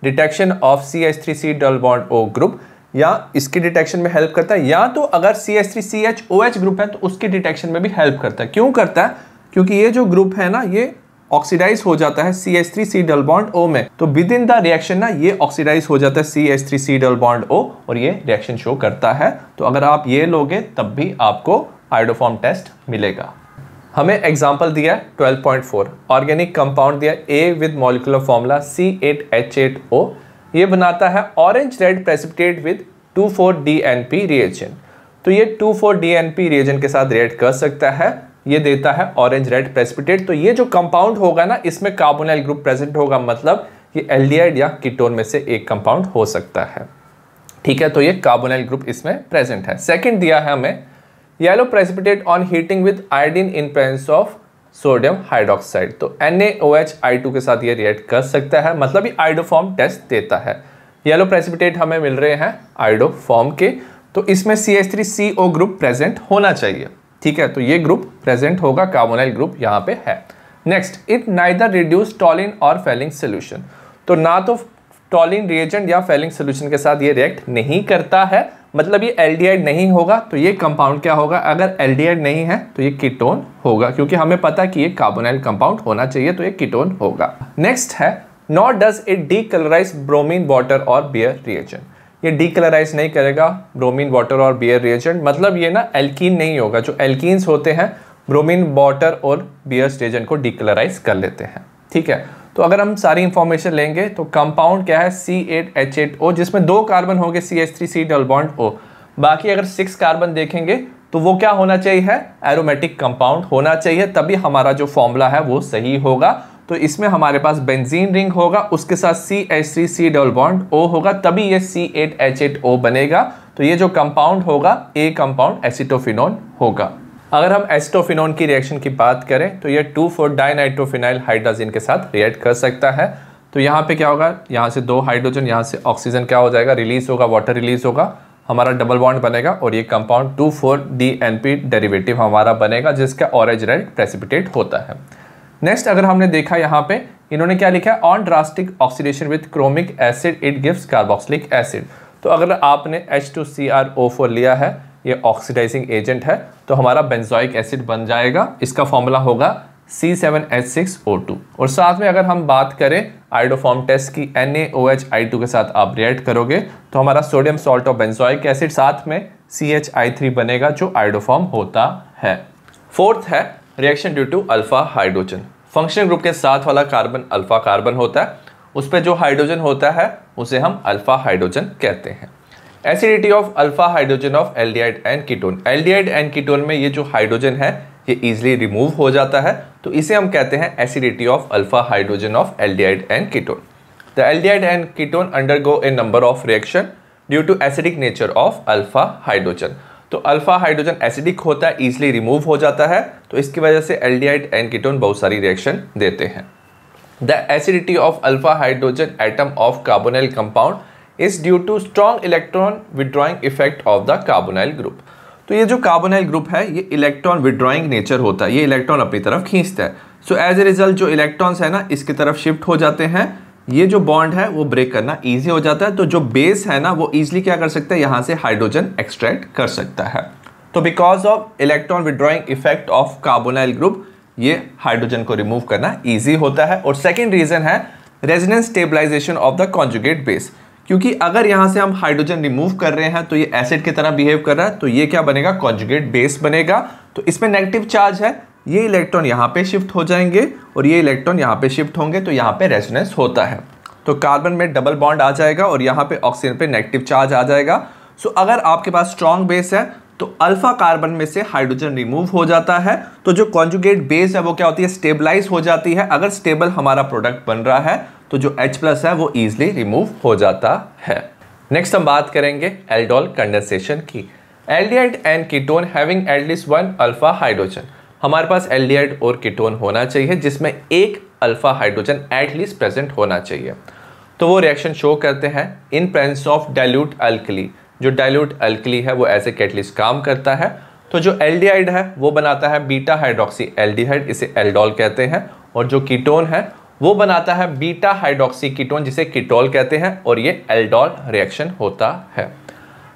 detection of C H three C double bond O group या इसकी डिटेक्शन में हेल्प करता है या तो अगर C H three C H O H group है तो उसके डिटेक्शन में भी हेल्प करता है क्यों करता है क्योंकि ये जो ग्रुप है ना ये ऑक्सीडाइज हो जाता है C H three C double bond O में तो विद इन द रिएक्शन ना ये ऑक्सीडाइज हो जाता है C H three C double bond O और ये रिएक्शन शो करता है तो अगर आप ये लोगे तब भी आपको आइडोफॉर्म टेस्ट मिलेगा हमें एग्जाम्पल दिया है 12.4 ऑर्गेनिक कंपाउंड दिया A with molecular formula C eight H eight O ये बनाता है orange red precipitate with 24 P reagent तो ये 24 पी रिएजन के साथ रिएक्ट कर सकता है ये देता है ऑरेंज रेड प्रेसिपिटेट तो ये जो कंपाउंड होगा ना इसमें कार्बोनाइल ग्रुप प्रेजेंट होगा मतलब ये एल्डिहाइड या किटोन में से एक कंपाउंड हो सकता है ठीक है तो ये कार्बोनाइल ग्रुप इसमें प्रेजेंट है सेकेंड दिया है हमें yellow precipitate on heating with iodine in presence of sodium hydroxide तो एन के साथ ये रिएक्ट कर सकता है मतलब ये आइडोफॉर्म टेस्ट देता है येलो प्रेसिपिटेट हमें मिल रहे हैं आइडोफॉर्म के तो इसमें CH3CO ग्रुप प्रेजेंट होना चाहिए ठीक है तो ये ग्रुप प्रेजेंट होगा कार्बोनाइल ग्रुप यहाँ पे है next it neither reduce Tollen और फेलिंग सोल्यूशन तो ना तो टॉलिन रिएजेंट या फेलिंग सोल्यूशन के साथ ये रिएक्ट नहीं करता है मतलब ये एल्डिहाइड नहीं होगा तो ये कंपाउंड क्या होगा अगर एल्डिहाइड नहीं है तो ये कीटोन होगा क्योंकि हमें पता कि ये कार्बोनाइल कंपाउंड होना चाहिए तो ये कीटोन होगा नेक्स्ट है not does it decolourize bromine water और बियर रिएजेंट ये डीकलराइज नहीं करेगा ब्रोमीन वाटर और बियर रिएजेंट मतलब ये ना एल्कीन नहीं होगा जो एल्किस होते हैं ब्रोमीन वाटर और बियर रिएजेंट को डीकलराइज कर लेते हैं ठीक है तो अगर हम सारी इंफॉर्मेशन लेंगे तो कंपाउंड क्या है C eight H eight O जिसमें दो कार्बन हो गए C H three C double bond O बाकी अगर सिक्स कार्बन देखेंगे तो वो क्या होना चाहिए है एरोमेटिक कंपाउंड होना चाहिए तभी हमारा जो फॉर्मूला है वो सही होगा तो इसमें हमारे पास बेंजीन रिंग होगा उसके साथ C H three C double bond O होगा तभी ये C eight H eight O बनेगा तो ये जो कंपाउंड होगा ए कंपाउंड एसिटोफिनोन होगा अगर हम एस्टोफिनोन की रिएक्शन की बात करें तो यह टू फोर डाइनाइट्रोफिनाइल हाइड्राजिन के साथ रिएक्ट कर सकता है तो यहाँ पे क्या होगा यहाँ से दो हाइड्रोजन यहाँ से ऑक्सीजन क्या हो जाएगा रिलीज होगा वाटर रिलीज होगा हमारा डबल बॉन्ड बनेगा और ये compound two four D N P derivative हमारा बनेगा जिसका ऑरेंज रेड प्रेसिपिटेट होता है नेक्स्ट अगर हमने देखा यहाँ पे इन्होंने क्या लिखा है on drastic oxidation with chromic acid it gives carboxylic acid तो अगर आपने H two C R O four लिया है ये ऑक्सीडाइजिंग एजेंट है तो हमारा बेंजोइक एसिड बन जाएगा इसका फॉर्मूला होगा C seven H six O two और साथ में अगर हम बात करें आइडोफॉर्म टेस्ट की N A O H I two के साथ आप रिएक्ट करोगे तो हमारा सोडियम सॉल्ट और बेंजोइक एसिड साथ में सी एच आई थ्री बनेगा जो आइडोफॉर्म होता है फोर्थ है reaction due to alpha hydrogen function group के साथ वाला कार्बन अल्फा कार्बन होता है उस पर जो हाइड्रोजन होता है उसे हम अल्फा हाइड्रोजन कहते हैं acidity of alpha hydrogen of aldehyde and ketone aldehyde and ketone में ये जो हाइड्रोजन है ये इजिली रिमूव हो जाता है तो इसे हम कहते हैं acidity of alpha hydrogen of aldehyde and ketone the aldehyde and ketone undergo a number of reaction due to acidic nature of alpha hydrogen तो अल्फा हाइड्रोजन एसिडिक होता है ईजिली रिमूव हो जाता है तो इसकी वजह से एल्डिहाइड एंड कीटोन बहुत सारी रिएक्शन देते हैं the acidity of alpha hydrogen atom of carbonyl compound is due to strong electron withdrawing effect of the carbonyl group तो ये जो कार्बोनाइल ग्रुप है ये इलेक्ट्रॉन विड्रॉइंग नेचर होता है ये इलेक्ट्रॉन अपनी तरफ खींचता है सो एज ए रिजल्ट जो इलेक्ट्रॉन्स है ना इसकी तरफ शिफ्ट हो जाते हैं ये जो बॉन्ड है वो ब्रेक करना ईजी हो जाता है तो जो बेस है ना वो ईजिली क्या कर सकता है यहाँ से हाइड्रोजन एक्सट्रैक्ट कर सकता है तो because of electron withdrawing effect of carbonyl group ये हाइड्रोजन को रिमूव करना ईजी होता है और सेकेंड रीजन है resonance stabilization of the conjugate base क्योंकि अगर यहाँ से हम हाइड्रोजन रिमूव कर रहे हैं तो ये एसिड की तरह बिहेव कर रहा है तो ये क्या बनेगा कॉन्जुगेट बेस बनेगा तो इसमें नेगेटिव चार्ज है ये इलेक्ट्रॉन यहाँ पे शिफ्ट हो जाएंगे और ये इलेक्ट्रॉन यहाँ पे शिफ्ट होंगे तो यहाँ पे रेजोनेंस होता है तो कार्बन में डबल बॉन्ड आ जाएगा और यहाँ पे ऑक्सीजन पे नेगेटिव चार्ज आ जाएगा सो अगर आपके पास स्ट्रॉन्ग बेस है तो अल्फा कार्बन में से हाइड्रोजन रिमूव हो जाता है तो जो कॉन्जुगेट बेस है वो क्या होती है स्टेबलाइज हो जाती है अगर स्टेबल हमारा प्रोडक्ट बन रहा है तो जो H प्लस है वो ईजिली रिमूव हो जाता है नेक्स्ट हम बात करेंगे एल्डोल कंडेंसेशन की aldehyde and ketone having at least one alpha hydrogen हमारे पास एल्डिहाइड और कीटोन होना चाहिए जिसमें एक अल्फा हाइड्रोजन एटलीस्ट प्रेजेंट होना चाहिए तो वो रिएक्शन शो करते हैं in presence of dilute alkali जो डाइल्यूट अल्कली है वो एज ए कैटलिस्ट काम करता है तो जो एल्डिहाइड है वो बनाता है बीटा हाइड्रोक्सी एल्डिहाइड इसे एल्डोल कहते हैं और जो कीटोन है वो बनाता है बीटा हाइड्रोक्सी कीटोन जिसे कीटोल कहते हैं और ये एल्डोल रिएक्शन होता है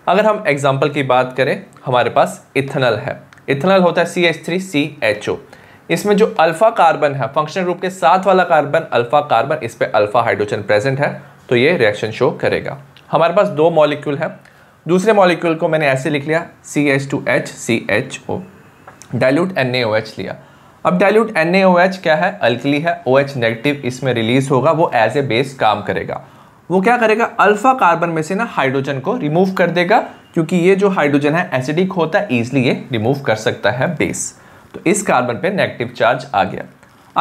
अगर हम एग्जाम्पल की बात करें हमारे पास इथनल है इथनल होता है C H three C H O इसमें जो अल्फा कार्बन है फंक्शनल रूप के साथ वाला कार्बन अल्फा कार्बन इस पर अल्फा हाइड्रोजन प्रेजेंट है तो ये रिएक्शन शो करेगा हमारे पास दो मॉलिक्यूल है दूसरे मॉलिक्यूल को मैंने ऐसे लिख लिया C H two H C H O dilute N A O H लिया अब डाइल्यूट एन क्या है अल्कली है ओ OH नेगेटिव इसमें रिलीज होगा वो एज ए बेस काम करेगा वो क्या करेगा अल्फा कार्बन में से ना हाइड्रोजन को रिमूव कर देगा क्योंकि ये जो हाइड्रोजन है एसिडिक होता है ईजिली ये रिमूव कर सकता है बेस तो इस कार्बन पे नेगेटिव चार्ज आ गया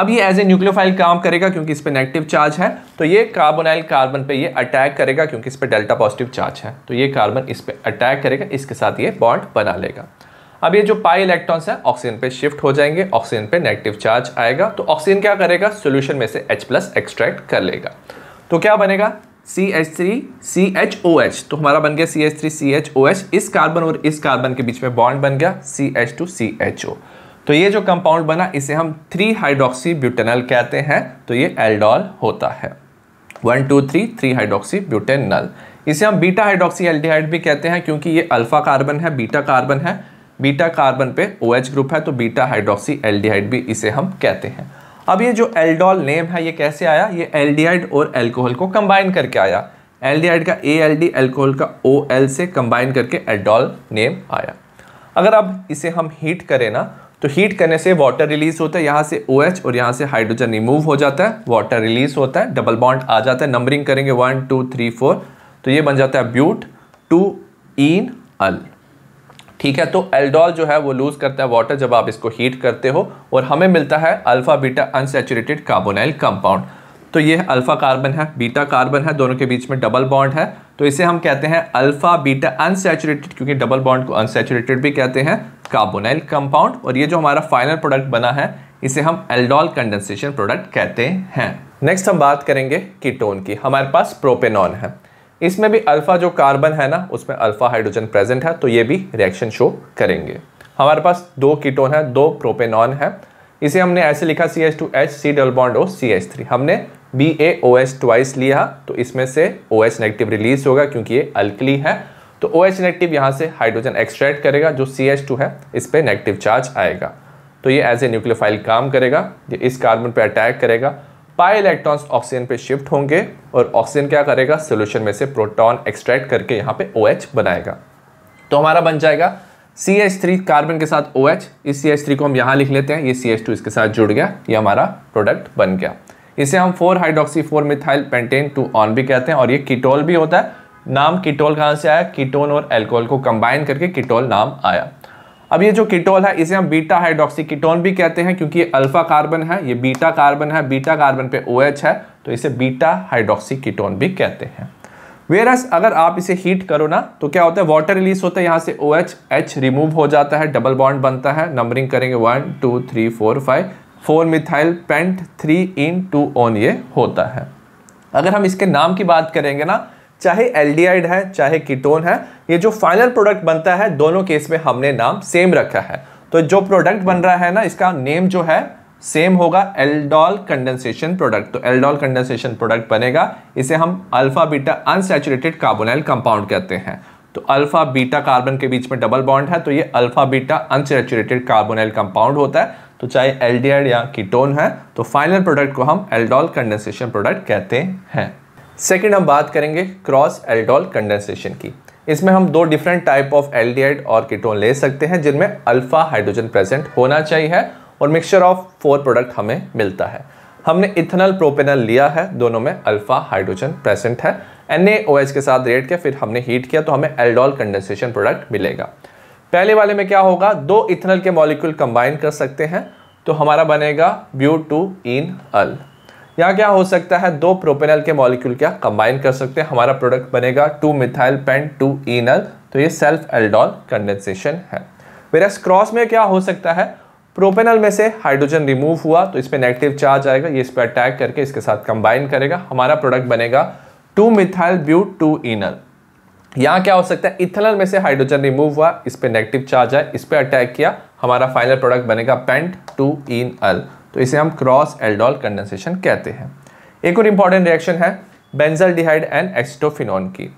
अब ये एज ए न्यूक्लियोफाइल काम करेगा क्योंकि इस पर नेगेटिव चार्ज है तो ये कार्बोनाइल कार्बन पे ये अटैक करेगा क्योंकि इस पर डेल्टा पॉजिटिव चार्ज है तो ये कार्बन इस पर अटैक करेगा इसके साथ ये बॉन्ड बना लेगा अब ये जो पाई इलेक्ट्रॉन्स हैं ऑक्सीजन पे शिफ्ट हो जाएंगे ऑक्सीजन पे नेगेटिव चार्ज आएगा तो ऑक्सीजन क्या करेगा सोल्यूशन में से एच प्लस एक्सट्रैक्ट कर लेगा तो क्या बनेगा C H three C H O H तो हमारा बन गया C H three C H O H इस कार्बन और इस कार्बन के बीच में बॉन्ड बन गया C H two C H O तो ये जो कंपाउंड बना इसे हम थ्री हाइड्रोक्सी ब्यूटेनल कहते हैं तो ये एल्डोल होता है one two three three hydroxy butanal इसे हम बीटा हाइड्रोक्सी एल्डिहाइड भी कहते हैं क्योंकि ये अल्फा कार्बन है बीटा कार्बन है बीटा कार्बन पे ओ OH ग्रुप है तो बीटा हाइड्रोक्सी एल्डिहाइड भी इसे हम कहते हैं अब ये जो एल्डोल नेम है ये कैसे आया ये एल्डिहाइड और एल्कोहल को कंबाइन करके आया एल्डिहाइड का ए एल डी एल्कोहल का ओ एल से कंबाइन करके एल्डोल नेम आया अगर अब इसे हम हीट करें ना तो हीट करने से वाटर रिलीज होता है यहाँ से ओ OH और यहाँ से हाइड्रोजन रिमूव हो जाता है वाटर रिलीज होता है डबल बॉन्ड आ जाता है नंबरिंग करेंगे वन टू थ्री फोर तो ये बन जाता है ब्यूट टू इन अल ठीक है तो एल्डोल जो है वो लूज़ करता है वाटर जब आप इसको हीट करते हो और हमें मिलता है alpha beta unsaturated carbonyl compound तो ये अल्फ़ा कार्बन है बीटा कार्बन है दोनों के बीच में डबल बॉन्ड है तो इसे हम कहते हैं अल्फ़ा बीटा अनसेचुरेटेड क्योंकि डबल बॉन्ड को अनसेचुरेटेड भी कहते हैं कार्बोनाइल कंपाउंड और ये जो हमारा फाइनल प्रोडक्ट बना है इसे हम एल्डोल कंडेंसेशन प्रोडक्ट कहते हैं नेक्स्ट हम बात करेंगे कीटोन की हमारे पास प्रोपेनॉन है इसमें भी अल्फ़ा जो कार्बन है ना उसमें अल्फ़ा हाइड्रोजन प्रेजेंट है तो ये भी रिएक्शन शो करेंगे हमारे पास दो कीटोन है दो प्रोपेनॉन है इसे हमने ऐसे लिखा C H two H C double bond O C H three हमने B A O H twice लिया तो इसमें से ओ एच नेगेटिव रिलीज होगा क्योंकि ये अल्कली है तो ओ एच नेगेटिव यहाँ से हाइड्रोजन एक्सट्रैक्ट करेगा जो सी एच टू है इस पर नेगेटिव चार्ज आएगा तो ये एज ए न्यूक्लियोफाइल काम करेगा ये इस कार्बन पर अटैक करेगा पाई इलेक्ट्रॉन्स ऑक्सीजन पे शिफ्ट होंगे और ऑक्सीजन क्या करेगा सोल्यूशन में से प्रोटॉन एक्सट्रैक्ट करके यहाँ पे ओ OH बनाएगा तो हमारा बन जाएगा सी एच थ्री कार्बन के साथ ओ OH, इस सी एच थ्री को हम यहाँ लिख लेते हैं ये सी एच टू इसके साथ जुड़ गया ये हमारा प्रोडक्ट बन गया इसे हम four hydroxy four methyl pentan two one भी कहते हैं और ये कीटोल भी होता है नाम कीटोल कहाँ से आया किटोन और एल्कोहल को कंबाइन करके किटोल नाम आया अब ये जो कीटोल है इसे हम बीटा हाइड्रोक्सी कीटोन भी कहते हैं क्योंकि ये अल्फा कार्बन है ये बीटा कार्बन है बीटा कार्बन पे ओ OH है तो इसे बीटा हाइड्रोक्सी कीटोन भी कहते हैं वेरस अगर आप इसे हीट करो ना तो क्या होता है वाटर रिलीज होता है यहाँ से ओ एच एच रिमूव हो जाता है डबल बॉन्ड बनता है नंबरिंग करेंगे one two three four five four methyl pent three en two one ये होता है अगर हम इसके नाम की बात करेंगे ना चाहे एल्डिहाइड है चाहे कीटोन है ये जो फाइनल प्रोडक्ट बनता है दोनों केस में हमने नाम सेम रखा है तो जो प्रोडक्ट बन रहा है ना इसका नेम जो है सेम होगा एल्डोल कंडेंसेशन प्रोडक्ट तो एल्डोल कंडेंसेशन प्रोडक्ट बनेगा इसे हम alpha beta unsaturated carbonyl compound कहते हैं तो अल्फा बीटा कार्बन के बीच में डबल बॉन्ड है तो ये alpha beta unsaturated carbonyl compound होता है तो चाहे एल या कीटोन है तो फाइनल प्रोडक्ट को हम एल्डोल कंडेंसेशन प्रोडक्ट कहते हैं सेकेंड हम बात करेंगे क्रॉस एल्डोल कंडेंसेशन की इसमें हम दो डिफरेंट टाइप ऑफ एल्डिहाइड और कीटोन ले सकते हैं जिनमें अल्फा हाइड्रोजन प्रेजेंट होना चाहिए और मिक्सचर ऑफ फोर प्रोडक्ट हमें मिलता है हमने इथेनल प्रोपेनल लिया है दोनों में अल्फा हाइड्रोजन प्रेजेंट है एन के साथ रेड किया फिर हमने हीट किया तो हमें एल्डोल कंडेंसेशन प्रोडक्ट मिलेगा पहले वाले में क्या होगा दो इथेनल के मॉलिक्यूल कंबाइन कर सकते हैं तो हमारा बनेगा ब्यू टू इन अल यहाँ क्या हो सकता है दो प्रोपेनल के मॉलिक्यूल क्या कंबाइन कर सकते हैं हमारा प्रोडक्ट बनेगा two methyl pent two enal तो ये सेल्फ एल्डॉल कंडेंसेशन है मेरा क्रॉस में क्या हो सकता है प्रोपेनल में से हाइड्रोजन रिमूव हुआ तो इस पर नेगेटिव चार्ज आएगा ये इस पर अटैक करके इसके साथ कंबाइन करेगा हमारा प्रोडक्ट बनेगा two methyl but two enal यहाँ क्या हो सकता है इथेनल में से हाइड्रोजन रिमूव हुआ इस पर नेगेटिव चार्ज आए इस पर अटैक किया हमारा फाइनल प्रोडक्ट बनेगा पेंट टू इन अल तो इसे हम क्रॉस एल्डोल कंडेंसेशन कहते हैं एक और इंपॉर्टेंट रिएक्शन है बेंजल डिहाइड एंड एक्सटोफिनोन की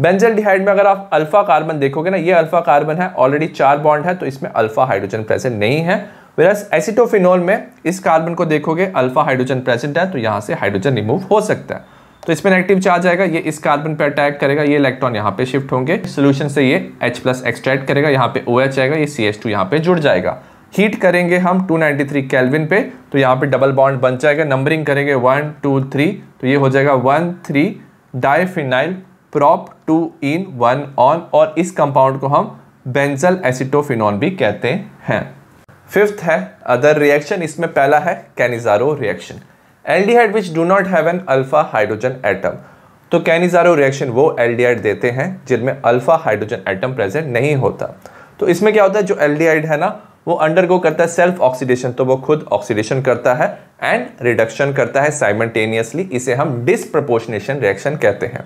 बेंजल डिहाइड में अगर आप अल्फा कार्बन देखोगे ना ये अल्फा कार्बन है ऑलरेडी चार बॉन्ड है तो इसमें अल्फा हाइड्रोजन प्रेजेंट नहीं है वेरस एसिटोफिनोल में इस कार्बन को देखोगे अल्फा हाइड्रोजन प्रेजेंट है तो यहाँ से हाइड्रोजन रिमूव हो सकता है तो इसमें नेगेटिव चार्ज आएगा ये इस कार्बन पर अटैक करेगा ये इलेक्ट्रॉन यहाँ पे शिफ्ट होंगे सोल्यूशन से ये H प्लस एक्सट्रैक्ट करेगा यहाँ पे OH आएगा ये सी एच टू यहाँ पे जुड़ जाएगा हीट करेंगे हम 293 केल्विन पे तो यहाँ पे डबल बॉन्ड बन जाएगा नंबरिंग करेंगे वन टू थ्री तो ये हो जाएगा one three diphenyl prop two en one one और इस कंपाउंड को हम बेंजल एसिटोफिनॉन भी कहते हैं फिफ्थ है अदर रिएक्शन इसमें पहला है Cannizzaro reaction aldehyde which do not have an alpha hydrogen atom तो कैनिजारो रिएक्शन वो एल्डिहाइड देते हैं जिनमें अल्फा हाइड्रोजन एटम प्रेजेंट नहीं होता तो इसमें क्या होता है जो एल्डिहाइड है ना वो अंडरगो करता है सेल्फ ऑक्सीडेशन तो वो खुद ऑक्सीडेशन करता है एंड रिडक्शन करता है साइमल्टेनियसली इसे हम डिसप्रपोशनेशन रिएक्शन कहते हैं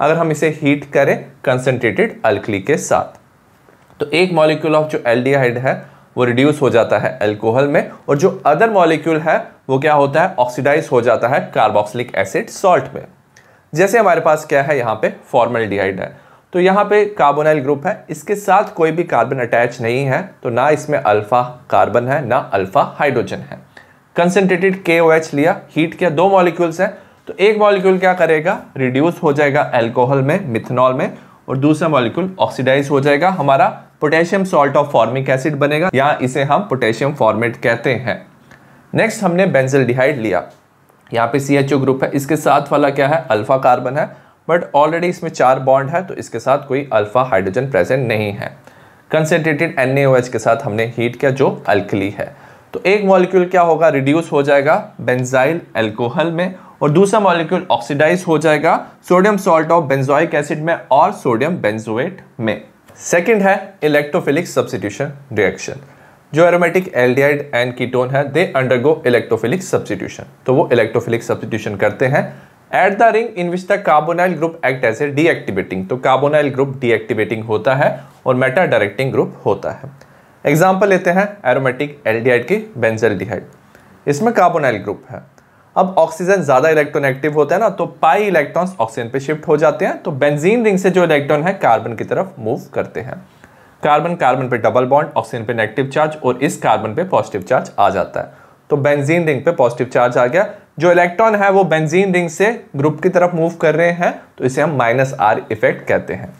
अगर हम इसे हीट करें कंसनट्रेटेड अल्कली के साथ तो एक मॉलिक्यूल ऑफ जो एल्डिहाइड है वो रिड्यूस हो जाता है एल्कोहल में और जो अदर मॉलिक्यूल है वो क्या होता है ऑक्सीडाइज हो जाता है कार्बोक्सिलिक एसिड सॉल्ट में जैसे हमारे पास क्या है यहाँ पे फॉर्मल है तो यहाँ पे कार्बोनाइल ग्रुप है इसके साथ कोई भी कार्बन अटैच नहीं है तो ना इसमें अल्फा कार्बन है ना अल्फा हाइड्रोजन है कंसेंट्रेटेड के ओ एच लिया हीट किया दो मॉलिक्यूल्स हैं तो एक मॉलिक्यूल क्या करेगा रिड्यूस हो जाएगा एल्कोहल में मिथनॉल में और दूसरा मॉलिक्यूल ऑक्सीडाइज हो जाएगा हमारा potassium salt of formic acid बनेगा या इसे हम पोटेशियम फॉर्मेट कहते हैं नेक्स्ट हमने बेंजल डिहाइड लिया यहाँ पे सी ग्रुप है इसके साथ वाला क्या है अल्फा कार्बन है बट ऑलरेडी इसमें चार बॉन्ड है तो इसके साथ कोई अल्फ़ा हाइड्रोजन प्रेजेंट नहीं है कंसेंट्रेटेड एन के साथ हमने हीट किया जो अल्कली है तो एक मॉलिक्यूल क्या होगा रिड्यूस हो जाएगा बेंजाइल एल्कोहल में और दूसरा मॉलिक्यूल ऑक्सीडाइज हो जाएगा sodium salt of benzoic acid में और सोडियम बेंजोएट में सेकंड है इलेक्ट्रोफिलिक सब्सिट्यूशन रिएक्शन जो एरोमेटिक एल्डिहाइड एंड कीटोन है दे अंडरगो इलेक्ट्रोफिलिक सब्सिट्यूशन तो वो इलेक्ट्रोफिलिक सब्सिट्यूशन करते हैं at the ring in which the carbonyl group act as a deactivating तो कार्बोनाइल ग्रुप डीएक्टिवेटिंग होता है और मेटा डायरेक्टिंग ग्रुप होता है एग्जाम्पल लेते हैं एरोमेटिक एल्डिहाइड की बेंजल इसमें कार्बोनाइल ग्रुप है अब ऑक्सीजन ज़्यादा इलेक्ट्रॉन एक्टिव होता है ना तो पाई इलेक्ट्रॉन्स ऑक्सीजन पे शिफ्ट हो जाते हैं तो बेंजीन रिंग से जो इलेक्ट्रॉन है कार्बन की तरफ मूव करते हैं कार्बन कार्बन पे डबल बॉन्ड ऑक्सीजन पे नेगेटिव चार्ज और इस कार्बन पे पॉजिटिव चार्ज आ जाता है तो बेंजीन रिंग पे पॉजिटिव चार्ज आ गया जो इलेक्ट्रॉन है वो बेंजीन रिंग से ग्रुप की तरफ मूव कर रहे हैं तो इसे हम माइनस आर इफेक्ट कहते हैं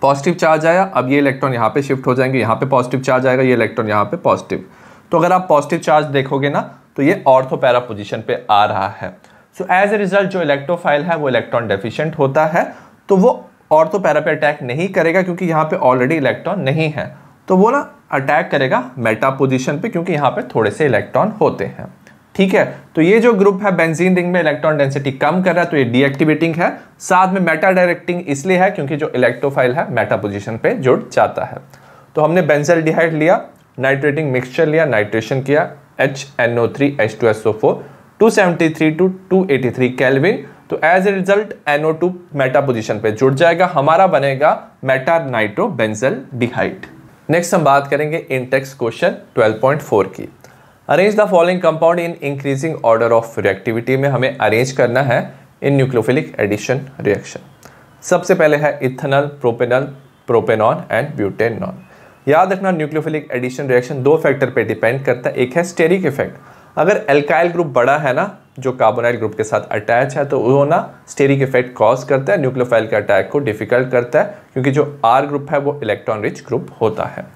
पॉजिटिव चार्ज आया अब ये इलेक्ट्रॉन यहाँ पे शिफ्ट हो जाएंगे यहाँ पे पॉजिटिव चार्ज आएगा ये इलेक्ट्रॉन यहाँ पे पॉजिटिव तो अगर आप पॉजिटिव चार्ज देखोगे ना तो ये ऑर्थोपैरा पोजिशन पे आ रहा है सो एज ए रिजल्ट जो इलेक्ट्रोफाइल है वो इलेक्ट्रॉन डेफिशिएंट होता है तो वो ऑर्थोपैरा पे अटैक नहीं करेगा क्योंकि यहाँ पे ऑलरेडी इलेक्ट्रॉन नहीं है तो वो ना अटैक करेगा मेटा पोजिशन पे क्योंकि यहाँ पे थोड़े से इलेक्ट्रॉन होते हैं ठीक है तो ये जो ग्रुप है बेंजीन रिंग में इलेक्ट्रॉन डेंसिटी कम कर रहा है तो ये डीएक्टिवेटिंग है साथ में मेटा डायरेक्टिंग इसलिए है क्योंकि जो इलेक्ट्रोफाइल है मेटा पोजिशन पे जुड़ जाता है तो हमने बेंजल डिहाइड लिया नाइट्रेटिंग मिक्सचर लिया नाइट्रेशन किया H N O three H two S O four two seventy three to two eighty three kelvin तो as a result N O two meta position पे जुड़ जाएगा हमारा बनेगा meta nitro benzaldehyde next हम बात करेंगे intext question twelve point four की arrange the following compound in increasing order of reactivity में हमें अरेंज करना है इन न्यूक्लोफिलिक एडिशन रिएक्शन सबसे पहले है ethanal propanal propanone and butanone याद रखना न्यूक्लियोफिलिक एडिशन रिएक्शन दो फैक्टर पे डिपेंड करता है एक है स्टेरिक इफेक्ट अगर एल्काइल ग्रुप बड़ा है ना जो कार्बोनाइल ग्रुप के साथ अटैच है तो वो ना स्टेरिक इफेक्ट कॉज करता है न्यूक्लियोफाइल के अटैक को डिफिकल्ट करता है क्योंकि जो आर ग्रुप है वो इलेक्ट्रॉन रिच ग्रुप होता है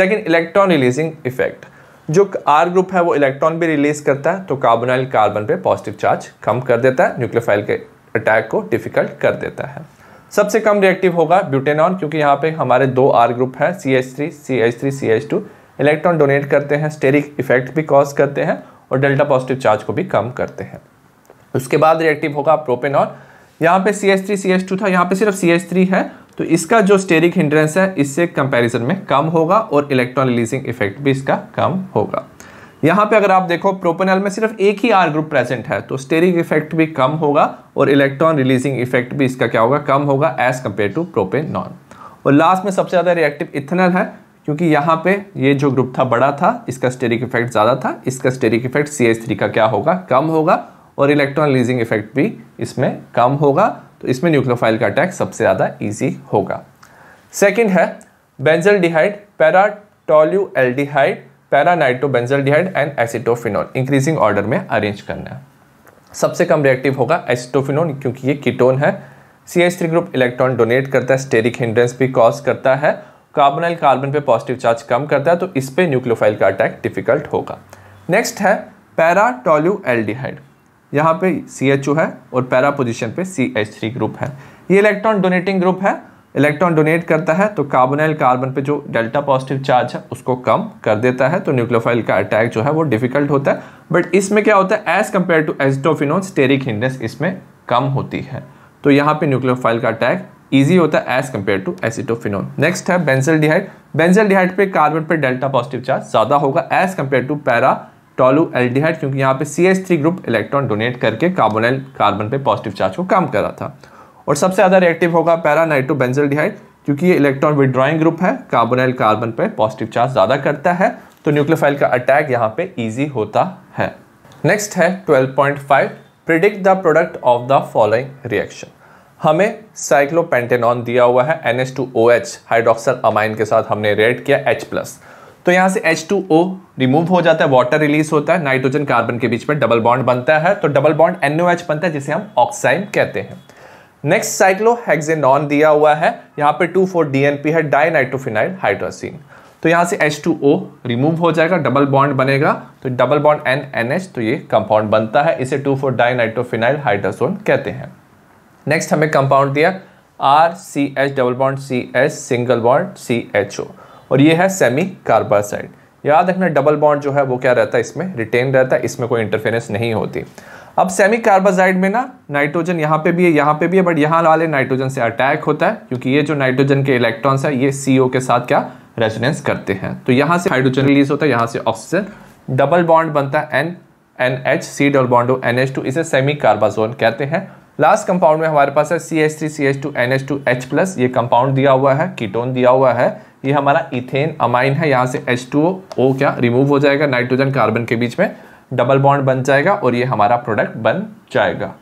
सेकेंड इलेक्ट्रॉन रिलीजिंग इफेक्ट जो आर ग्रुप है वो इलेक्ट्रॉन भी रिलीज करता है तो कार्बोनाइल कार्बन पे पॉजिटिव चार्ज कम कर देता है न्यूक्लियोफाइल के अटैक को डिफिकल्ट कर देता है सबसे कम रिएक्टिव होगा ब्यूटेनॉन क्योंकि यहाँ पे हमारे दो आर ग्रुप हैं C H three C H three C H two electron donate करते हैं स्टेरिक इफेक्ट भी कॉज करते हैं और डेल्टा पॉजिटिव चार्ज को भी कम करते हैं उसके बाद रिएक्टिव होगा प्रोपेनॉन यहाँ पे C H three C H two था यहाँ पे सिर्फ सी एच थ्री है तो इसका जो स्टेरिक हिंड्रेंस है इससे कंपैरिजन में कम होगा और इलेक्ट्रॉन रिलीजिंग इफेक्ट भी इसका कम होगा यहाँ पे अगर आप देखो प्रोपेनल में सिर्फ एक ही आर ग्रुप प्रेजेंट है तो स्टेरिक इफेक्ट भी कम होगा और इलेक्ट्रॉन रिलीजिंग इफेक्ट भी इसका क्या होगा कम होगा एज कम्पेयर टू प्रोपेनॉन और लास्ट में सबसे ज़्यादा रिएक्टिव इथेनॉल है क्योंकि यहाँ पे ये जो ग्रुप था बड़ा था इसका स्टेरिक इफेक्ट ज़्यादा था इसका स्टेरिक इफेक्ट सी का क्या होगा कम होगा और इलेक्ट्रॉन रिलीजिंग इफेक्ट भी इसमें कम होगा तो इसमें न्यूक्लोफाइल का अटैक सबसे ज़्यादा ईजी होगा सेकेंड है बेंजल डिहाइड पैराटोल्यू एल्डिहाइड डिहाइड एंड एसिटोफिनोल इंक्रीजिंग ऑर्डर में अरेंज करना है सबसे कम रिएक्टिव होगा एसिटोफिन क्योंकि ये कीटोन है C H three group electron donate करता है स्टेरिक हिंड्रेंस भी कॉज करता है कार्बोनाइल कार्बन पे पॉजिटिव चार्ज कम करता है तो इस पर न्यूक्लोफाइल का अटैक डिफिकल्ट होगा नेक्स्ट है पैराटोल्यू एल्डिहाइड यहाँ पे सी एच ओ है और पैरा पोजिशन पे सी एच थ्री ग्रुप है ये इलेक्ट्रॉन डोनेटिंग ग्रुप है इलेक्ट्रॉन डोनेट करता है तो कार्बोनाइल कार्बन पे जो डेल्टा पॉजिटिव चार्ज है उसको कम कर देता है तो न्यूक्लियोफाइल का अटैक जो है वो डिफिकल्ट होता है बट इसमें क्या होता है as compare to acetophenone steric hindrance इसमें कम होती है तो यहाँ पे न्यूक्लियोफाइल का अटैक ईजी होता है as compare to acetophenone next है बेंजल डिहाइट बेंजल डिहाइट पे कार्बन पे डेल्टा पॉजिटिव चार्ज ज़्यादा होगा as compare to para tolu aldehyde क्योंकि यहाँ पे C H three group electron donate करके कार्बोनाइल कार्बन पे पॉजिटिव चार्ज को कम कर रहा था और सबसे ज़्यादा रिएक्टिव होगा पैरा नाइट्रोबेंजलडिहाइड क्योंकि ये इलेक्ट्रॉन विड्रॉइंग ग्रुप है कार्बोनाइल कार्बन पे पॉजिटिव चार्ज ज़्यादा करता है तो न्यूक्लियोफाइल का अटैक यहाँ पे ईजी होता है नेक्स्ट है twelve predict the product of the following reaction हमें साइक्लोपेंटेनॉन दिया हुआ है एन एच हाइड्रोक्सल अमाइन के साथ हमने रेट किया H प्लस तो यहाँ से एच टू ओ रिमूव हो जाता है वाटर रिलीज होता है नाइट्रोजन कार्बन के बीच में डबल बॉन्ड बनता है तो डबल बॉन्ड एच बनता है जिसे हम ऑक्साइन कहते हैं नेक्स्ट हेक्सेनॉन दिया हुआ है यहाँ पे टू फोर पी है डाइनाइट्रोफिनाइल हाइड्रोसिन तो यहाँ से H2O रिमूव हो जाएगा डबल बॉन्ड बनेगा तो double bond N N H तो ये कंपाउंड बनता है इसे टू फोर डाइनाइट्रोफिनाइल हाइड्रोसोन कहते हैं नेक्स्ट हमें कंपाउंड दिया R C H double bond C H single bond C H O और ये है सेमी कार्बासाइड याद रखना डबल बॉन्ड जो है वो क्या रहता है इसमें रिटेन रहता है इसमें कोई इंटरफेरेंस नहीं होती अब सेमी कार्बाजाइड में ना नाइट्रोजन यहाँ पे भी है यहाँ पे भी है बट यहाँ वाले नाइट्रोजन से अटैक होता है क्योंकि ये जो नाइट्रोजन के इलेक्ट्रॉन्स है ये सी के साथ क्या रेजिडेंस करते हैं तो यहाँ से हाइड्रोजन रिलीज होता है यहाँ से ऑक्सीजन डबल बॉन्ड बनता है N N H C double bond N H two इसे सेमी कार्बाजोन कहते हैं लास्ट कंपाउंड में हमारे पास है C H three C H two N H two H plus ये कंपाउंड दिया हुआ है कीटोन दिया हुआ है ये हमारा इथेन अमाइन है यहाँ से एच टू ओ क्या रिमूव हो जाएगा नाइट्रोजन कार्बन के बीच में डबल बॉन्ड बन जाएगा और ये हमारा प्रोडक्ट बन जाएगा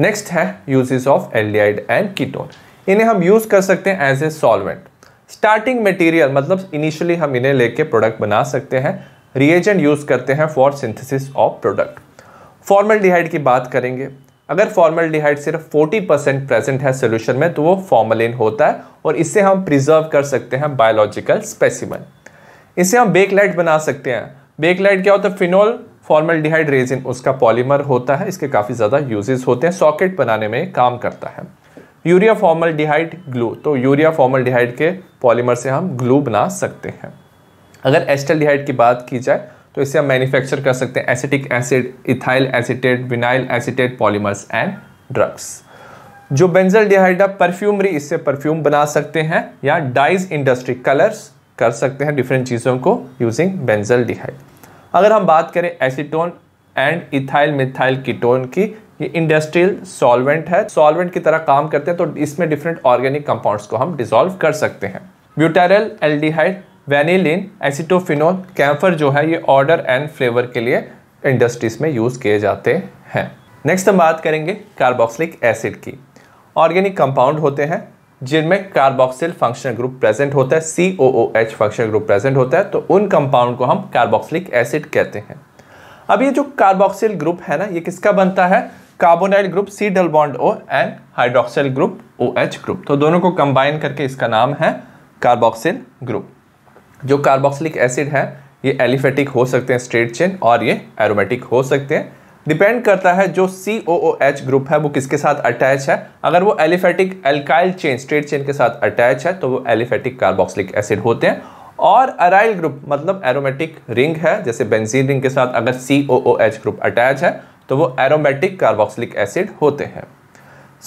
नेक्स्ट है uses of aldehyde and ketone इन्हें हम यूज़ कर सकते हैं as a solvent starting material मतलब इनिशियली हम इन्हें लेके प्रोडक्ट बना सकते हैं रिएजेंट यूज़ करते हैं for synthesis of product formaldehyde की बात करेंगे अगर डिहाइड सिर्फ 40 परसेंट प्रेजेंट है सोल्यूशन में तो वो फॉर्मलिन होता है और इससे हम प्रिजर्व कर सकते हैं बायोलॉजिकल स्पेसिमन इससे हम बेकलाइट बना सकते हैं बेकलाइट क्या होता है फिनोल फॉर्मल्डिहाइड रेजिन उसका पॉलीमर होता है इसके काफ़ी ज़्यादा यूजेस होते हैं सॉकेट बनाने में काम करता है यूरिया डिहाइड ग्लू तो यूरिया डिहाइड के पॉलीमर से हम ग्लू बना सकते हैं अगर एस्टल डिहाइड की बात की जाए तो इसे हम मैन्युफैक्चर कर सकते हैं acetic acid ethyl acetate vinyl acetate polymers and drugs जो बेंजल डिहाइडा परफ्यूमरी इससे परफ्यूम बना सकते हैं या डाइज इंडस्ट्री कलर्स कर सकते हैं डिफरेंट चीज़ों को यूजिंग बेंजल डिहाइड अगर हम बात करें acetone and ethyl methyl ketone की ये इंडस्ट्रियल सॉल्वेंट है सॉल्वेंट की तरह काम करते हैं तो इसमें डिफरेंट ऑर्गेनिक कंपाउंड्स को हम डिजोल्व कर सकते हैं butyraldehyde vanillin acetophenone camphor जो है ये ऑर्डर एंड फ्लेवर के लिए इंडस्ट्रीज में यूज़ किए जाते हैं नेक्स्ट हम बात करेंगे कार्बोक्सिलिक एसिड की ऑर्गेनिक कंपाउंड होते हैं जिनमें कार्बोक्सिल फंक्शनल ग्रुप प्रेजेंट होता है C O O H functional group present होता है तो उन कंपाउंड को हम कार्बोक्सिलिक एसिड कहते हैं अब ये जो कार्बोक्सिल ग्रुप है ना ये किसका बनता है carbonyl group C double bond O and hydroxyl group O H group तो दोनों को कंबाइन करके इसका नाम है कार्बोक्सिल ग्रुप जो कार्बोक्सिलिक एसिड है ये एलिफेटिक हो सकते हैं स्ट्रेट चेन और ये एरोमेटिक हो सकते हैं डिपेंड करता है जो सी ओ ओ एच ग्रुप है वो किसके साथ अटैच है अगर वो aliphatic alkyl chain straight chain के साथ अटैच है तो वो एलिफेटिक कार्बोक्सिलिक एसिड होते हैं और अराइल ग्रुप मतलब एरोमेटिक रिंग है जैसे बेंजीन रिंग के साथ अगर C O O H group attach है तो वो एरोमेटिक कार्बोक्सिलिक एसिड होते हैं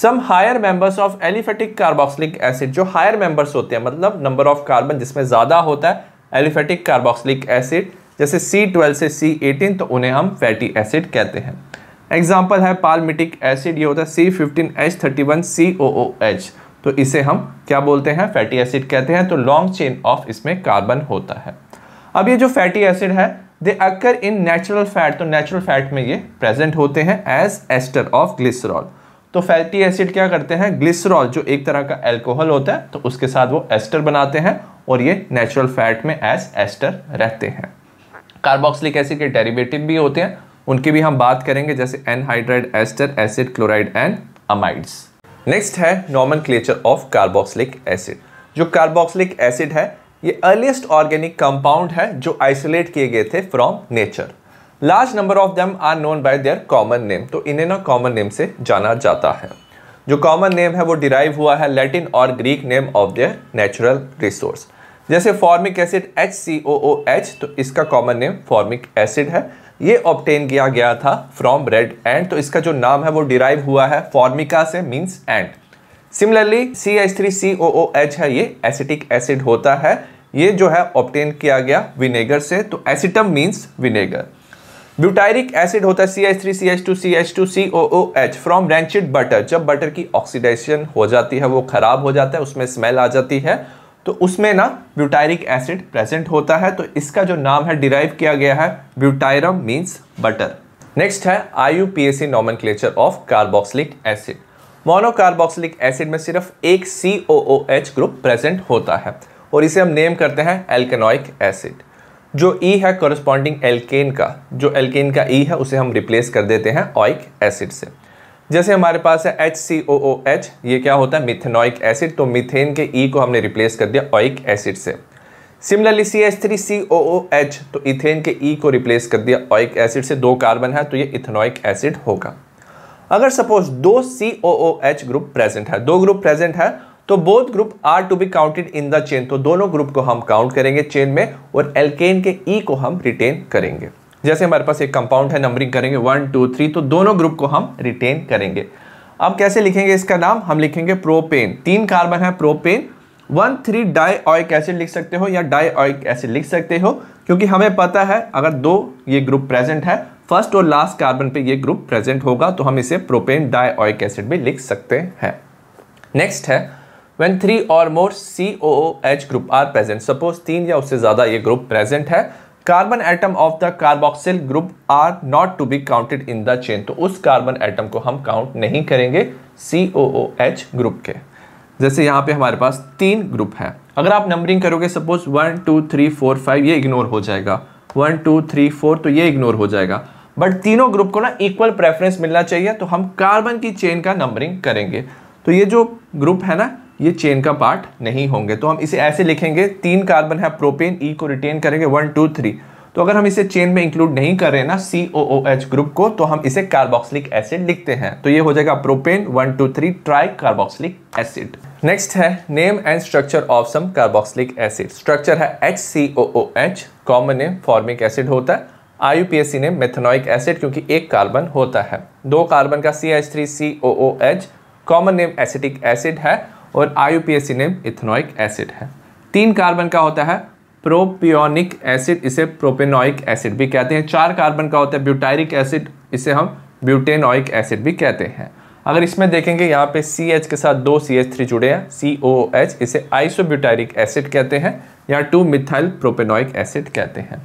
some higher members of aliphatic carboxylic acid जो हायर मेंबर्स होते हैं मतलब नंबर ऑफ कार्बन जिसमें ज़्यादा होता है एलिफेटिक कार्बोक्सिलिक एसिड जैसे C12 से C18 तो उन्हें हम फैटी एसिड कहते हैं एग्जाम्पल है पालमिटिक एसिड ये होता है C fifteen H thirty one C O O H तो इसे हम क्या बोलते हैं फैटी एसिड कहते हैं तो लॉन्ग चेन ऑफ इसमें कार्बन होता है अब ये जो फैटी एसिड है they occur in natural fat तो नेचुरल फैट में ये प्रेजेंट होते हैं एज एस्टर ऑफ ग्लिसरॉल तो फैटी एसिड क्या करते हैं ग्लिसरॉल जो एक तरह का एल्कोहल होता है तो उसके साथ वो एस्टर बनाते हैं और ये नेचुरल फैट में एस एस्टर रहते हैं कार्बोक्सिलिक एसिड के डेरिवेटिव भी होते हैं उनकी भी हम बात करेंगे जैसे anhydride ester acid chloride and amides next है nomenclature of carboxylic acid जो कार्बोक्सिलिक एसिड है ये अर्लीस्ट ऑर्गेनिक कंपाउंड है जो आइसोलेट किए गए थे from nature large number of them are known by their common name तो इन्हें ना कॉमन नेम से जाना जाता है जो कॉमन नेम है वो डिराइव हुआ है लैटिन और Greek name of their natural resource जैसे formic acid H C O O H तो इसका कॉमन नेम फॉर्मिक एसिड है ये ऑप्टेन किया गया था फ्रॉम रेड एंड तो इसका जो नाम है वो डिराइव हुआ है फॉर्मिका से means and similarly C H three C O O H है ये एसिटिक एसिड होता है ये जो है ऑप्टेन किया गया विनेगर से तो acetum means vinegar butyric acid होता है C H three C H two C H two C O O H from rancid butter जब बटर की ऑक्सीडेशन हो जाती है वो खराब हो जाता है उसमें स्मेल आ जाती है तो उसमें ना ब्यूटायरिक एसिड प्रेजेंट होता है तो इसका जो नाम है डिराइव किया गया है ब्यूटायरम मीन्स बटर नेक्स्ट है I U P S C nomenclature of carboxylic acid monocarboxylic acid में सिर्फ एक C O O H group present होता है और इसे हम नेम करते हैं एल्कनॉइक एसिड जो ई e है कॉरस्पॉन्डिंग एल्केन का जो एल्केन का ई e है उसे हम रिप्लेस कर देते हैं ऑइक एसिड से जैसे हमारे पास है H C O O H ये क्या होता है मिथेनॉइक एसिड तो मिथेन के ई e को हमने रिप्लेस कर दिया ऑइक एसिड से similarly C H three C O O H तो इथेन के ई e को रिप्लेस कर दिया ऑइक एसिड से दो कार्बन है तो ये इथेनॉइक एसिड होगा अगर सपोज दो C O O H group present है दो ग्रुप प्रेजेंट है तो both group are to be counted in the chain तो दोनों ग्रुप को हम काउंट करेंगे चेन में और एल्केन के ई e को हम रिटेन करेंगे जैसे हमारे पास एक कंपाउंड है नंबरिंग करेंगे वन टू थ्री तो दोनों ग्रुप को हम रिटेन करेंगे अब कैसे लिखेंगे इसका नाम हम लिखेंगे प्रोपेन तीन कार्बन है propane one three di oic acid लिख सकते हो या डाई ऑइक एसिड लिख सकते हो क्योंकि हमें पता है अगर दो ये ग्रुप प्रेजेंट है फर्स्ट और लास्ट कार्बन पे ये ग्रुप प्रेजेंट होगा तो हम इसे प्रोपेन डाई ऑइक एसिड भी लिख सकते हैं नेक्स्ट है वेन थ्री और more C O H group are present suppose तीन या उससे ज़्यादा ये ग्रुप प्रेजेंट है carbon atom of the carboxyl group are not to be counted in the chain तो उस कार्बन एटम को हम काउंट नहीं करेंगे सी ओ ओ एच ग्रुप के जैसे यहाँ पे हमारे पास तीन ग्रुप हैं अगर आप नंबरिंग करोगे suppose one two three four five ये इग्नोर हो जाएगा वन टू थ्री फोर तो ये इग्नोर हो जाएगा बट तीनों ग्रुप को ना इक्वल प्रेफरेंस मिलना चाहिए तो हम कार्बन की चेन का नंबरिंग करेंगे तो ये जो ग्रुप है ना ये चेन का पार्ट नहीं होंगे तो हम इसे ऐसे लिखेंगे तीन कार्बन है प्रोपेन ई e को रिटेन करेंगे वन टू थ्री तो अगर हम इसे चेन में इंक्लूड नहीं कर रहे हैं ना सी ओ ओ एच ग्रुप को तो हम इसे कार्बोक्सिलिक एसिड लिखते हैं तो ये हो जाएगा propane one two three tri carboxylic acid next है name and structure of some carboxylic acid structure है H C O O H common name formic acid होता है I P name methanoic acid क्योंकि एक कार्बन होता है दो कार्बन का C H three C O O H common name acetic acid है और आई नेम इथेनोइक एसिड है तीन कार्बन का होता है प्रोपियोनिक एसिड इसे प्रोपेनोइक एसिड भी कहते हैं चार कार्बन का होता है ब्यूटायरिक एसिड इसे हम ब्यूटेनोइक एसिड भी कहते हैं अगर इसमें देखेंगे यहाँ पे सी एच के साथ दो सी एच थ्री जुड़े हैं सी ओ एच इसे आइसोब्यूटायरिक एसिड कहते हैं या टू मिथाइल प्रोपेनोइक एसिड कहते हैं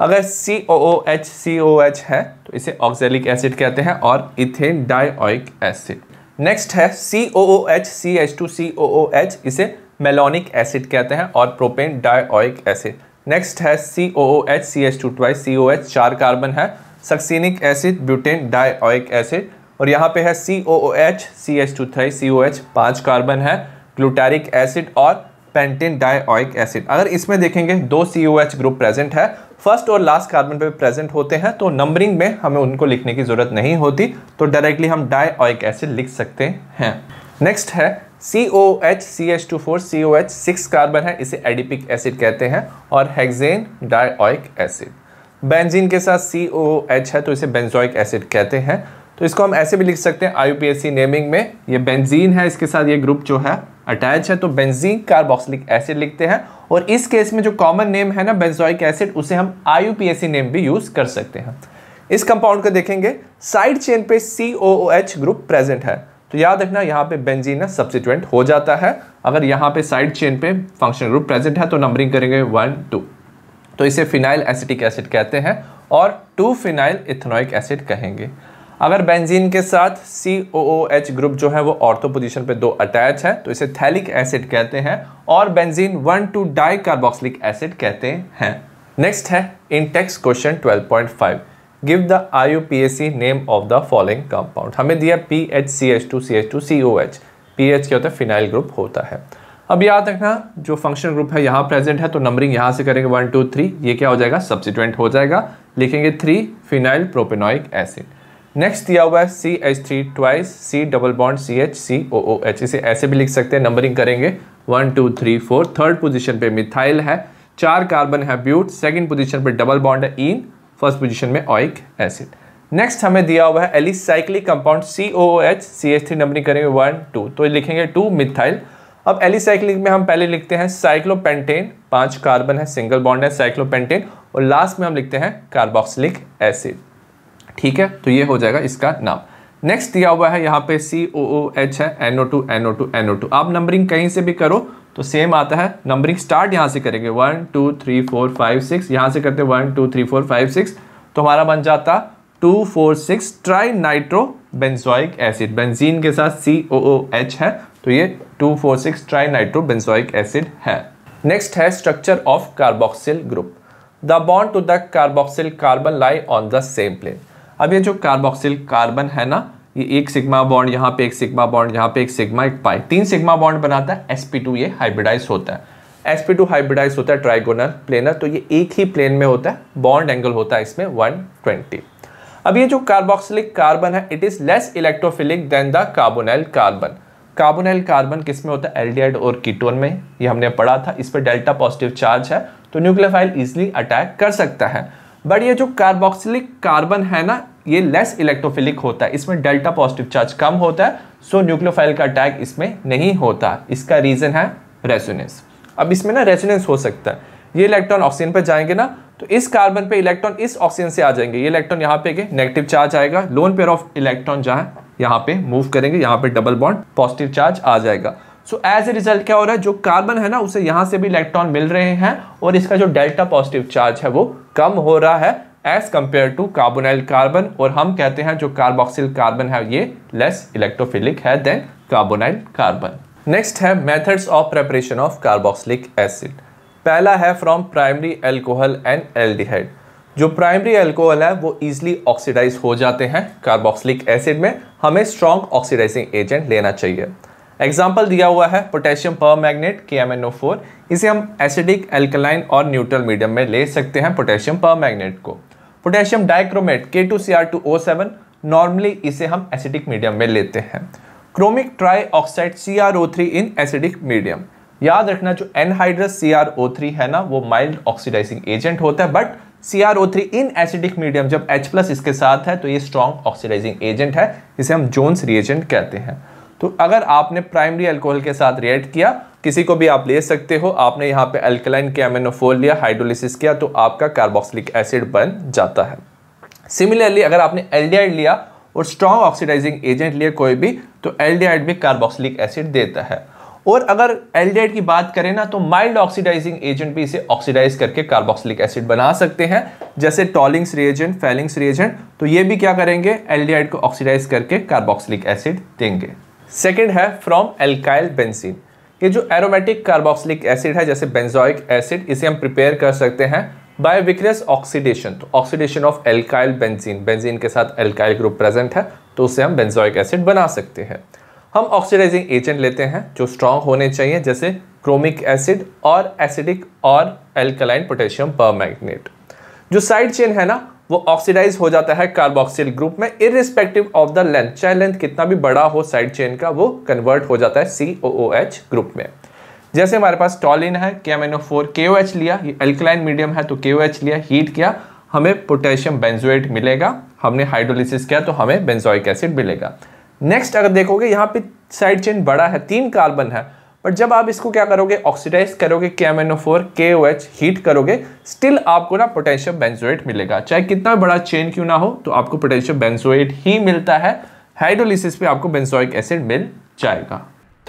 अगर C O O H C O H है तो इसे ऑक्जेलिक एसिड कहते हैं और इथेन डाइऑइक एसिड नेक्स्ट है C O O H C H two C O O H इसे मेलोनिक एसिड कहते हैं और प्रोपेन डाइऑइक एसिड नेक्स्ट है C O O H C H two twice C O H चार कार्बन है succinic acid butane dioic acid और यहाँ पे है C O O H C H two three C O H पाँच कार्बन है ग्लूटारिक एसिड और पेंटिन डाईक एसिड अगर इसमें देखेंगे दो C O H group present है फर्स्ट और लास्ट कार्बन पे प्रेजेंट होते हैं तो नंबरिंग में हमें उनको लिखने की ज़रूरत नहीं होती तो डायरेक्टली हम डाईक एसिड लिख सकते हैं नेक्स्ट है C O H C H two four C O H six carbon है इसे एडिपिक एसिड कहते हैं और हेगजेन डाईक एसिड बेंजीन के साथ सी ओ एच है तो इसे बेंजोइक एसिड कहते हैं तो इसको हम ऐसे भी लिख सकते हैं आई नेमिंग में ये बेंजीन है इसके साथ ये ग्रुप जो है अटैच है तो बेंजीन कार्बोक्सिलिक एसिड लिखते हैं और इस केस में जो कॉमन नेम है ना बेंजोइक एसिड उसे हम आई नेम भी यूज़ कर सकते हैं इस कंपाउंड को देखेंगे साइड चेन पे सी ग्रुप प्रेजेंट है तो याद रखना यहाँ पे बेंजीन ना सब्सिट्यूएंट हो जाता है अगर यहाँ पे साइड चेन पे फंक्शनल ग्रुप प्रेजेंट है तो नंबरिंग करेंगे वन टू तो इसे फिनाइल एसिटिक एसिड कहते हैं और टू फिनाइल इथेनोइक एसिड कहेंगे अगर बेंजीन के साथ सी ओ एच ग्रुप जो है वो ऑर्थो पोजीशन पे दो अटैच है तो इसे थैलिक एसिड कहते हैं और benzene one two di carboxylic acid कहते हैं नेक्स्ट है in text question 12.5 give the I name of the following compound हमें दिया P H C H two C H two C O H P H क्या होता है फिनाइल ग्रुप होता है अब याद रखना जो फंक्शन ग्रुप है यहाँ प्रेजेंट है तो नंबरिंग यहाँ से करेंगे वन टू थ्री ये क्या हो जाएगा सब्सिटेंट हो जाएगा लिखेंगे three phenyl propanoic acid next दिया हुआ है C H three twice C double bond C H C O O H इसे ऐसे भी लिख सकते हैं नंबरिंग करेंगे one two three four third position पे मिथाइल है चार कार्बन है ब्यूट सेकंड पोजीशन पे डबल बॉन्ड है इन फर्स्ट पोजीशन में ऑइक एसिड नेक्स्ट हमें दिया हुआ है alicyclic compound C O H C H three numbering करेंगे वन टू तो लिखेंगे टू मिथाइल अब एलिसाइक्लिक में हम पहले लिखते हैं साइक्लोपेंटेन पांच कार्बन है सिंगल बॉन्ड है साइक्लोपेंटेन और लास्ट में हम लिखते हैं कार्बोक्सिलिक एसिड ठीक है तो ये हो जाएगा इसका नाम नेक्स्ट दिया हुआ है यहाँ पे सी ओ ओ एच है N O two N O two N O two आप नंबरिंग कहीं से भी करो तो सेम आता है नंबरिंग स्टार्ट यहाँ से करेंगे one two three four five six यहाँ से करते one two three four five six तो हमारा बन जाता two four six tri nitro benzoic acid benzene के साथ सी ओ ओ एच है तो ये two four six tri nitro benzoic acid है नेक्स्ट है structure of carboxyl group the bond to the carboxyl carbon lie on the same plane अब ये जो कार्बोक्सिल कार्बन है ना ये एक सिग्मा बॉन्ड यहाँ पे एक सिग्मा बॉन्ड यहाँ पे एक सिग्मा एक पाई तीन सिग्मा बॉन्ड बनाता है sp2 ये हाइब्रिडाइज होता है sp2 हाइब्रिडाइज होता है ट्राइगोनल प्लेनर तो ये एक ही प्लेन में होता है बॉन्ड एंगल होता है इसमें 120 अब ये जो कार्बोक्सिलिक कार्बन है it is less electrophilic than the carbonyl carbon carbonyl carbon किस में होता है एल्डिहाइड और कीटोन में ये हमने पढ़ा था इस पर डेल्टा पॉजिटिव चार्ज है तो न्यूक्लियोफाइल इजिली अटैक कर सकता है बट ये जो कार्बोक्सिलिक कार्बन है ना ये लेस इलेक्ट्रोफिलिक होता है इसमें डेल्टा पॉजिटिव चार्ज कम होता है सो न्यूक्लियोफाइल का अटैक इसमें नहीं होता इसका रीज़न है रेसोनेंस अब इसमें ना रेसोनेंस हो सकता है ये इलेक्ट्रॉन ऑक्सीजन पर जाएंगे ना तो इस कार्बन पे इलेक्ट्रॉन इस ऑक्सीजन से आ जाएंगे ये इलेक्ट्रॉन यहाँ पे के नेगेटिव चार्ज आएगा लोन पेयर ऑफ इलेक्ट्रॉन जहाँ यहाँ पे मूव करेंगे यहाँ पे डबल बॉन्ड पॉजिटिव चार्ज आ जाएगा सो एज ए रिजल्ट क्या हो रहा है जो कार्बन है ना उसे यहाँ से भी इलेक्ट्रॉन मिल रहे हैं और इसका जो डेल्टा पॉजिटिव चार्ज है वो कम हो रहा है as compare to carbonyl carbon और हम कहते हैं जो कार्बोक्सिल कार्बन है ये लेस इलेक्ट्रोफिलिक है देन कार्बोनाइल कार्बन नेक्स्ट है methods of preparation of carboxylic acid पहला है from primary alcohol and aldehyde जो प्राइमरी एल्कोहल है वो इजिली ऑक्सीडाइज हो जाते हैं कार्बोक्सिलिक एसिड में हमें स्ट्रॉन्ग ऑक्सीडाइजिंग एजेंट लेना चाहिए एग्जाम्पल दिया हुआ है पोटेशियम पर मैग्नेट के इसे हम एसिडिक एल्कलाइन और न्यूट्रल मीडियम में ले सकते हैं पोटेशियम पर मैग्नेट को potassium dichromate K two C R two O seven normally इसे हम एसिडिक मीडियम में लेते हैं chromic trioxide C R O three in acidic medium याद रखना जो anhydrous C R O three है ना वो माइल्ड ऑक्सीडाइजिंग एजेंट होता है but C R O three in acidic medium जब एच प्लस इसके साथ है तो ये स्ट्रॉन्ग ऑक्सीडाइजिंग एजेंट है इसे हम जोन्स रिएजेंट कहते हैं तो अगर आपने प्राइमरी एल्कोहल के साथ रिएक्ट किया किसी को भी आप ले सकते हो आपने यहाँ पे अल्कलाइन एमिनोफोल लिया हाइड्रोलिसिस किया तो आपका कार्बोक्सिलिक एसिड बन जाता है सिमिलरली अगर आपने एल लिया और स्ट्रॉन्ग ऑक्सीडाइजिंग एजेंट लिया कोई भी तो एल भी कार्बोक्सिलिक एसिड देता है और अगर एल की बात करें ना तो माइल्ड ऑक्सीडाइजिंग एजेंट भी इसे ऑक्सीडाइज करके कार्बोक्सिलिक एसिड बना सकते हैं जैसे टॉलिंग्स रिएजेंट फैलिंग्स रिएजेंट तो ये भी क्या करेंगे एल को ऑक्सीडाइज करके कार्बोक्सिलिक एसिड देंगे सेकेंड है फ्रॉम एल्काइल बेंसिन ये जो एरोमेटिक कार्बोक्सिलिक एसिड है जैसे बेंजोइक एसिड इसे हम प्रिपेयर कर सकते हैं बाय विक्रियस ऑक्सीडेशन तो oxidation of alkyl benzene benzene के साथ एल्काइल ग्रुप प्रेजेंट है तो उसे हम बेंजोइक एसिड बना सकते हैं हम ऑक्सीडाइजिंग एजेंट लेते हैं जो स्ट्रांग होने चाहिए जैसे क्रोमिक एसिड और एसिडिक और एल्कलाइन पोटेशियम पर जो साइड चेन है ना वो ऑक्सीडाइज हो जाता है कार्बोक्सिल ग्रुप में इरिस्पेक्टिव ऑफ द लेंथ चाहे लेंथ कितना भी बड़ा हो साइड चेन का वो कन्वर्ट हो जाता है C O O H group में जैसे हमारे पास टॉलिन है के M N O four K O H लिया ये अल्कलाइन मीडियम है तो के ओ एच लिया हीट किया हमें पोटेशियम बेंजोएट मिलेगा हमने हाइड्रोलिसिस किया तो हमें बेंजोइक एसिड मिलेगा नेक्स्ट अगर देखोगे यहाँ पे साइड चेन बड़ा है तीन कार्बन है बट जब आप इसको क्या करोगे ऑक्सीडाइज करोगे के M N O four K O H heat करोगे स्टिल आपको ना पोटेंशियम बेंजोएट मिलेगा चाहे कितना बड़ा चेन क्यों ना हो तो आपको पोटेंशियम बेंजोएट ही मिलता है हाइड्रोलिसिस पे आपको बेंजोइक एसिड मिल जाएगा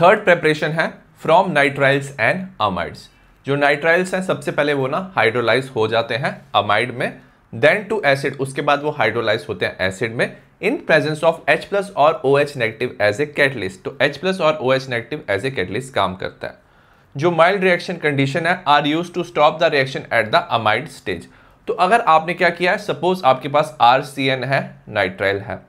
थर्ड प्रेपरेशन है फ्रॉम नाइट्राइल्स एंड अमाइड्स जो नाइट्राइल्स हैं सबसे पहले वो ना हाइड्रोलाइज हो जाते हैं अमाइड में देन टू एसिड उसके बाद वो हाइड्रोलाइज होते हैं एसिड में in presence of H plus और O OH negative as a catalyst तो H प्लस और O OH negative as a catalyst काम करता है जो माइल्ड रिएक्शन कंडीशन है are used to stop the reaction at the amide stage तो अगर आपने क्या किया है सपोज आपके पास आर सी एन है नाइट्राइल है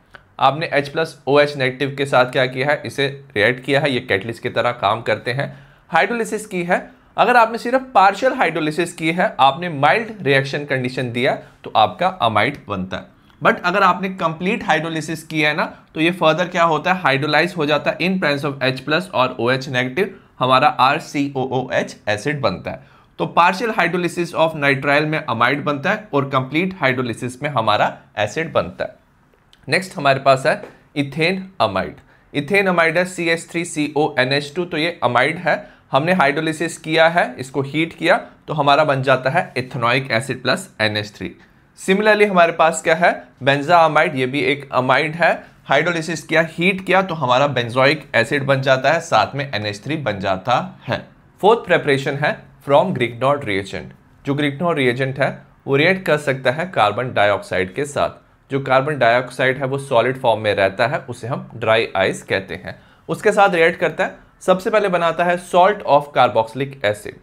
आपने H plus O OH negative के साथ क्या किया है इसे रिएक्ट किया है ये कैटलिस्ट की तरह काम करते हैं हाइड्रोलिसिस की है अगर आपने सिर्फ पार्शियल हाइड्रोलिसिस की है आपने माइल्ड रिएक्शन कंडीशन दिया तो आपका अमाइड बनता है बट अगर आपने कंप्लीट हाइड्रोलिसिस किया है ना तो ये फर्दर क्या होता है हाइड्रोलाइज हो जाता है in presence of H plus और ओ OH नेगेटिव हमारा R C O O H acid बनता है तो पार्शियल हाइड्रोलिसिस ऑफ नाइट्राइल में अमाइड बनता है और कंप्लीट हाइड्रोलिसिस में हमारा एसिड बनता है नेक्स्ट हमारे पास है इथेन अमाइड इथेन अमाइड है C S three C O N H two तो ये अमाइड है हमने हाइड्रोलिसिस किया है इसको हीट किया तो हमारा बन जाता है ethanoic acid plus N H three similarly हमारे पास क्या है बेंजा अमाइड ये भी एक अमाइड है हाइड्रोलिसिस किया हीट किया तो हमारा बेंजोइक एसिड बन जाता है साथ में NH3 बन जाता है फोर्थ प्रेपरेशन है फ्रॉम ग्रिगनॉट रिएजेंट जो ग्रिगनॉट रिएजेंट है वो रिएक्ट कर सकता है कार्बन डाइऑक्साइड के साथ जो कार्बन डाइऑक्साइड है वो सॉलिड फॉर्म में रहता है उसे हम ड्राई आइस कहते हैं उसके साथ रिएक्ट करता है सबसे पहले बनाता है सॉल्ट ऑफ कार्बोक्सिलिक एसिड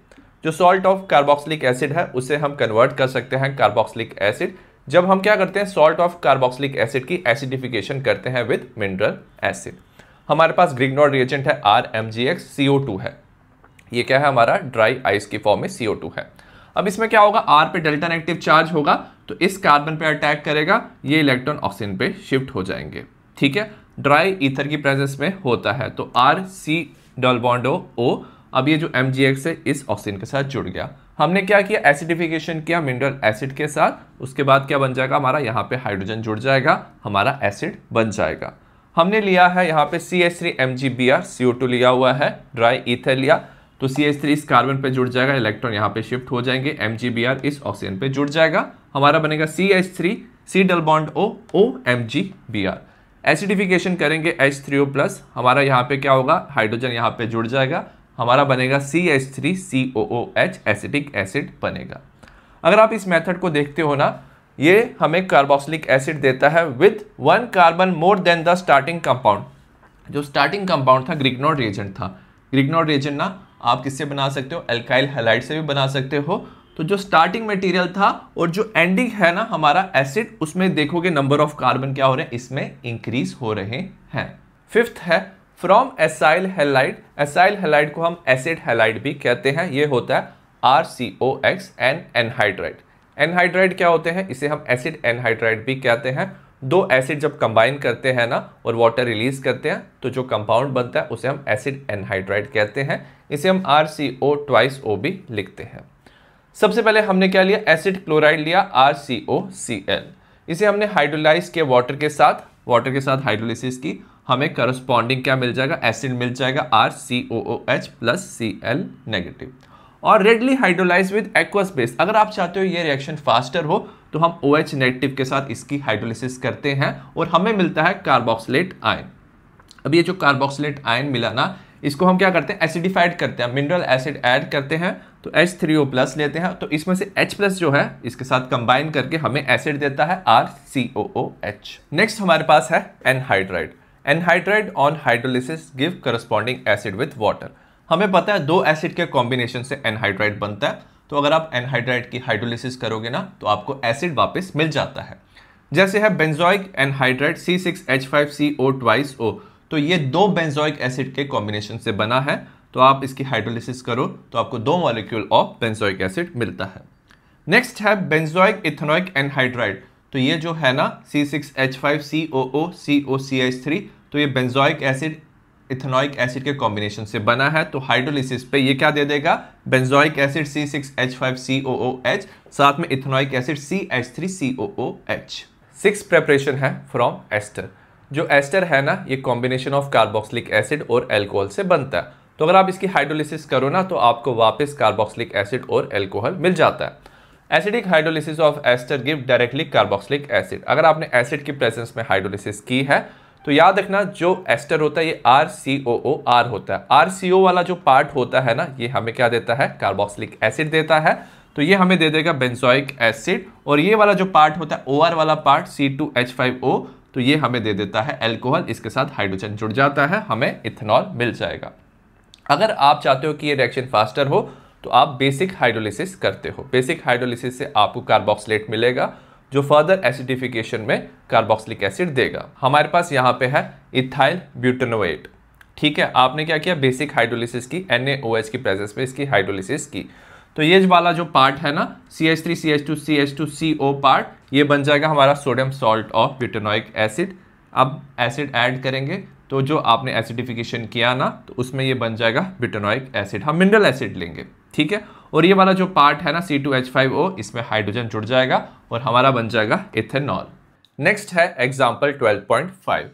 जो सॉल्ट ऑफ कार्बोक्सिलिक एसिड है उसे हम कन्वर्ट कर सकते हैं कार्बोक्सिलिक एसिड जब हम क्या करते हैं सॉल्ट ऑफ कार्बोक्सिलिक एसिड की एसिडिफिकेशन करते हैं विद मिनरल एसिड हमारे पास ग्रिगनॉड रिएजेंट है R M G X C O two है ये क्या है हमारा ड्राई आइस की फॉर्म में सीओ टू है अब इसमें क्या होगा आर पे डेल्टा नेगेटिव चार्ज होगा तो इस कार्बन पे अटैक करेगा ये इलेक्ट्रॉन ऑक्सीजन पे शिफ्ट हो जाएंगे ठीक है ड्राई ईथर की प्रेजेंस में होता है तो आर सी डॉल बॉन्डो ओ अब ये जो एम जी एक्स है इस ऑक्सीजन के साथ जुड़ गया हमने क्या किया एसिडिफिकेशन किया मिनरल एसिड के साथ उसके बाद क्या बन जाएगा हमारा यहाँ पे हाइड्रोजन जुड़ जाएगा हमारा एसिड बन जाएगा हमने लिया है यहाँ पे C H three M G B R C O two लिया हुआ है ड्राई ईथर लिया तो सी एस थ्री इस कार्बन पे जुड़ जाएगा इलेक्ट्रॉन यहाँ पे शिफ्ट हो जाएंगे एम जी बी आर इस ऑक्सीजन पे जुड़ जाएगा हमारा बनेगा C H three C double bond O O M G B R acidification करेंगे एच थ्री ओ प्लस हमारा यहाँ पे क्या होगा हाइड्रोजन यहाँ पे जुड़ जाएगा हमारा बनेगा C H three C O O H acetic acid बनेगा अगर आप इस मेथड को देखते हो ना ये हमें कार्बोक्सिलिक एसिड देता है with one carbon more than the starting compound जो स्टार्टिंग कंपाउंड था ग्रिग्नोड रिएजेंट था ग्रिग्नोड रिएजेंट ना आप किससे बना सकते हो एल्काइल हेलाइट से भी बना सकते हो तो जो स्टार्टिंग मटेरियल था और जो एंडिंग है ना हमारा एसिड उसमें देखोगे नंबर ऑफ कार्बन क्या हो रहे हैं इसमें इंक्रीज हो रहे हैं फिफ्थ है from acyl halide acyl halide को हम एसिड हेलाइट भी कहते हैं ये होता है R C O X and anhydride anhydride क्या होते हैं इसे हम एसिड एनहाइड्राइड भी कहते हैं दो एसिड जब कंबाइन करते हैं ना और वाटर रिलीज करते हैं तो जो कंपाउंड बनता है उसे हम एसिड एनहाइड्राइड कहते हैं इसे हम आर सी ओ ट्वाइस ओ भी लिखते हैं सबसे पहले हमने क्या लिया एसिड क्लोराइड लिया R C O C L इसे हमने हाइड्रोलाइज किया वाटर के साथ वाटर के साथ हाइड्रोलिस की हमें करस्पॉन्डिंग क्या मिल जाएगा एसिड मिल जाएगा R C O O H plus C L negative और readily hydrolyse with aqueous base अगर आप चाहते हो ये रिएक्शन फास्टर हो तो हम ओ OH नेगेटिव के साथ इसकी हाइड्रोलिसिस करते हैं और हमें मिलता है कार्बोक्सलेट आयन अब ये जो कार्बोक्सलेट आयन मिला ना इसको हम क्या करते हैं एसिडिफाइड करते हैं मिनरल एसिड ऐड करते हैं तो एच थ्री ओ प्लस लेते हैं तो इसमें से H प्लस जो है इसके साथ कंबाइन करके हमें एसिड देता है R C O O H next हमारे पास है anhydride anhydride on hydrolysis give corresponding acid with water हमें पता है दो एसिड के कॉम्बिनेशन से एनहाइड्राइड बनता है तो अगर आप एनहाइड्राइड की हाइड्रोलिसिस करोगे ना तो आपको एसिड वापस मिल जाता है जैसे है benzoic anhydride C six H five C O twice O तो ये दो बेंजोइक एसिड के कॉम्बिनेशन से बना है तो आप इसकी हाइड्रोलिसिस करो तो आपको दो मॉलिक्यूल ऑफ बेंजोइक एसिड मिलता है नेक्स्ट है बेंजोइक इथेनोइक एनहाइड्राइड तो ये जो है ना C six H five C O O C O C H three तो ये बेंजोइक एसिड इथेनोइक एसिड के कॉम्बिनेशन से बना है तो हाइड्रोलिसिस पे ये क्या दे देगा benzoic acid C six H five C O O H साथ में ethanoic acid C H three C O O H six preparation है फ्रॉम एस्टर जो एस्टर है ना ये कॉम्बिनेशन ऑफ कार्बोक्सिलिक एसिड और एल्कोहल से बनता है तो अगर आप इसकी हाइड्रोलिसिस करो ना तो आपको वापस कार्बोक्सिलिक एसिड और एल्कोहल मिल जाता है acidic hydrolysis of ester give directly carboxylic acid अगर आपने एसिड की प्रेजेंस में हाइड्रोलिसिस की है तो याद रखना जो एस्टर होता है ये R C O O are होता है आर सी ओ वाला जो पार्ट होता है ना ये हमें क्या देता है कार्बोक्सिलिक एसिड देता है तो ये हमें दे देगा बेंजोइक एसिड और ये वाला जो पार्ट होता है ओ आर वाला part C two H five O तो ये हमें दे देता है एल्कोहल इसके साथ हाइड्रोजन जुड़ जाता है हमें इथेनॉल मिल जाएगा अगर आप चाहते हो कि ये रिएक्शन फास्टर हो तो आप बेसिक हाइड्रोलिसिस करते हो बेसिक हाइड्रोलिसिस से आपको कार्बोक्सलेट मिलेगा जो फर्दर एसिडिफिकेशन में कार्बोक्सिलिक एसिड देगा हमारे पास यहाँ पे है इथाइल ब्यूटनोएट ठीक है आपने क्या किया बेसिक हाइड्रोलिसिस की एन की प्रेजेंस में इसकी हाइड्रोलिसिस की तो ये वाला जो पार्ट है ना C H three C H two C H two C O part ये बन जाएगा हमारा sodium salt of butanoic acid अब एसिड ऐड करेंगे तो जो आपने एसिडिफिकेशन किया ना तो उसमें ये बन जाएगा ब्यूटेनोइक एसिड हम मिनरल एसिड लेंगे ठीक है और ये वाला जो पार्ट है ना C two H five O इसमें हाइड्रोजन जुड़ जाएगा और हमारा बन जाएगा इथेनॉल नेक्स्ट है example twelve point five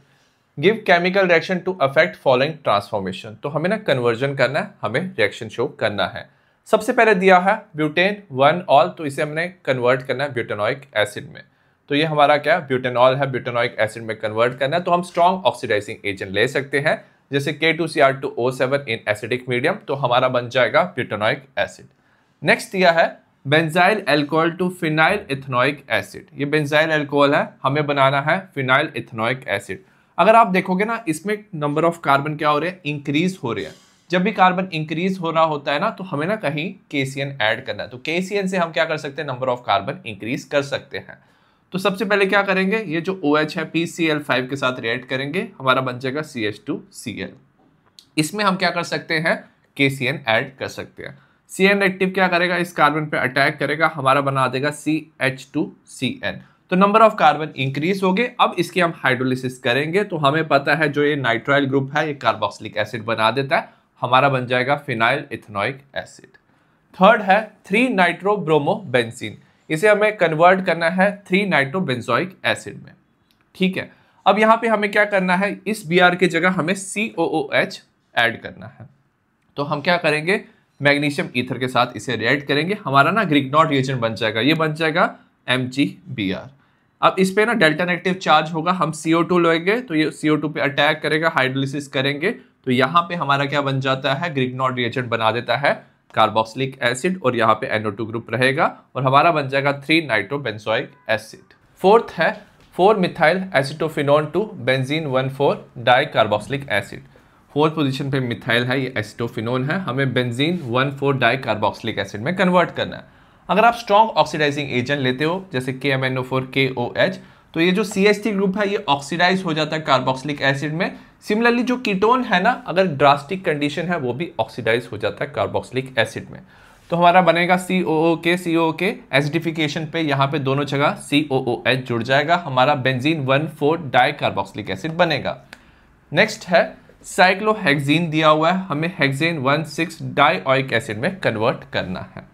give chemical reaction to effect following transformation तो हमें ना कन्वर्जन करना है हमें रिएक्शन शो करना है सबसे पहले दिया है ब्यूटेन वन ऑल तो इसे हमने कन्वर्ट करना है ब्यूटेनॉइक एसिड में तो ये हमारा क्या ब्यूटेनॉल है ब्यूटेनॉइक एसिड में कन्वर्ट करना है तो हम स्ट्रॉन्ग ऑक्सीडाइजिंग एजेंट ले सकते हैं जैसे K two C R two O seven in acidic medium तो हमारा बन जाएगा ब्यूटेनोइक एसिड नेक्स्ट दिया है benzyl alcohol to phenyl ethanoic acid ये बेंजाइल एल्कोहल है हमें बनाना है फिनाइल इथेनोइक एसिड अगर आप देखोगे ना इसमें नंबर ऑफ कार्बन क्या हो रहे हैं इंक्रीज हो रहे हैं जब भी कार्बन इंक्रीज हो रहा होता है ना तो हमें ना कहीं के सी एन ऐड करना है तो के सी एन से हम क्या कर सकते हैं नंबर ऑफ कार्बन इंक्रीज कर सकते हैं तो सबसे पहले क्या करेंगे ये जो ओ OH है पी सी एल फाइव के साथ रिएक्ट करेंगे हमारा बन जाएगा C H two C L इसमें हम क्या कर सकते हैं के सी एन ऐड कर सकते हैं सी एन एक्टिव क्या करेगा इस कार्बन पे अटैक करेगा हमारा बना देगा C H two C N तो नंबर ऑफ कार्बन इंक्रीज हो गए अब इसकी हम हाइड्रोलिसिस करेंगे तो हमें पता है जो ये नाइट्राइल ग्रुप है ये कार्बोक्सिलिक एसिड बना देता है हमारा बन जाएगा फिनाइल इथेनोइक एसिड थर्ड है थ्री नाइट्रो ब्रोमो बेंसिन इसे हमें कन्वर्ट करना है थ्री नाइट्रोबेंजोइक एसिड में ठीक है अब यहाँ पे हमें क्या करना है इस बी आर की जगह हमें सी ओ ओ एच एड करना है तो हम क्या करेंगे मैग्नीशियम ईथर के साथ इसे रिएक्ट करेंगे हमारा ना ग्रिगनॉट रिएजेंट बन जाएगा ये बन जाएगा एम जी बी आर अब इस पर ना डेल्टा नेगेटिव चार्ज होगा हम सीओ ओ टू लेंगे तो ये सीओ टू पे अटैक करेगा हाइड्रोलिसिस करेंगे तो यहाँ पे हमारा क्या बन जाता है ग्रिगनॉट रिएजेंट बना देता है कार्बोक्सिलिक एसिड और यहाँ पे एनओ टू ग्रुप रहेगा और हमारा बन जाएगा थ्री नाइट्रोबेंजोइक एसिड फोर्थ है four methyl acetophenone to benzene one four di carboxylic acid fourth position पे मिथाइल है ये एसिटोफिनोन है हमें benzene one four di carboxylic acid में कन्वर्ट करना है अगर आप स्ट्रॉन्ग ऑक्सीडाइजिंग एजेंट लेते हो जैसे K M N O four K O H तो ये जो सी एच टी ग्रुप है ये ऑक्सीडाइज हो जाता है कार्बोक्सिलिक एसिड में सिमिलरली जो कीटोन है ना अगर ड्रास्टिक कंडीशन है वो भी ऑक्सीडाइज हो जाता है कार्बोक्सिलिक एसिड में तो हमारा बनेगा सी ओ ओ के सी ओ के एसिडिफिकेशन पे यहाँ पे दोनों जगह सी ओ ओ एच जुड़ जाएगा हमारा benzene one four di carboxylic acid बनेगा नेक्स्ट है साइक्लोहेक्जीन दिया हुआ है हमें hexane one six dioic acid में कन्वर्ट करना है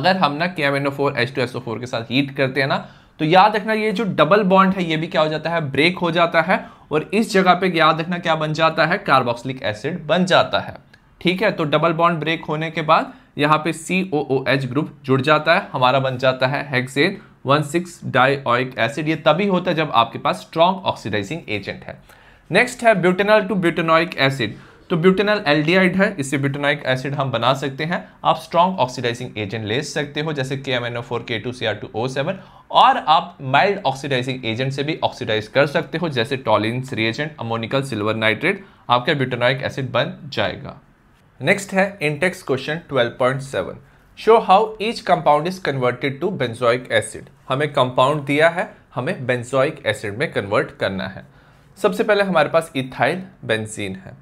अगर हम ना K M N O four H two S O four के साथ हीट करते हैं ना तो याद रखना ये जो डबल बॉन्ड है ये भी क्या हो जाता है ब्रेक हो जाता है और इस जगह पे याद रखना क्या बन जाता है कार्बोक्सिलिक एसिड बन जाता है ठीक है तो डबल बॉन्ड ब्रेक होने के बाद यहाँ पे C O O H group जुड़ जाता है हमारा बन जाता है hexane one six dioic acid ये तभी होता है जब आपके पास स्ट्रॉन्ग ऑक्सीडाइजिंग एजेंट है नेक्स्ट है ब्यूटेनॉल टू ब्यूटेनॉइक एसिड तो ब्यूटेनल एल्डिहाइड है इससे ब्यूटेनाइक एसिड हम बना सकते हैं आप स्ट्रॉन्ग ऑक्सीडाइजिंग एजेंट ले सकते हो जैसे K M N O four K two C R two O seven और आप माइल्ड ऑक्सीडाइजिंग एजेंट से भी ऑक्सीडाइज कर सकते हो जैसे Tollens reagent ammoniacal silver nitrate आपका ब्यूटेनाइक एसिड बन जाएगा नेक्स्ट है Intex question seven show how each compound is converted to benzoic acid हमें कंपाउंड दिया है हमें बेंजोइक एसिड में कन्वर्ट करना है सबसे पहले हमारे पास इथाइल बेंजीन है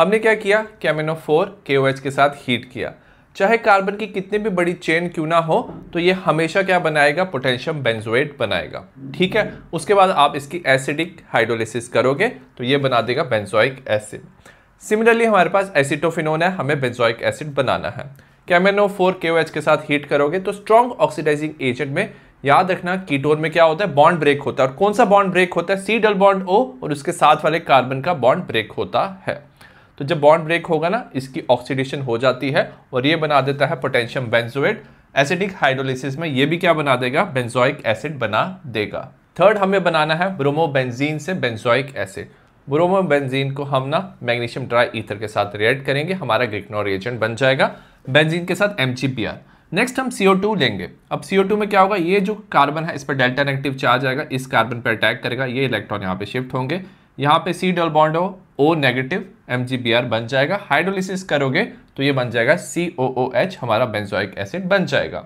हमने क्या किया कैमिनो फोर के के साथ हीट किया चाहे कार्बन की कितनी भी बड़ी चेन क्यों ना हो तो ये हमेशा क्या बनाएगा पोटेशियम बेंजोएट बनाएगा ठीक है उसके बाद आप इसकी एसिडिक हाइड्रोलिसिस करोगे तो ये बना देगा बेंजोइक एसिड सिमिलरली हमारे पास एसिटोफिनोन है हमें बेंजोइक एसिड बनाना है कैमेनो फोर के के साथ हीट करोगे तो स्ट्रॉन्ग ऑक्सीडाइजिंग एजेंट में याद रखना कीटोन में क्या होता है बॉन्ड ब्रेक होता है और कौन सा बॉन्ड ब्रेक होता है सी डल बॉन्ड ओ और उसके साथ वाले कार्बन का बॉन्ड ब्रेक होता है तो जब बॉन्ड ब्रेक होगा ना इसकी ऑक्सीडेशन हो जाती है और ये बना देता है पोटेशियम बेंजोएट एसिडिक हाइड्रोलिसिस में ये भी क्या बना देगा बेंजोइक एसिड बना देगा थर्ड हमें बनाना है ब्रोमोबेंजीन से बेंजोइक एसिड ब्रोमोबेंजीन को हम ना मैग्नीशियम ड्राई ईथर के साथ रिएक्ट करेंगे हमारा ग्रिक्नोर एजेंट बन जाएगा बेंजीन के साथ एम नेक्स्ट हम CO2 लेंगे अब CO2 में क्या होगा ये जो कार्बन है इस पर डेल्टा नेगेटिव चार्ज आएगा इस कार्बन पर अटैक करेगा ये इलेक्ट्रॉन यहाँ पे शिफ्ट होंगे यहाँ पे सी डबल बॉन्ड हो ओ नेगेटिव एम बन जाएगा हाइड्रोलिसिस करोगे तो ये बन जाएगा सी ओ ओ एच हमारा बेंजोइक एसिड बन जाएगा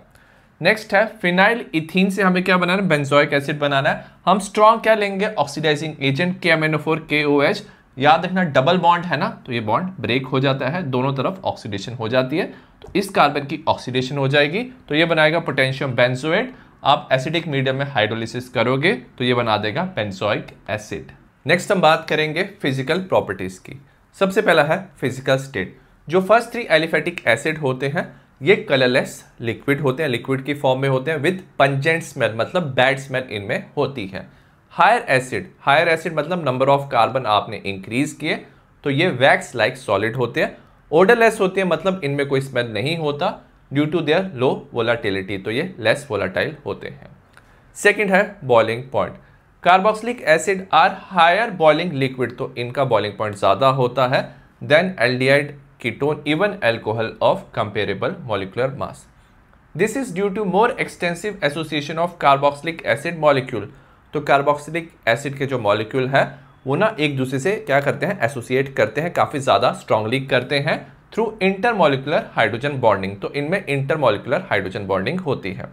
नेक्स्ट है फिनाइल इथिन से हमें क्या बनाना है बेंजोइक एसिड बनाना है हम स्ट्रॉन्ग क्या लेंगे oxidising agent K M N O four K O H याद रखना डबल बॉन्ड है ना तो ये बॉन्ड ब्रेक हो जाता है दोनों तरफ ऑक्सीडेशन हो जाती है तो इस कार्बन की ऑक्सीडेशन हो जाएगी तो ये बनाएगा पोटेंशियम बेंजोएट आप एसिडिक मीडियम में हाइड्रोलिसिस करोगे तो ये बना देगा बेंजोइक एसिड नेक्स्ट हम बात करेंगे फिजिकल प्रॉपर्टीज़ की सबसे पहला है फिजिकल स्टेट जो फर्स्ट थ्री एलिफेटिक एसिड होते हैं ये कलरलेस लिक्विड होते हैं लिक्विड की फॉर्म में होते हैं विद पंजेंट स्मेल मतलब बैड स्मेल इनमें होती है हायर एसिड हायर एसिड मतलब नंबर ऑफ कार्बन आपने इंक्रीज किए तो ये वैक्स लाइक सॉलिड होते हैं ओडरलेस होते हैं मतलब इनमें कोई स्मेल नहीं होता due to their low volatility तो ये लेस वोलाटाइल होते हैं सेकेंड है boiling point carboxylic acid are higher boiling liquid तो इनका बॉइलिंग पॉइंट ज़्यादा होता है than aldehyde ketone even alcohol of comparable molecular mass this is due to more extensive association of carboxylic acid molecule तो कार्बोक्सिलिक एसिड के जो मॉलिक्यूल है वो ना एक दूसरे से क्या करते हैं एसोसिएट करते हैं काफ़ी ज़्यादा स्ट्रांगली करते हैं थ्रू इंटरमोलिकुलर हाइड्रोजन बॉन्डिंग तो इनमें इंटरमोलिकुलर हाइड्रोजन बॉन्डिंग होती है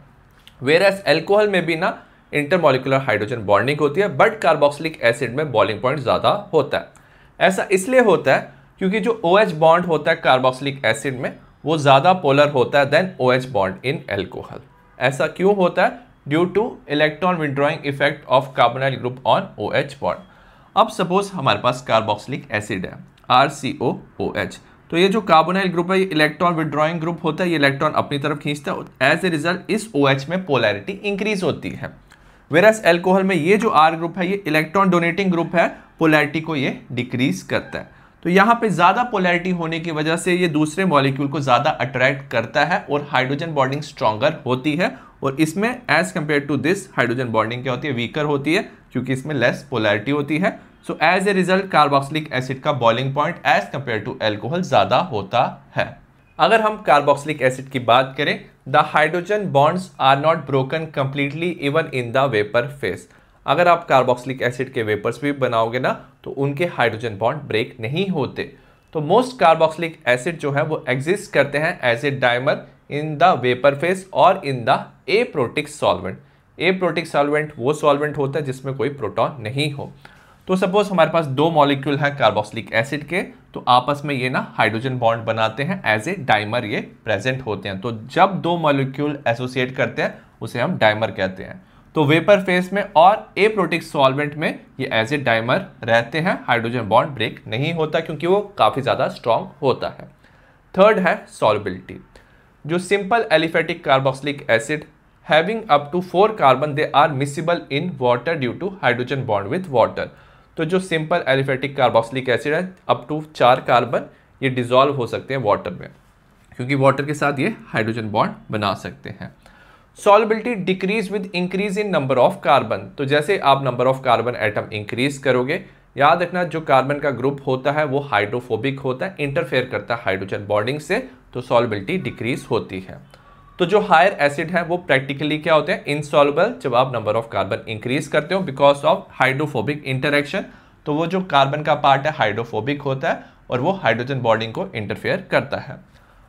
वेर एस एल्कोहल में भी ना इंटरमोलिकुलर हाइड्रोजन बॉन्डिंग होती है बट कार्बोक्सिलिक एसिड में बॉलिंग पॉइंट ज़्यादा होता है ऐसा इसलिए होता है क्योंकि जो ओ OH बॉन्ड होता है कार्बोक्सिलिक एसिड में वो ज़्यादा पोलर होता है than O OH bond in alcohol ऐसा क्यों होता है due to electron withdrawing effect of carbonyl group on O OH bond अब सपोज हमारे पास कार्बोक्सिलिक एसिड है R C O O H तो ये जो कार्बोनाइल ग्रुप है ये इलेक्ट्रॉन विड्रॉइंग ग्रुप होता है ये इलेक्ट्रॉन अपनी तरफ खींचता है एज ए रिजल्ट इस ओ OH में पोलैरिटी इंक्रीज होती है वेरस एल्कोहल में ये जो आर ग्रुप है ये इलेक्ट्रॉन डोनेटिंग ग्रुप है पोलैरिटी को ये डिक्रीज करता है तो यहाँ पे ज़्यादा पोलैरिटी होने की वजह से ये दूसरे मॉलिक्यूल को ज़्यादा अट्रैक्ट करता है और हाइड्रोजन बॉन्डिंग स्ट्रॉगर होती है और इसमें as compare to this hydrogen bonding क्या होती है वीकर होती है क्योंकि इसमें लेस पोलैरिटी होती है so as a result carboxylic acid का boiling point as compare to alcohol ज़्यादा होता है अगर हम कार्बोक्सिलिक एसिड की बात करें the hydrogen bonds are not broken completely even in the vapour phase अगर आप कार्बोक्सिलिक एसिड के वेपर्स भी बनाओगे ना तो उनके हाइड्रोजन बॉन्ड ब्रेक नहीं होते तो मोस्ट कार्बोक्सिलिक एसिड जो है वो एग्जिस्ट करते हैं as a dimer in the vapour phase और in the aprotic solvent aprotic solvent वो सॉल्वेंट होता है जिसमें कोई प्रोटॉन नहीं हो तो सपोज हमारे पास दो मॉलिक्यूल हैं कार्बोक्सिलिक एसिड के तो आपस में ये ना हाइड्रोजन बॉन्ड बनाते हैं एज ए डाइमर ये प्रेजेंट होते हैं तो जब दो मॉलिक्यूल एसोसिएट करते हैं उसे हम डाइमर कहते हैं तो वेपर फेस में और ए प्रोटिक सॉल्वेंट में ये एज ए डाइमर रहते हैं हाइड्रोजन बॉन्ड ब्रेक नहीं होता क्योंकि वो काफ़ी ज़्यादा स्ट्रॉन्ग होता है थर्ड है सॉल्बिलिटी जो simple aliphatic carboxylic acid having up to four carbon they are miscible in water due to hydrogen bond with water तो जो सिंपल एलिफेटिक कार्बोक्सिलिक एसिड है अप टू चार कार्बन ये डिजॉल्व हो सकते हैं वाटर में क्योंकि वाटर के साथ ये हाइड्रोजन बॉन्ड बना सकते हैं solubility decrease with increase in number of carbon तो जैसे आप number of carbon atom increase करोगे याद रखना जो कार्बन का ग्रुप होता है वो हाइड्रोफोबिक होता है इंटरफेयर करता है हाइड्रोजन बॉन्डिंग से तो सॉलिबिलिटी डिक्रीज होती है तो जो हायर एसिड है वो प्रैक्टिकली क्या होते हैं इंसॉल्युबल जब आप नंबर ऑफ कार्बन इंक्रीज करते हो बिकॉज ऑफ हाइड्रोफोबिक इंटरेक्शन तो वो जो कार्बन का पार्ट है हाइड्रोफोबिक होता है और वो हाइड्रोजन बॉन्डिंग को इंटरफेयर करता है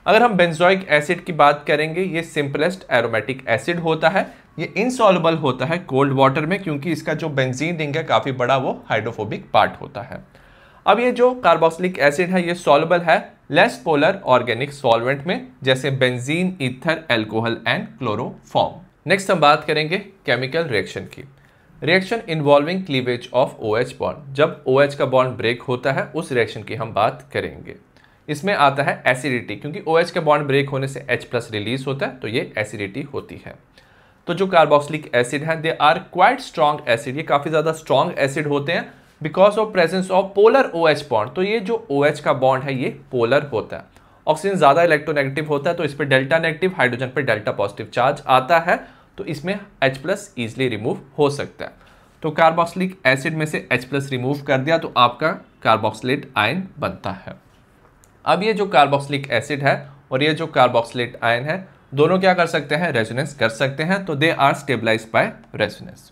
अगर हम बेंजोइक एसिड की बात करेंगे ये सिंपलेस्ट एरोमेटिक एसिड होता है ये इनसॉल्युबल होता है कोल्ड वाटर में क्योंकि इसका जो बेंजीन रिंग है काफ़ी बड़ा वो हाइड्रोफोबिक पार्ट होता है अब ये जो कार्बोक्सिलिक एसिड है ये सॉलेबल है लेस पोलर ऑर्गेनिक सॉल्वेंट में जैसे benzene ether alcohol and chloroform next हम बात करेंगे केमिकल रिएक्शन की reaction involving cleavage of O H bond जब ओ OH का बॉन्ड ब्रेक होता है उस रिएक्शन की हम बात करेंगे इसमें आता है एसिडिटी क्योंकि ओ OH का बॉन्ड ब्रेक होने से एच प्लस रिलीज होता है तो ये एसिडिटी होती है तो जो कार्बोक्सिलिक एसिड हैं they are quite strong acid ये काफ़ी ज़्यादा स्ट्रॉन्ग एसिड होते हैं because of presence of polar O H bond तो ये जो ओ OH का बॉन्ड है ये पोलर होता है ऑक्सीजन ज़्यादा इलेक्ट्रोनेगेटिव होता है तो इस पर डेल्टा नेगेटिव हाइड्रोजन पर डेल्टा पॉजिटिव चार्ज आता है तो इसमें H प्लस ईजिली रिमूव हो सकता है तो कार्बोक्सिलिक एसिड में से H प्लस रिमूव कर दिया तो आपका कार्बोक्सिलेट आयन बनता है अब ये जो कार्बोक्सिलिक एसिड है और ये जो कार्बोक्सिलेट आयन है दोनों क्या कर सकते हैं रेजोनेंस कर सकते हैं तो they are stabilize by resonance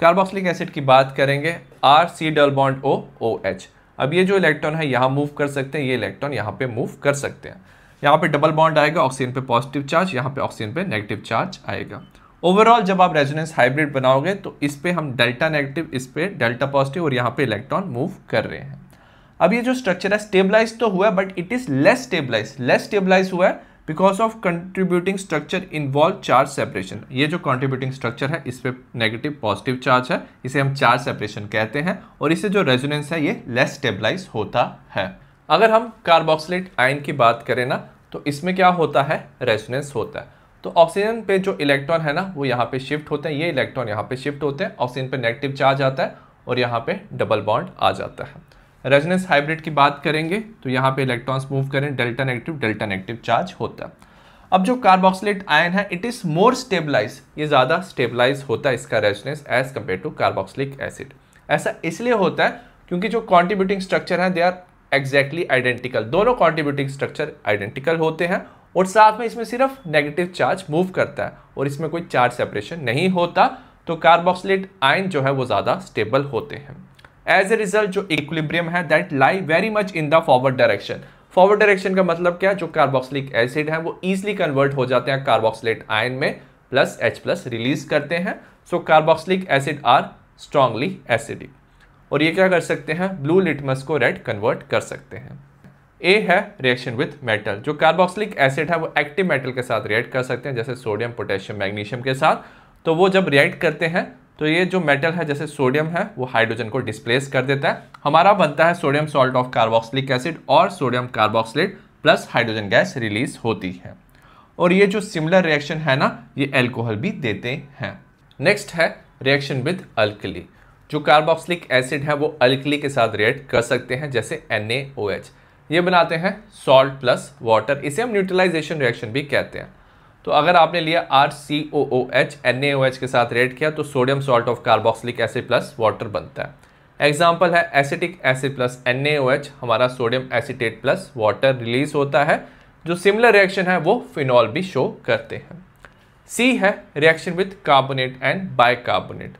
carboxylic acid की बात करेंगे R C double bond O O H अब ये जो इलेक्ट्रॉन है यहाँ मूव कर सकते हैं ये इलेक्ट्रॉन यहाँ पे मूव कर सकते हैं यहाँ पे डबल बॉन्ड आएगा ऑक्सीजन पे पॉजिटिव चार्ज यहाँ पे ऑक्सीजन पे नेगेटिव चार्ज आएगा ओवरऑल जब आप रेजोनेंस हाइब्रिड बनाओगे तो इस पर हम डेल्टा नेगेटिव इस पर डेल्टा पॉजिटिव और यहाँ पे इलेक्ट्रॉन मूव कर रहे हैं अब ये जो स्ट्रक्चर है स्टेबलाइज तो हुआ है but it is less stabilize less stabilize हुआ है because of contributing structure involve charge separation ये जो कंट्रीब्यूटिंग स्ट्रक्चर है इस पर नेगेटिव पॉजिटिव चार्ज है इसे हम चार्ज सेपरेशन कहते हैं और इसे जो रेजोनेंस है ये लेस स्टेबलाइज होता है अगर हम कार्बोक्सिलेट आयन की बात करें ना तो इसमें क्या होता है रेजोनेंस होता है तो ऑक्सीजन पे जो इलेक्ट्रॉन है ना वो यहाँ पे शिफ्ट होते हैं ये इलेक्ट्रॉन यहाँ पे शिफ्ट होते हैं ऑक्सीजन पे नेगेटिव चार्ज आता है और यहाँ पे डबल बॉन्ड आ जाता है रेजनेस हाइब्रिड की बात करेंगे तो यहाँ पे इलेक्ट्रॉन्स मूव करें delta negative delta negative charge होता है अब जो कार्बोक्सिलेट आयन है इट इज़ मोर स्टेबलाइज ये ज़्यादा स्टेबलाइज होता है इसका resonance as compare to carboxylic acid ऐसा इसलिए होता है क्योंकि जो कॉन्ट्रीब्यूटिंग स्ट्रक्चर है दे आर एग्जैक्टली आइडेंटिकल दोनों कॉन्ट्रीब्यूटिंग स्ट्रक्चर आइडेंटिकल होते हैं और साथ में इसमें सिर्फ नेगेटिव चार्ज मूव करता है और इसमें कोई चार्ज सेपरेशन नहीं होता तो कार्बोक्सिलेट आयन जो है वो ज़्यादा स्टेबल होते हैं एज ए रिजल्ट जो इक्विब्रियम है that lie very much in the forward direction forward direction का मतलब क्या जो कार्बोक्सिलिक एसिड है वो ईजिली कन्वर्ट हो जाते हैं कार्बोक्सिलेट आयन में प्लस एच प्लस रिलीज करते हैं so carboxylic acid are strongly acidic और ये क्या कर सकते हैं ब्लू लिटमस को रेड कन्वर्ट कर सकते हैं ए है रिएक्शन विथ मेटल जो कार्बोक्सिलिक एसिड है वो एक्टिव मेटल के साथ रिएक्ट कर सकते हैं जैसे सोडियम पोटेशियम मैग्नीशियम के साथ तो वो जब रिएक्ट करते हैं तो ये जो मेटल है जैसे सोडियम है वो हाइड्रोजन को डिस्प्लेस कर देता है हमारा बनता है sodium salt of carboxylic acid और sodium carboxylate plus hydrogen gas release होती है और ये जो सिमिलर रिएक्शन है ना ये एल्कोहल भी देते हैं नेक्स्ट है रिएक्शन विद अल्कली जो कार्बोक्सिलिक एसिड है वो अल्कली के साथ रिएक्ट कर सकते हैं जैसे एन ये बनाते हैं सॉल्ट प्लस वाटर इसे हम न्यूट्रलाइजेशन रिएक्शन भी कहते हैं तो अगर आपने लिया R C O O H N A O H के साथ रेड किया तो sodium salt of carboxylic acid plus water बनता है एग्जाम्पल है acetic acid plus N A O H हमारा sodium acetate plus water release होता है जो सिमिलर रिएक्शन है वो फिनॉल भी शो करते हैं सी है reaction with carbonate and bicarbonate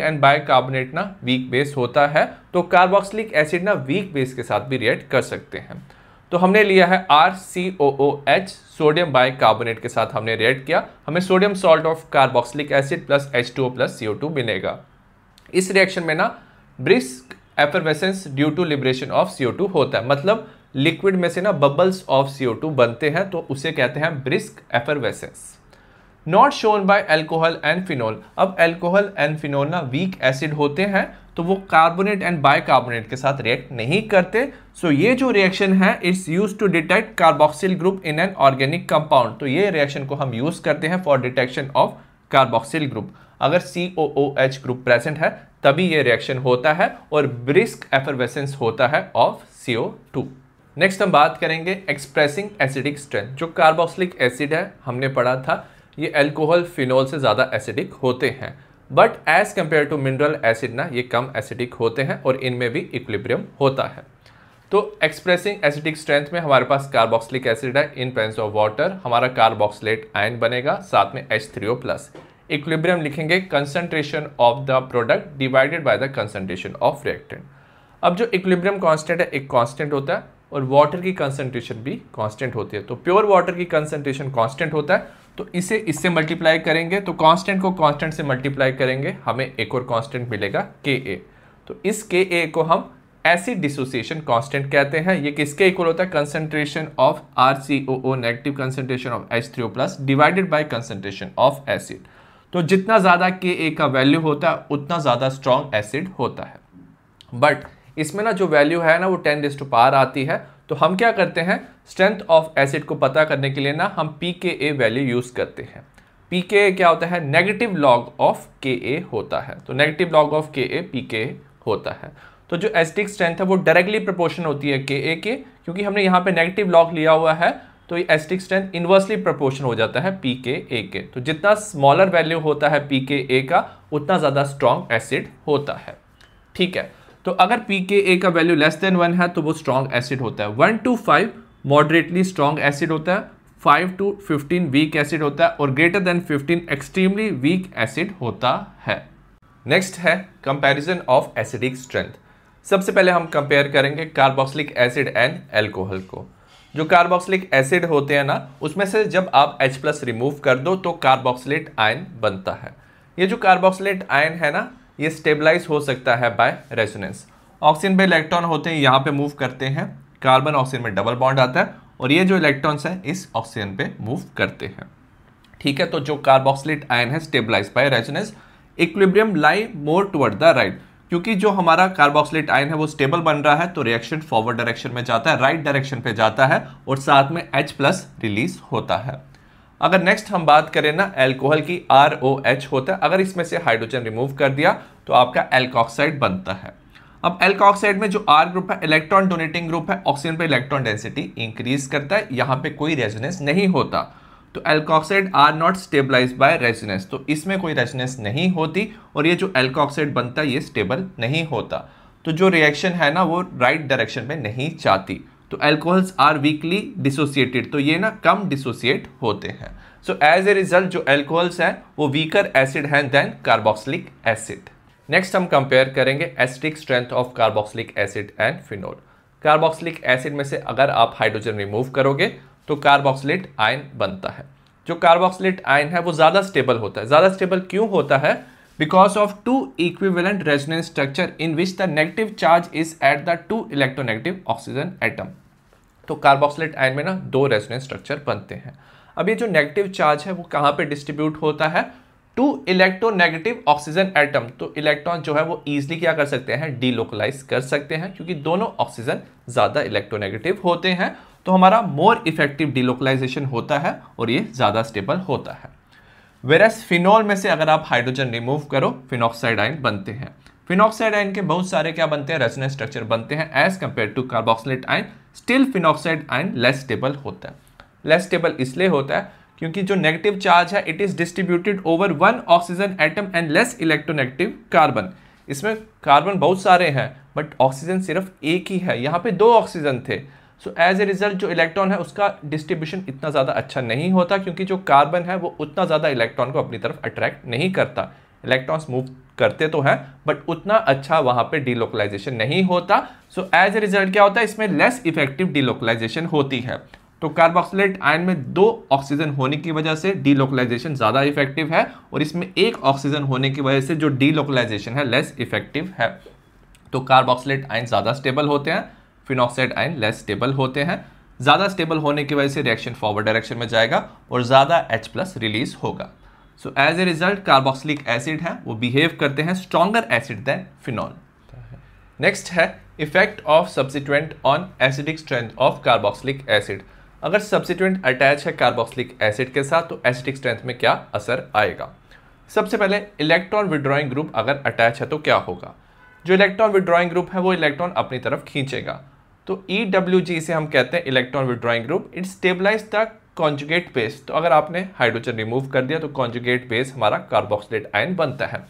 and carbonate ना वीक बेस होता है तो कार्बोक्सिलिक एसिड ना वीक बेस के साथ भी रिएक्ट कर सकते हैं तो हमने लिया है R C O O H sodium bicarbonate के साथ हमने रिएक्ट किया हमें sodium salt of carboxylic acid plus H two O plus C O two मिलेगा इस रिएक्शन में ना brisk effervescence due to liberation of C O two होता है मतलब लिक्विड में से ना bubbles of C O two बनते हैं तो उसे कहते हैं brisk effervescence not shown by alcohol and phenol अब एल्कोहल एंड फिनोल ना वीक एसिड होते हैं तो वो कार्बोनेट एंड बाइकार्बोनेट के साथ रिएक्ट नहीं करते सो so ये जो रिएक्शन है it's use to detect carboxyl group in an organic compound तो ये रिएक्शन को हम यूज करते हैं for detection of carboxyl group अगर C O O H group present है तभी ये रिएक्शन होता है और ब्रिस्क एफरवेसेंस होता है of C O two next हम बात करेंगे एक्सप्रेसिंग एसिडिक स्ट्रेंथ जो कार्बोक्सिलिक एसिड है हमने पढ़ा था ये एल्कोहल फिनोल से ज़्यादा एसिडिक होते हैं but as compare to mineral acid ना ये कम एसिडिक होते हैं और इनमें भी इक्विब्रियम होता है तो एक्सप्रेसिंग एसिडिक स्ट्रेंथ में हमारे पास कार्बोक्सिलिक एसिड है इन प्रेजेंस ऑफ वाटर हमारा कार्बोक्सिलेट आयन बनेगा साथ में H three O plus equilibrium लिखेंगे concentration of the product divided by the concentration of reactant अब जो इक्विब्रियम कॉन्स्टेंट है एक कॉन्स्टेंट होता है और वाटर की कंसनट्रेशन भी कॉन्स्टेंट होती है तो प्योर वाटर की कंसनट्रेशन कॉन्स्टेंट होता है तो इसे इससे मल्टीप्लाई करेंगे तो कांस्टेंट को कांस्टेंट से मल्टीप्लाई करेंगे हमें एक और कांस्टेंट मिलेगा के ए तो इस के ए को हम एसिड डिसोसिएशन कांस्टेंट कहते हैं ये किसके इक्वल होता है concentration of R C O O negative concentration of H three O plus divided by concentration of acid तो जितना ज़्यादा के ए का वैल्यू होता है उतना ज़्यादा स्ट्रॉन्ग एसिड होता है बट इसमें ना जो वैल्यू है ना वो टेन डिस टू पार आती है तो हम क्या करते हैं स्ट्रेंथ ऑफ एसिड को पता करने के लिए ना हम पी के ए वैल्यू यूज़ करते हैं पी के ए क्या होता है नेगेटिव लॉग ऑफ के ए होता है तो नेगेटिव लॉग ऑफ के ए पी के होता है तो जो एसिडिक स्ट्रेंथ है वो डायरेक्टली प्रपोर्शन होती है के ए के क्योंकि हमने यहाँ पे नेगेटिव लॉग लिया हुआ है तो ये एसिडिक स्ट्रेंथ इन्वर्सली प्रपोर्शन हो जाता है पी के ए के तो जितना स्मॉलर वैल्यू होता है पी के ए का उतना ज़्यादा स्ट्रॉन्ग एसिड होता है ठीक है तो अगर पी के ए का वैल्यू लेस देन वन है तो वो स्ट्रॉन्ग एसिड होता है one to five moderately strong acid होता है five to fifteen weak acid होता है और greater than fifteen extremely weak acid होता है नेक्स्ट है कंपेरिजन ऑफ एसिडिक स्ट्रेंथ सबसे पहले हम कंपेयर करेंगे कार्बोक्सिलिक एसिड एंड एल्कोहल को जो कार्बोक्सिलिक एसिड होते हैं ना उसमें से जब आप H प्लस रिमूव कर दो तो कार्बोक्सिलेट आयन बनता है ये जो कार्बोक्सिलेट आयन है ना ये स्टेबलाइज हो सकता है बाय रेजोनेंस ऑक्सीजन पे इलेक्ट्रॉन होते हैं यहाँ पे मूव करते हैं कार्बन ऑक्सीजन में डबल बॉन्ड आता है और ये जो इलेक्ट्रॉन्स हैं इस ऑक्सीजन पे मूव करते हैं ठीक है तो जो कार्बोक्सिलेट आयन है stabilize by resonance equilibrium lie more toward the right क्योंकि जो हमारा कार्बोक्सिलेट आयन है वो स्टेबल बन रहा है तो रिएक्शन फॉरवर्ड डायरेक्शन में जाता है राइट right डायरेक्शन पे जाता है और साथ में एच प्लस रिलीज होता है अगर नेक्स्ट हम बात करें ना एल्कोहल की आर ओ एच होता है अगर इसमें से हाइड्रोजन रिमूव कर दिया तो आपका एल्कोक्साइड बनता है अब एल्कोक्साइड में जो आर ग्रुप है इलेक्ट्रॉन डोनेटिंग ग्रुप है ऑक्सीजन पर इलेक्ट्रॉन डेंसिटी इंक्रीज करता है यहाँ पे कोई रेजोनेंस नहीं होता तो alkoxide are not stabilize by resonance तो इसमें कोई रेजोनेंस नहीं होती और ये जो एल्कोक्साइड बनता है ये स्टेबल नहीं होता तो जो रिएक्शन है ना वो राइट right डायरेक्शन में नहीं चाहती तो एल्कोहल्स आर वीकली डिसोसिएटेड तो ये ना कम डिसोसिएट होते हैं सो एज ए रिजल्ट जो एल्कोहल्स हैं वो वीकर एसिड हैं देन कार्बोक्सिलिक एसिड नेक्स्ट हम कंपेयर करेंगे acidic strength of carboxylic acid and phenol carboxylic acid में से अगर आप हाइड्रोजन रिमूव करोगे तो कार्बोक्सिलेट आयन बनता है जो कार्बोक्सिलेट आयन है वो ज़्यादा स्टेबल होता है ज़्यादा स्टेबल क्यों होता है because of two equivalent resonance structure in which the negative charge is at the two electronegative oxygen atom तो कार्बोक्सिलेट आयन में ना दो रेजोनेंस स्ट्रक्चर बनते हैं अब ये जो नेगेटिव चार्ज है वो कहाँ पे डिस्ट्रीब्यूट होता है टू इलेक्ट्रोनेगेटिव ऑक्सीजन एटम तो इलेक्ट्रॉन जो है वो ईजिली क्या कर सकते हैं डीलोकलाइज कर सकते हैं क्योंकि दोनों ऑक्सीजन ज़्यादा इलेक्ट्रोनेगेटिव होते हैं तो हमारा मोर इफेक्टिव डीलोकलाइजेशन होता है और ये ज़्यादा स्टेबल होता है वेरस फिनॉल में से अगर आप हाइड्रोजन रिमूव करो फिनॉक्साइड आइन बनते हैं फिनॉक्साइड आइन के बहुत सारे क्या बनते हैं रचना स्ट्रक्चर बनते हैं as compare to carboxylate ion still phenoxide ion less stable होता है लेस स्टेबल इसलिए होता है क्योंकि जो नेगेटिव चार्ज है it is distributed over one oxygen atom and less electronegative carbon इसमें कार्बन बहुत सारे हैं बट ऑक्सीजन सिर्फ एक ही है यहाँ पे दो ऑक्सीजन थे सो एज ए रिजल्ट जो इलेक्ट्रॉन है उसका डिस्ट्रीब्यूशन इतना ज़्यादा अच्छा नहीं होता क्योंकि जो कार्बन है वो उतना ज़्यादा इलेक्ट्रॉन को अपनी तरफ अट्रैक्ट नहीं करता इलेक्ट्रॉन्स मूव करते तो हैं बट उतना अच्छा वहाँ पर डीलोकलाइजेशन नहीं होता सो एज ए रिजल्ट क्या होता है इसमें लेस इफेक्टिव डीलोकलाइजेशन होती है तो कार्बोक्सिलेट आयन में दो ऑक्सीजन होने की वजह से डीलोकलाइजेशन ज़्यादा इफेक्टिव है और इसमें एक ऑक्सीजन होने की वजह से जो डीलोकलाइजेशन है लेस इफेक्टिव है तो कार्बोक्सिलेट आयन ज़्यादा स्टेबल होते हैं फिनॉक्साइड आयन लेस स्टेबल होते हैं ज़्यादा स्टेबल होने की वजह से रिएक्शन फॉरवर्ड डायरेक्शन में जाएगा और ज़्यादा एच प्लस रिलीज होगा so as a result carboxylic acid है वो बिहेव करते हैं stronger acid than phenol next है effect of substituent on acidic strength of carboxylic acid अगर सब्सिटेंट अटैच है कार्बोक्सिलिक एसिड के साथ तो एसिडिक स्ट्रेंथ में क्या असर आएगा सबसे पहले इलेक्ट्रॉन विड्रॉइंग ग्रुप अगर अटैच है तो क्या होगा जो इलेक्ट्रॉन विड्रॉइंग ग्रुप है वो इलेक्ट्रॉन अपनी तरफ खींचेगा तो ई डब्ल्यू जी इसे हम कहते हैं electron withdrawing group it stabilize the conjugate base तो अगर आपने हाइड्रोजन रिमूव कर दिया तो कॉन्जुगेट बेस हमारा कार्बोक्सिलेट आयन बनता है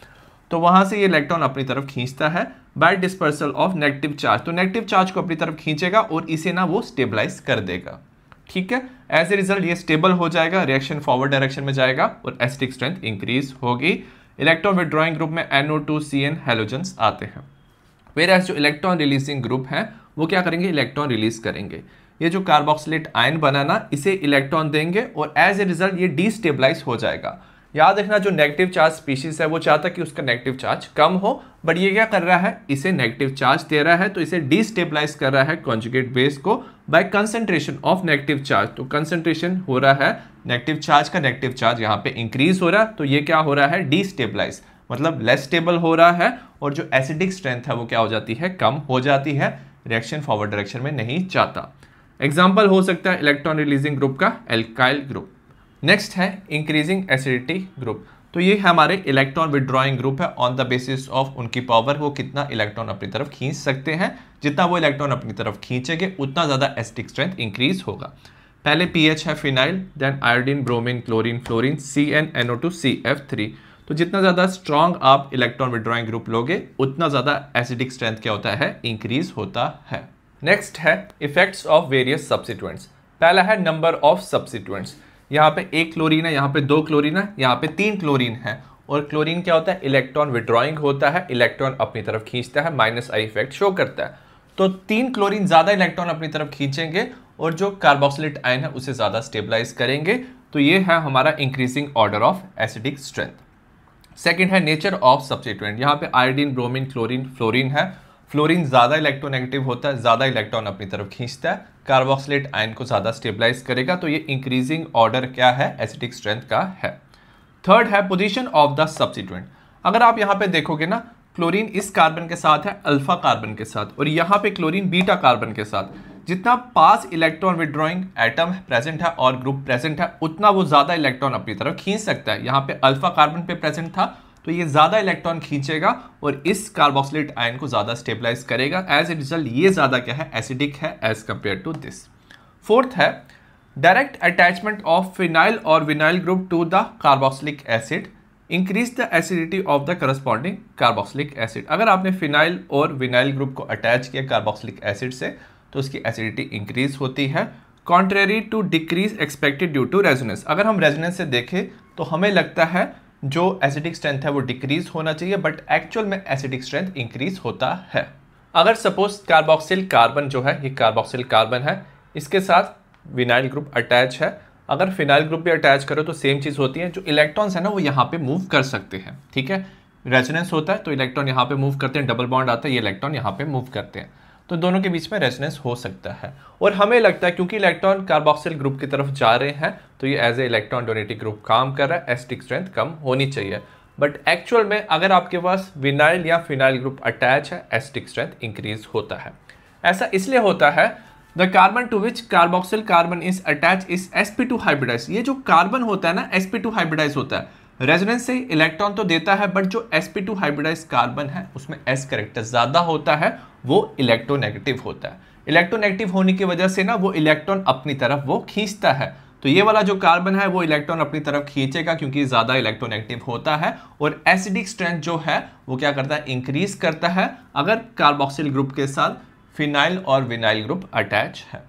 तो वहां से ये इलेक्ट्रॉन अपनी तरफ खींचता है by dispersal of negative charge तो नेगेटिव चार्ज को अपनी तरफ खींचेगा और इसे ना वो स्टेबलाइज कर देगा ठीक है एज ए रिजल्ट ये स्टेबल हो जाएगा रिएक्शन फॉरवर्ड डायरेक्शन में जाएगा और एसिडिक स्ट्रेंथ इंक्रीज होगी इलेक्ट्रॉन विड्रॉइंग ग्रुप में NO two C N halogens आते हैं वेर एज जो इलेक्ट्रॉन रिलीजिंग ग्रुप है वो क्या करेंगे इलेक्ट्रॉन रिलीज करेंगे ये जो कार्बोक्सिलेट आयन बनाना इसे इलेक्ट्रॉन देंगे और एज ए रिजल्ट ये डिस्टेबलाइज हो जाएगा याद रखना जो नेगेटिव चार्ज स्पीशीज है वो चाहता है कि उसका नेगेटिव चार्ज कम हो बट ये क्या कर रहा है इसे नेगेटिव चार्ज दे रहा है तो इसे डिस्टेबलाइज कर रहा है कॉन्जुगेट बेस को by concentration of negative charge तो कंसंट्रेशन हो रहा है नेगेटिव चार्ज का नेगेटिव चार्ज यहाँ पे इंक्रीज हो रहा है तो ये क्या हो रहा है डिस्टेबलाइज मतलब लेस स्टेबल हो रहा है और जो एसिडिक स्ट्रेंथ है वो क्या हो जाती है कम हो जाती है रिएक्शन फॉरवर्ड डायरेक्शन में नहीं जाता एग्जाम्पल हो सकता है इलेक्ट्रॉन रिलीजिंग ग्रुप का एल्काइल ग्रुप नेक्स्ट है इंक्रीजिंग एसिडिटी ग्रुप तो ये हमारे इलेक्ट्रॉन विड्रॉइंग ग्रुप है ऑन द बेसिस ऑफ उनकी पावर वो कितना इलेक्ट्रॉन अपनी तरफ खींच सकते हैं जितना वो इलेक्ट्रॉन अपनी तरफ खींचेंगे उतना ज़्यादा एसिडिक स्ट्रेंथ इंक्रीज होगा पहले पीएच है phenyl then iodine bromine chlorine fluorine C N NO two C F three तो जितना ज़्यादा स्ट्रांग आप इलेक्ट्रॉन विड्रॉइंग ग्रुप लोगे उतना ज़्यादा एसिडिक स्ट्रेंथ क्या होता है इंक्रीज होता है नेक्स्ट है इफेक्ट्स ऑफ वेरियस सब्सिट्यूएंट्स पहला है नंबर ऑफ सब्सिट्यूएंट्स यहाँ पे एक क्लोरीन है यहाँ पे दो क्लोरीन है यहाँ पे तीन क्लोरीन है और क्लोरीन क्या होता है इलेक्ट्रॉन विड्रॉइंग होता है इलेक्ट्रॉन अपनी तरफ खींचता है माइनस आई इफेक्ट शो करता है तो तीन क्लोरीन ज़्यादा इलेक्ट्रॉन अपनी तरफ खींचेंगे और जो कार्बोक्सिलेट आयन है उसे ज़्यादा स्टेबलाइज करेंगे तो ये है हमारा increasing order of acidic strength second है नेचर ऑफ सब्सिट्यूएंट यहाँ पे आयोडीन ब्रोमिन क्लोरीन फ्लोरीन है फ्लोरीन ज़्यादा इलेक्ट्रोनेगेटिव होता है ज़्यादा इलेक्ट्रॉन अपनी तरफ खींचता है कार्बोक्सलेट आयन को ज़्यादा स्टेबलाइज करेगा तो ये इंक्रीजिंग ऑर्डर क्या है एसिडिक स्ट्रेंथ का है थर्ड है पोजिशन ऑफ द सब्सिट्यूएंट अगर आप यहाँ पे देखोगे ना क्लोरीन इस कार्बन के साथ है अल्फा कार्बन के साथ और यहाँ पे क्लोरीन बीटा कार्बन के साथ जितना पास इलेक्ट्रॉन विड्रॉइंग एटम प्रेजेंट है और ग्रुप प्रेजेंट है उतना वो ज़्यादा इलेक्ट्रॉन अपनी तरफ खींच सकता है यहाँ पे अल्फा कार्बन पे प्रेजेंट था तो ये ज़्यादा इलेक्ट्रॉन खींचेगा और इस कार्बोक्सिलेट आयन को ज़्यादा स्टेबलाइज करेगा एज ए रिजल्ट ये ज़्यादा क्या है एसिडिक है as compare to this fourth है डायरेक्ट अटैचमेंट ऑफ फिनाइल और vinyl group to the carboxylic acid increase the acidity of the corresponding carboxylic acid अगर आपने फिनाइल और विनाइल ग्रुप को अटैच किया कार्बोक्सिलिक एसिड से तो उसकी एसिडिटी इंक्रीज होती है contrary to decrease expected due to resonance अगर हम रेजोनेंस से देखें तो हमें लगता है जो एसिडिक स्ट्रेंथ है वो डिक्रीज होना चाहिए बट एक्चुअल में एसिडिक स्ट्रेंथ इंक्रीज होता है अगर सपोज कार्बोक्सिल कार्बन जो है ये कार्बोक्सिल कार्बन है इसके साथ विनाइल ग्रुप अटैच है अगर फिनाइल ग्रुप भी अटैच करो तो सेम चीज़ होती है जो इलेक्ट्रॉन्स है ना वो यहाँ पे मूव कर सकते हैं ठीक है रेजोनेंस होता है तो इलेक्ट्रॉन यहाँ पे मूव करते हैं डबल बॉन्ड आता है ये इलेक्ट्रॉन यहाँ पे मूव करते हैं तो दोनों के बीच में रेजनेंस हो सकता है और हमें लगता है क्योंकि इलेक्ट्रॉन कार्बोक्सिल ग्रुप की तरफ जा रहे हैं तो ये as a electron donating group काम कर रहा है एस्टिक स्ट्रेंथ कम होनी चाहिए बट एक्चुअल में अगर आपके पास विनाइल या फिनाइल ग्रुप अटैच है एस्टिक स्ट्रेंथ इंक्रीज होता है ऐसा इसलिए होता है the carbon to which carboxyl carbon is attach is S P two hybridize ये जो कार्बन होता है ना एस पी टू हाइब्रिडाइज होता है रेजोनेंस से इलेक्ट्रॉन तो देता है बट जो sp2 हाइब्रिडाइज कार्बन है उसमें s करेक्टर ज़्यादा होता है वो इलेक्ट्रोनेगेटिव होता है इलेक्ट्रोनेगेटिव होने की वजह से ना वो इलेक्ट्रॉन अपनी तरफ वो खींचता है तो ये वाला जो कार्बन है वो इलेक्ट्रॉन अपनी तरफ खींचेगा क्योंकि ज़्यादा इलेक्ट्रोनेगेटिव होता है और एसिडिक स्ट्रेंथ जो है वो क्या करता है इंक्रीज करता है अगर कार्बोक्सिल ग्रुप के साथ फिनाइल और विनाइल ग्रुप अटैच है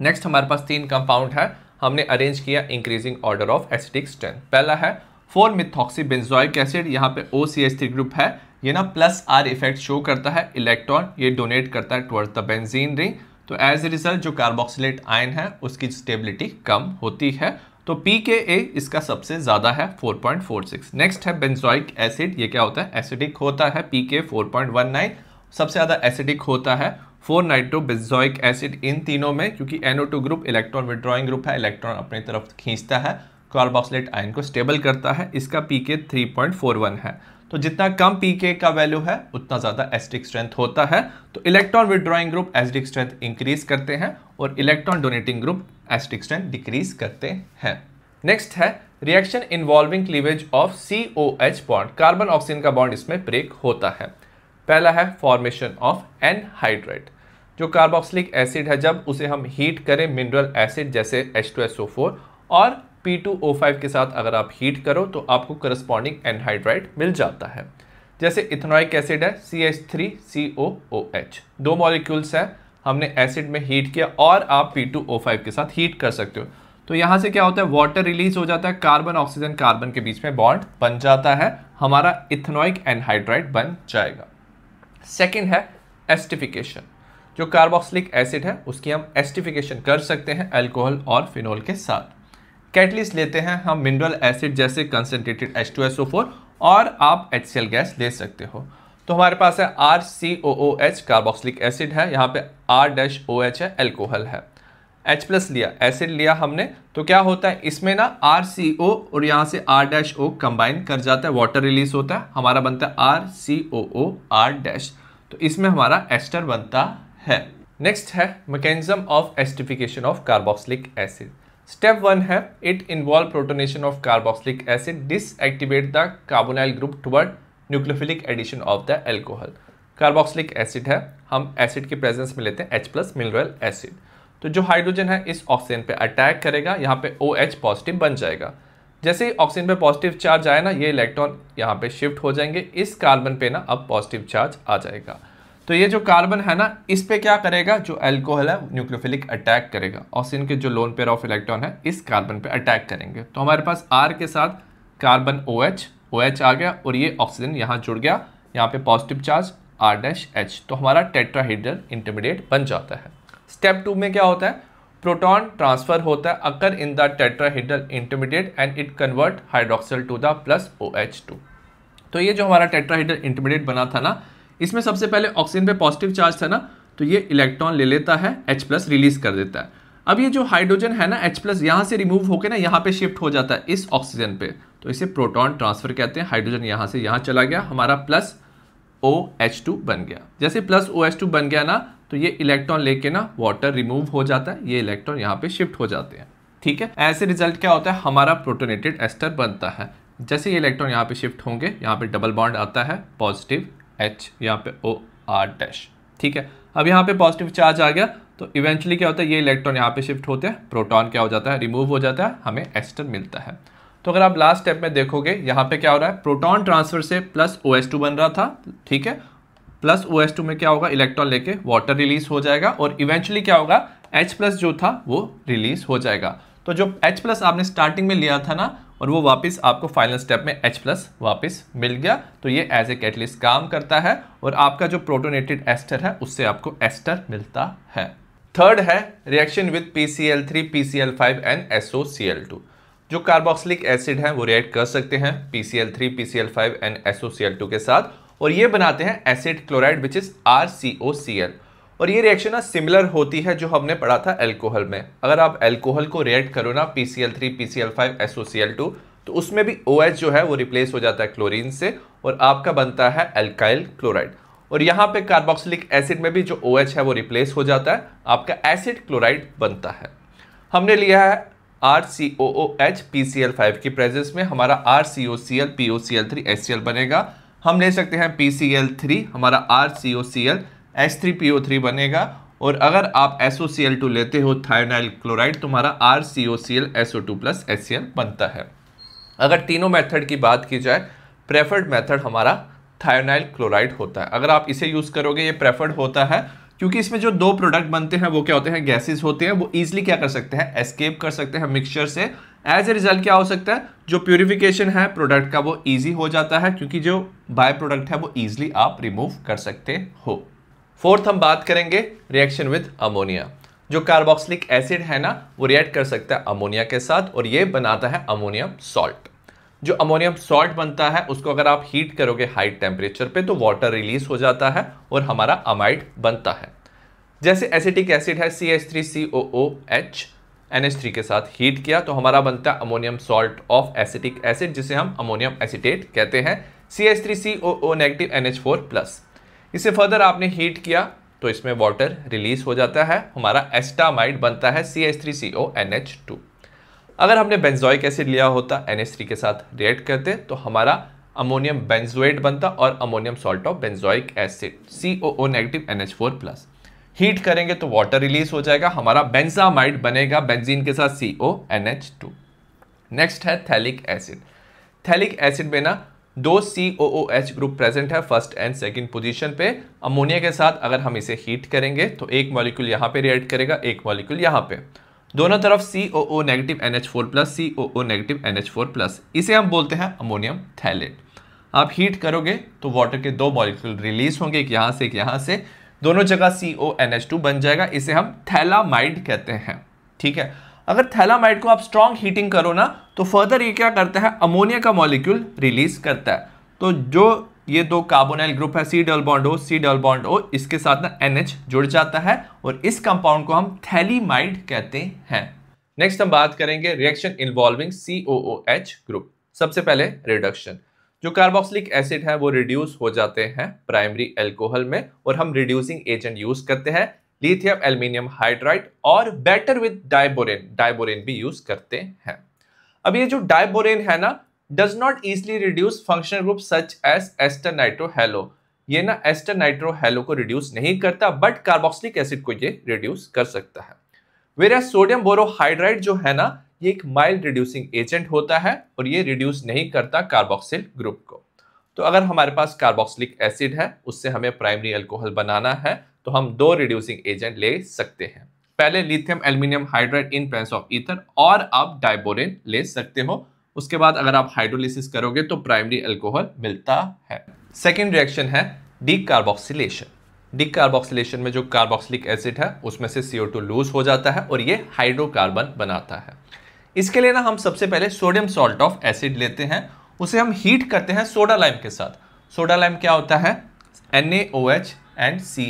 नेक्स्ट हमारे पास तीन कंपाउंड है हमने अरेंज किया increasing order of acidic strength पहला है फोर मिथॉक्सी बेन्जॉइक एसिड यहाँ पे O C S three group है ये ना प्लस आर इफेक्ट शो करता है इलेक्ट्रॉन ये डोनेट करता है टुवर्ड्स द बेंजीन रिंग तो एज ए रिजल्ट जो कार्बोक्सिलेट आयन है उसकी स्टेबिलिटी कम होती है तो पी के ए इसका सबसे ज़्यादा है 4.46 नेक्स्ट है बेंजोइक एसिड ये क्या होता है एसिडिक होता है पी के फोर सबसे ज़्यादा एसिडिक होता है फोर नाइट्रो बेंजोइक एसिड इन तीनों में क्योंकि two group electron withdrawing group है इलेक्ट्रॉन अपनी तरफ खींचता है कार्बोक्सिलेट आयन को स्टेबल करता है इसका पी के थ्री पॉइंट फोर वन है तो जितना कम पी के का वैल्यू है उतना ज़्यादा एसिडिक स्ट्रेंथ होता है तो electron withdrawing group acidic strength increase करते हैं और electron donating group acidic strength decrease करते हैं नेक्स्ट है reaction involving cleavage of C O H bond carbon oxygen का बॉन्ड इसमें ब्रेक होता है पहला है फॉर्मेशन ऑफ एन हाइड्रेट जो कार्बोक्सिलिक एसिड है जब उसे हम हीट करें मिनरल एसिड जैसे H2SO4 और P2O5 के साथ अगर आप हीट करो तो आपको करस्पॉन्डिंग एनहाइड्राइड मिल जाता है जैसे इथेनॉइक एसिड है C H three C O O H दो मॉलिक्यूल्स हैं हमने एसिड में हीट किया और आप पी टू ओ फाइव के साथ हीट कर सकते हो तो यहाँ से क्या होता है वाटर रिलीज हो जाता है कार्बन ऑक्सीजन कार्बन के बीच में बॉन्ड बन जाता है हमारा इथेनॉइक एनहाइड्राइड बन जाएगा सेकेंड है एस्टिफिकेशन जो कार्बोक्सिलिक एसिड है उसकी हम एस्टिफिकेशन कर सकते हैं अल्कोहल और फिनोल के साथ कैटलिस्ट लेते हैं हम मिनरल एसिड जैसे concentrated H two S O four और आप एच सी एल गैस ले सकते हो तो हमारे पास है R C O O H carboxylic acid है यहाँ पे आर डैश ओ एच है एल्कोहल है एच प्लस लिया एसिड लिया हमने तो क्या होता है इसमें ना आर सी ओ और यहाँ से आर डैश ओ कंबाइन कर जाता है वाटर रिलीज होता है हमारा बनता है R C O O R dash तो इसमें हमारा एस्टर बनता है नेक्स्ट है mechanism of esterification of carboxylic acid step one है it involve protonation of carboxylic acid deactivate the carbonyl group toward nucleophilic addition of the alcohol carboxylic acid है हम एसिड के प्रेजेंस में लेते हैं H प्लस मिनरल एसिड तो जो हाइड्रोजन है इस ऑक्सीजन पे अटैक करेगा यहाँ पे ओ OH पॉजिटिव बन जाएगा जैसे ही ऑक्सीजन पे पॉजिटिव चार्ज आए ना ये इलेक्ट्रॉन यहाँ पे शिफ्ट हो जाएंगे इस कार्बन पे ना अब पॉजिटिव चार्ज आ जाएगा तो ये जो कार्बन है ना इस पे क्या करेगा जो एल्कोहल है न्यूक्लियोफिलिक अटैक करेगा ऑक्सीजन के जो लोन पेयर ऑफ इलेक्ट्रॉन है इस कार्बन पे अटैक करेंगे तो हमारे पास आर के साथ carbon O H O H आ गया और ये ऑक्सीजन यहाँ जुड़ गया यहाँ पे positive charge R dash H तो हमारा टेट्राहीड्रल इंटरमीडिएट बन जाता है स्टेप टू में क्या होता है प्रोटॉन ट्रांसफर होता है occur in the tetrahedral intermediate and it convert hydroxyl to the plus O H two तो ये जो हमारा टेट्राहीड्रल इंटरमीडिएट बना था ना इसमें सबसे पहले ऑक्सीजन पे पॉजिटिव चार्ज था ना तो ये इलेक्ट्रॉन ले लेता है H प्लस रिलीज कर देता है अब ये जो हाइड्रोजन है ना H प्लस यहाँ से रिमूव होकर ना यहाँ पे शिफ्ट हो जाता है इस ऑक्सीजन पे तो इसे प्रोटॉन ट्रांसफर कहते हैं हाइड्रोजन यहाँ से यहाँ चला गया हमारा प्लस ओ एच टू बन गया जैसे प्लस ओ एच टू बन गया ना तो ये इलेक्ट्रॉन लेके ना वाटर रिमूव हो जाता है ये इलेक्ट्रॉन यहाँ पे शिफ्ट हो जाते हैं ठीक है ऐसे रिजल्ट क्या होता है हमारा प्रोटोनेटेड एस्टर बनता है जैसे ये इलेक्ट्रॉन यहाँ पे शिफ्ट होंगे यहाँ पे डबल बॉन्ड आता है पॉजिटिव एच यहाँ पे ओ आर डैश ठीक है अब यहाँ पे पॉजिटिव चार्ज आ गया तो इवेंचुअली क्या होता है ये इलेक्ट्रॉन यहाँ पे शिफ्ट होते हैं प्रोटॉन क्या हो जाता है रिमूव हो जाता है हमें एस्टर मिलता है तो अगर आप लास्ट स्टेप में देखोगे यहाँ पे क्या हो रहा है प्रोटॉन ट्रांसफर से प्लस ओ बन रहा था ठीक है प्लस ओ में क्या होगा इलेक्ट्रॉन लेके वाटर रिलीज हो जाएगा और इवेंचुअली क्या होगा एच प्लस जो था वो रिलीज हो जाएगा तो जो एच प्लस आपने स्टार्टिंग में लिया था ना और वो वापस आपको फाइनल स्टेप में H प्लस वापस मिल गया तो ये एज ए कैटलिस्ट काम करता है और आपका जो प्रोटोनेटेड एस्टर है उससे आपको एस्टर मिलता है थर्ड है reaction with P C L three P C L five and S C L two जो कार्बोक्सिलिक एसिड है वो रिएक्ट कर सकते हैं P C L three P C L five and S C L two के साथ और ये बनाते हैं acid chloride which is R C O C L और ये रिएक्शन ना सिमिलर होती है जो हमने पढ़ा था एल्कोहल में अगर आप एल्कोहल को रिएक्ट करो ना P C L three P C L five S O C L two तो उसमें भी ओ OH जो है वो रिप्लेस हो जाता है क्लोरीन से और आपका बनता है एल्काइल क्लोराइड और यहाँ पे कार्बोक्सिलिक एसिड में भी जो ओ OH है वो रिप्लेस हो जाता है आपका एसिड क्लोराइड बनता है हमने लिया है R C O O H P C L five की प्रेजेंस में हमारा R C O C L P O C L three S C L बनेगा हम ले सकते हैं पी सी एल थ्री हमारा R C O C L S three P O three बनेगा और अगर आप S O C L two लेते हो थायोनाइल क्लोराइड तुम्हारा R C O C L S O two plus S C L बनता है अगर तीनों मेथड की बात की जाए प्रेफर्ड मेथड हमारा थायोनाइल क्लोराइड होता है अगर आप इसे यूज़ करोगे ये प्रेफर्ड होता है क्योंकि इसमें जो दो प्रोडक्ट बनते हैं वो क्या होते हैं गैसेस होते हैं वो ईजिली क्या कर सकते हैं एस्केप कर सकते हैं मिक्सचर से एज ए रिजल्ट क्या हो सकता है जो प्योरिफिकेशन है प्रोडक्ट का वो ईजी हो जाता है क्योंकि जो बाय प्रोडक्ट है वो ईजिली आप रिमूव कर सकते हो फोर्थ हम बात करेंगे रिएक्शन विद अमोनिया जो कार्बोक्सिलिक एसिड है ना वो रिएक्ट कर सकता है अमोनिया के साथ और ये बनाता है अमोनियम सॉल्ट जो अमोनियम सॉल्ट बनता है उसको अगर आप हीट करोगे हाई टेम्परेचर पे तो वाटर रिलीज हो जाता है और हमारा अमाइड बनता है जैसे एसिटिक एसिड है C H three C O O H N H three के साथ हीट किया तो हमारा बनता है ammonium salt of acetic acid जिसे हम अमोनियम एसिटेट कहते हैं C H three C O O negative N H four plus इसे फर्दर आपने हीट किया तो इसमें वाटर रिलीज हो जाता है हमारा एस्टामाइड बनता है C H three C O N H two अगर हमने बेंजोइक एसिड लिया होता एन थ्री के साथ रिएक्ट करते तो हमारा अमोनियम बेंजोएट बनता और ammonium salt of benzoic acid C O O negative N H four plus heat करेंगे तो वाटर रिलीज हो जाएगा हमारा बेंजामाइड बनेगा बेंजीन के साथ C O N H two next है थैलिक एसिड थैलिक एसिड में ना दो C O O H group present है फर्स्ट एंड सेकंड पोजीशन पे अमोनिया के साथ अगर हम इसे हीट करेंगे तो एक मॉलिक्यूल यहाँ पे रिएक्ट करेगा एक मॉलिक्यूल यहाँ पे दोनों तरफ C O O negative N H four plus C O O negative N H four plus इसे हम बोलते हैं अमोनियम थैलेट आप हीट करोगे तो वाटर के दो मॉलिक्यूल रिलीज होंगे एक यहाँ से एक यहाँ से दोनों जगह C O N H two बन जाएगा इसे हम थैलामाइड कहते हैं ठीक है अगर थैलामाइड को आप स्ट्रॉन्ग हीटिंग करो ना तो फर्दर ये क्या करता है अमोनिया का मॉलिक्यूल रिलीज करता है तो जो ये दो कार्बोनाइल ग्रुप है सी डल बॉन्ड ओ सी डल बॉन्ड ओ इसके साथ ना एन जुड़ जाता है और इस कंपाउंड को हम थैलीमाइड कहते हैं नेक्स्ट हम बात करेंगे रिएक्शन इन्वॉल्विंग सी ग्रुप सबसे पहले रिडक्शन जो कार्बोक्सिलिक एसिड है वो रिड्यूस हो जाते हैं प्राइमरी एल्कोहल में और हम रिड्यूसिंग एजेंट यूज करते हैं लिथियम एल्यूमिनियम हाइड्राइड और बेटर विद डायबोरेन डायबोरेन भी यूज करते हैं अब ये जो डायबोरेन है ना does not easily reduce functional group such as ester nitrohalo ये ना एस्टर नाइट्रोहेलो को रिड्यूस नहीं करता बट कार्बोक्सिलिक एसिड को ये रिड्यूस कर सकता है वेर एज सोडियम बोरोहाइड्राइड जो है ना ये एक माइल्ड रिड्यूसिंग एजेंट होता है और ये रिड्यूस नहीं करता कार्बोक्सिल ग्रुप को तो अगर हमारे पास कार्बोक्सिलिक एसिड है उससे हमें प्राइमरी अल्कोहल बनाना है तो हम दो रिड्यूसिंग एजेंट ले सकते हैं पहले lithium aluminium hydride in presence of ether और आप डायबोरिन ले सकते हो उसके बाद अगर आप हाइड्रोलिसिस करोगे तो प्राइमरी एल्कोहल मिलता है सेकेंड रिएक्शन है डीकार्बोक्सिलेशन डीकार्बोक्सिलेशन में जो कार्बोक्सिलिक एसिड है उसमें से टू लूज हो जाता है और ये हाइड्रोकार्बन बनाता है इसके लिए ना हम सबसे पहले सोडियम सॉल्ट ऑफ एसिड लेते हैं उसे हम हीट करते हैं सोडा लाइम के साथ सोडा लाइम क्या होता है एन एंड सी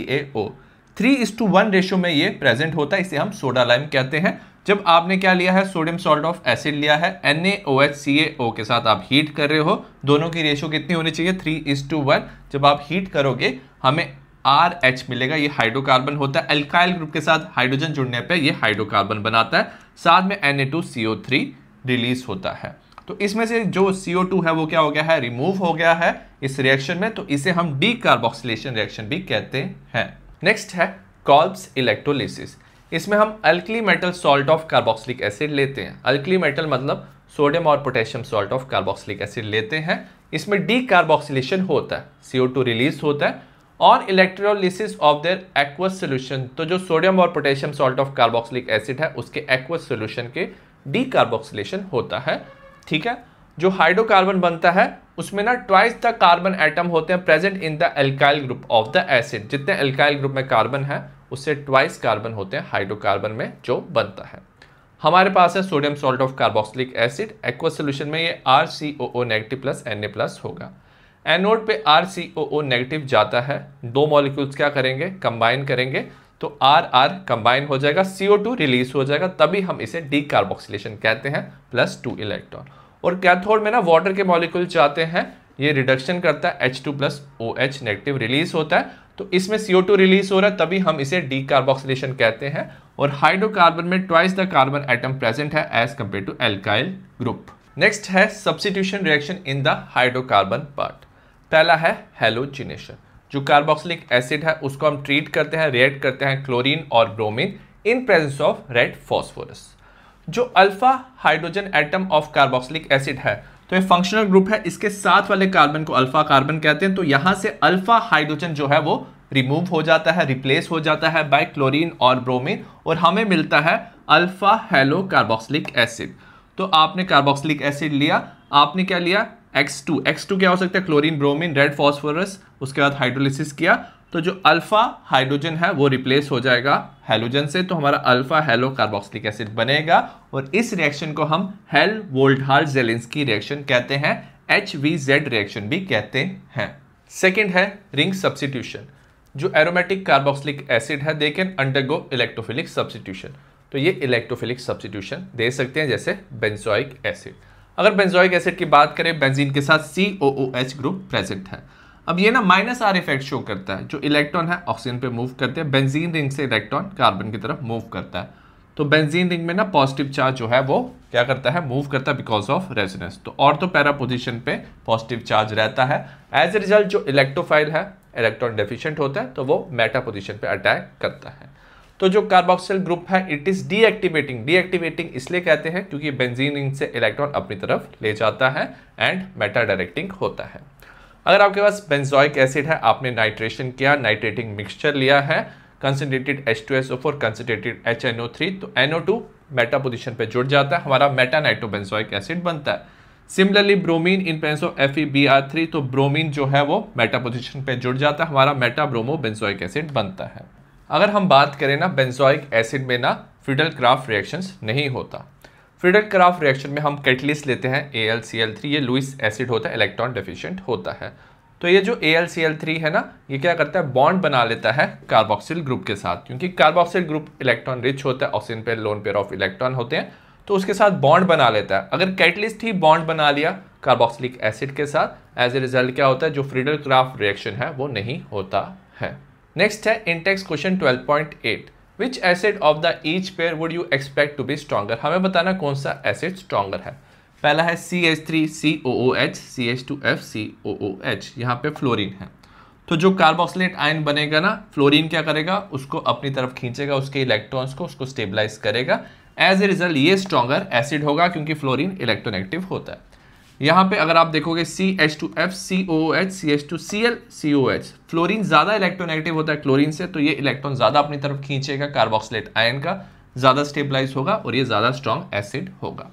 थ्री इस टू वन रेशो में ये प्रेजेंट होता है इसे हम सोडा लाइम कहते हैं जब आपने क्या लिया है सोडियम सॉल्ट ऑफ एसिड लिया है एन के साथ आप हीट कर रहे हो दोनों की रेशो कितनी होनी चाहिए थ्री इस टू वन जब आप हीट करोगे हमें आर एच मिलेगा ये हाइड्रोकार्बन होता है एल्काइल ग्रुप के साथ हाइड्रोजन जुड़ने पे ये हाइड्रोकार्बन बनाता है साथ में N A two C O three release होता है तो इसमें से जो सीओ टू है वो क्या हो गया है रिमूव हो गया है इस रिएक्शन में तो इसे हम डी कार्बोक्सिलेशन रिएक्शन भी कहते हैं नेक्स्ट है कॉल्ब्स इलेक्ट्रोलिसिस इसमें हम alkali metal salt of carboxylic acid लेते हैं अल्कली मेटल मतलब सोडियम और potassium salt of carboxylic acid लेते हैं इसमें डी कार्बोक्सिलेशन होता है सीओ टू रिलीज होता है और electrolysis of their aqueous solution तो जो सोडियम और potassium salt of carboxylic acid है उसके एक्वस सोल्यूशन के डी कार्बोक्सिलेशन होता है ठीक है जो हाइड्रोकार्बन बनता है उसमें ना ट्वाइस द कार्बन एटम होते हैं present in the alkyl group of the acid जितने एल्काइल ग्रुप में कार्बन है उससे ट्वाइस कार्बन होते हैं हाइड्रोकार्बन में जो बनता है हमारे पास है sodium salt of carboxylic acid aqueous solution में ये R C O O negative plus N A plus होगा एनोड पे R C O O negative जाता है दो मॉलिक्यूल्स क्या करेंगे कंबाइन करेंगे तो आर आर कंबाइन हो जाएगा सी ओ टू रिलीज हो जाएगा तभी हम इसे डी कार्बोक्सिलेशन कहते हैं प्लस टू इलेक्ट्रॉन और कैथोड में ना वाटर के मॉलिक्यूल जाते हैं ये रिडक्शन करता है H two plus O H negative release होता है तो इसमें सीओ टू रिलीज हो रहा है तभी हम इसे डी कार्बोक्सिलेशन कहते हैं और हाइड्रोकार्बन में twice the carbon atom present है as compare to alkyl group next है substitution reaction in the hydrocarbon part पहला है हेलोजिनेशन जो कार्बोक्सिलिक एसिड है उसको हम ट्रीट करते हैं रिएक्ट करते हैं क्लोरीन और bromine in presence of red phosphorus जो alpha hydrogen atom of carboxylic acid है तो ये फंक्शनल ग्रुप है इसके साथ वाले कार्बन को अल्फा कार्बन कहते हैं तो यहां से अल्फा हाइड्रोजन जो है वो रिमूव हो जाता है रिप्लेस हो जाता है बाय क्लोरीन और ब्रोमीन और हमें मिलता है अल्फा हेलो कार्बोक्सिलिक एसिड तो आपने कार्बोक्सिलिक एसिड लिया आपने क्या लिया X2 X2 क्या हो सकता है क्लोरीन ब्रोमीन रेड फॉस्फोरस उसके बाद हाइड्रोलिसिस किया तो जो अल्फ़ा हाइड्रोजन है वो रिप्लेस हो जाएगा हेलोजन से तो हमारा अल्फ़ा हेलो कार्बोक्सिलिक एसिड बनेगा और इस रिएक्शन को हम हेल वोल्टहाल की रिएक्शन कहते हैं एच वी जेड रिएक्शन भी कहते हैं सेकेंड है रिंग सब्सिट्यूशन जो एरोमेटिक कार्बोक्सिलिक एसिड है they can undergo electrophilic substitution तो ये इलेक्ट्रोफिलिक सब्सिट्यूशन दे सकते हैं जैसे बेंजोइक एसिड अगर बेंजोइक एसिड की बात करें बेंजीन के साथ सी ग्रुप प्रेजेंट है अब ये ना माइनस आर इफेक्ट शो करता है जो इलेक्ट्रॉन है ऑक्सीजन पे मूव करते हैं बेंजीन रिंग से इलेक्ट्रॉन कार्बन की तरफ मूव करता है तो बेंजीन रिंग में ना पॉजिटिव चार्ज जो है वो क्या करता है मूव करता है बिकॉज ऑफ रेजिनेस तो और तो पैरा पोजिशन पे पॉजिटिव चार्ज रहता है एज ए रिजल्ट जो इलेक्ट्रोफाइल है इलेक्ट्रॉन डेफिशियंट होता है तो वो मेटा पोजिशन पे अटैक करता है तो जो कार्बोक्सिल ग्रुप है इट इज़ डीएक्टिवेटिंग डीएक्टिवेटिंग इसलिए कहते हैं क्योंकि बेंजीन रिंग से इलेक्ट्रॉन अपनी तरफ ले जाता है एंड मेटा डायरेक्टिंग होता है अगर आपके पास बेंजोइक एसिड है आपने नाइट्रेशन किया नाइट्रेटिंग मिक्सचर लिया है concentrated H two S O four concentrated H N O three तो N O two meta position पर जुड़ जाता है हमारा मेटा नाइट्रोबेंजोइक एसिड बनता है similarly bromine in presence F E B R three तो ब्रोमीन जो है वो मेटा पोजिशन पर जुड़ जाता है हमारा मेटा ब्रोमो बेंजोइक एसिड बनता है अगर हम बात करें ना बेंजोइक एसिड में ना फ्यूडल क्राफ्ट रिएक्शंस नहीं होता फ्रीडर क्राफ्ट रिएक्शन में हम कैटलिस्ट लेते हैं A L C L three ये लुइस एसिड होता है इलेक्ट्रॉन डेफिशियंट होता है तो ये जो A L C L three है ना ये क्या करता है बॉन्ड बना लेता है कार्बोक्सिल ग्रुप के साथ क्योंकि कार्बोक्सिल ग्रुप इलेक्ट्रॉन रिच होता है oxygen pair lone pair of electron होते हैं तो उसके साथ बॉन्ड बना लेता है अगर कैटलिस्ट ही बॉन्ड बना लिया कार्बोक्सिलिक एसिड के साथ एज ए रिजल्ट क्या होता है जो फ्रीडल क्राफ्ट रिएक्शन है वो नहीं होता है नेक्स्ट है Intex question at which acid of the each pair would you expect to be stronger हमें बताना कौन सा एसिड स्ट्रॉगर है पहला है C H three C O O H C H two F C O O H यहाँ पे फ्लोरिन है तो जो कार्बोक्सिलेट आयन बनेगा ना फ्लोरिन क्या करेगा उसको अपनी तरफ खींचेगा उसके इलेक्ट्रॉन्स को उसको स्टेबलाइज करेगा एज ए रिजल्ट ये स्ट्रॉगर एसिड होगा क्योंकि फ्लोरिन इलेक्ट्रोनेगेटिव होता है यहाँ पे अगर आप देखोगे C H two F C O H C H two C L C O H fluorine ज़्यादा इलेक्ट्रोनेगेटिव होता है क्लोरिन से तो ये इलेक्ट्रॉन ज़्यादा अपनी तरफ खींचेगा कार्बोक्सिलेट आयन का ज़्यादा स्टेबलाइज होगा और ये ज़्यादा स्ट्रॉन्ग एसिड होगा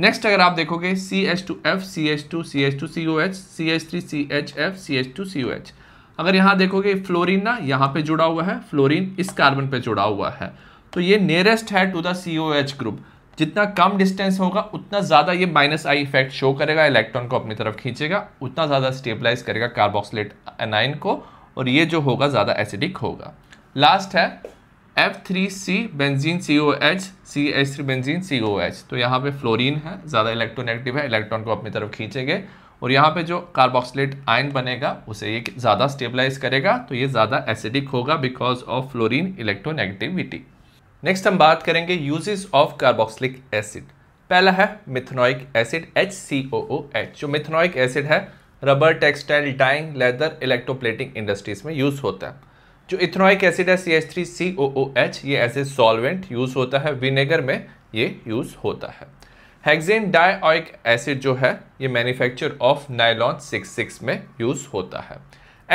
नेक्स्ट अगर आप देखोगे C H two F C H two C H two C O H C H three C H F C H two C O H अगर यहाँ देखोगे फ्लोरिन ना यहाँ पे जुड़ा हुआ है फ्लोरिन इस कार्बन पे जुड़ा हुआ है तो ये नियरेस्ट है to the C O H group जितना कम डिस्टेंस होगा उतना ज़्यादा ये माइनस आई इफेक्ट शो करेगा इलेक्ट्रॉन को अपनी तरफ खींचेगा उतना ज़्यादा स्टेबलाइज करेगा कार्बोक्सलेट एनाइन को और ये जो होगा ज़्यादा एसिडिक होगा लास्ट है F three C benzene C O H C H three benzene C O H तो यहाँ पे फ्लोरीन है ज़्यादा इलेक्ट्रोनेगेटिव है इलेक्ट्रॉन को अपनी तरफ खींचेंगे और यहाँ पे जो कार्बोक्सलेट आयन बनेगा उसे ये ज़्यादा स्टेबलाइज करेगा तो ये ज़्यादा एसिडिक होगा because of fluorine electronegativity next हम बात करेंगे यूजेस ऑफ कार्बोक्सिलिक एसिड पहला है methanoic acid H C O O H जो मिथनॉइक एसिड है rubber textile dyeing leather electroplating industries में यूज़ होता है जो इथनॉइक एसिड है C H three C O O H ये एज ए सॉल्वेंट यूज़ होता है विनेगर में ये यूज़ होता है हेक्सेन डाईक एसिड जो है ये manufacture of nylon six six में यूज़ होता है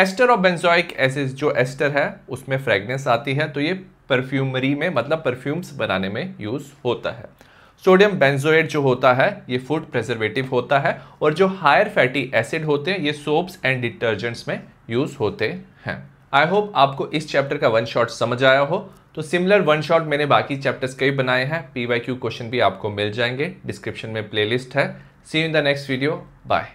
एस्टर और बेंजोइक एसिड जो एस्टर है उसमें फ्रेगनेंस आती है तो ये परफ्यूमरी में मतलब परफ्यूम्स बनाने में यूज़ होता है सोडियम बेंजोएट जो होता है ये फूड प्रेजर्वेटिव होता है और जो हायर फैटी एसिड होते हैं ये सोप्स एंड डिटर्जेंट्स में यूज़ होते हैं आई होप आपको इस चैप्टर का वन शॉट समझ आया हो तो सिमिलर वन शॉट मैंने बाकी चैप्टर्स कई बनाए हैं पी क्वेश्चन भी आपको मिल जाएंगे डिस्क्रिप्शन में प्लेलिस्ट है see in the next video bye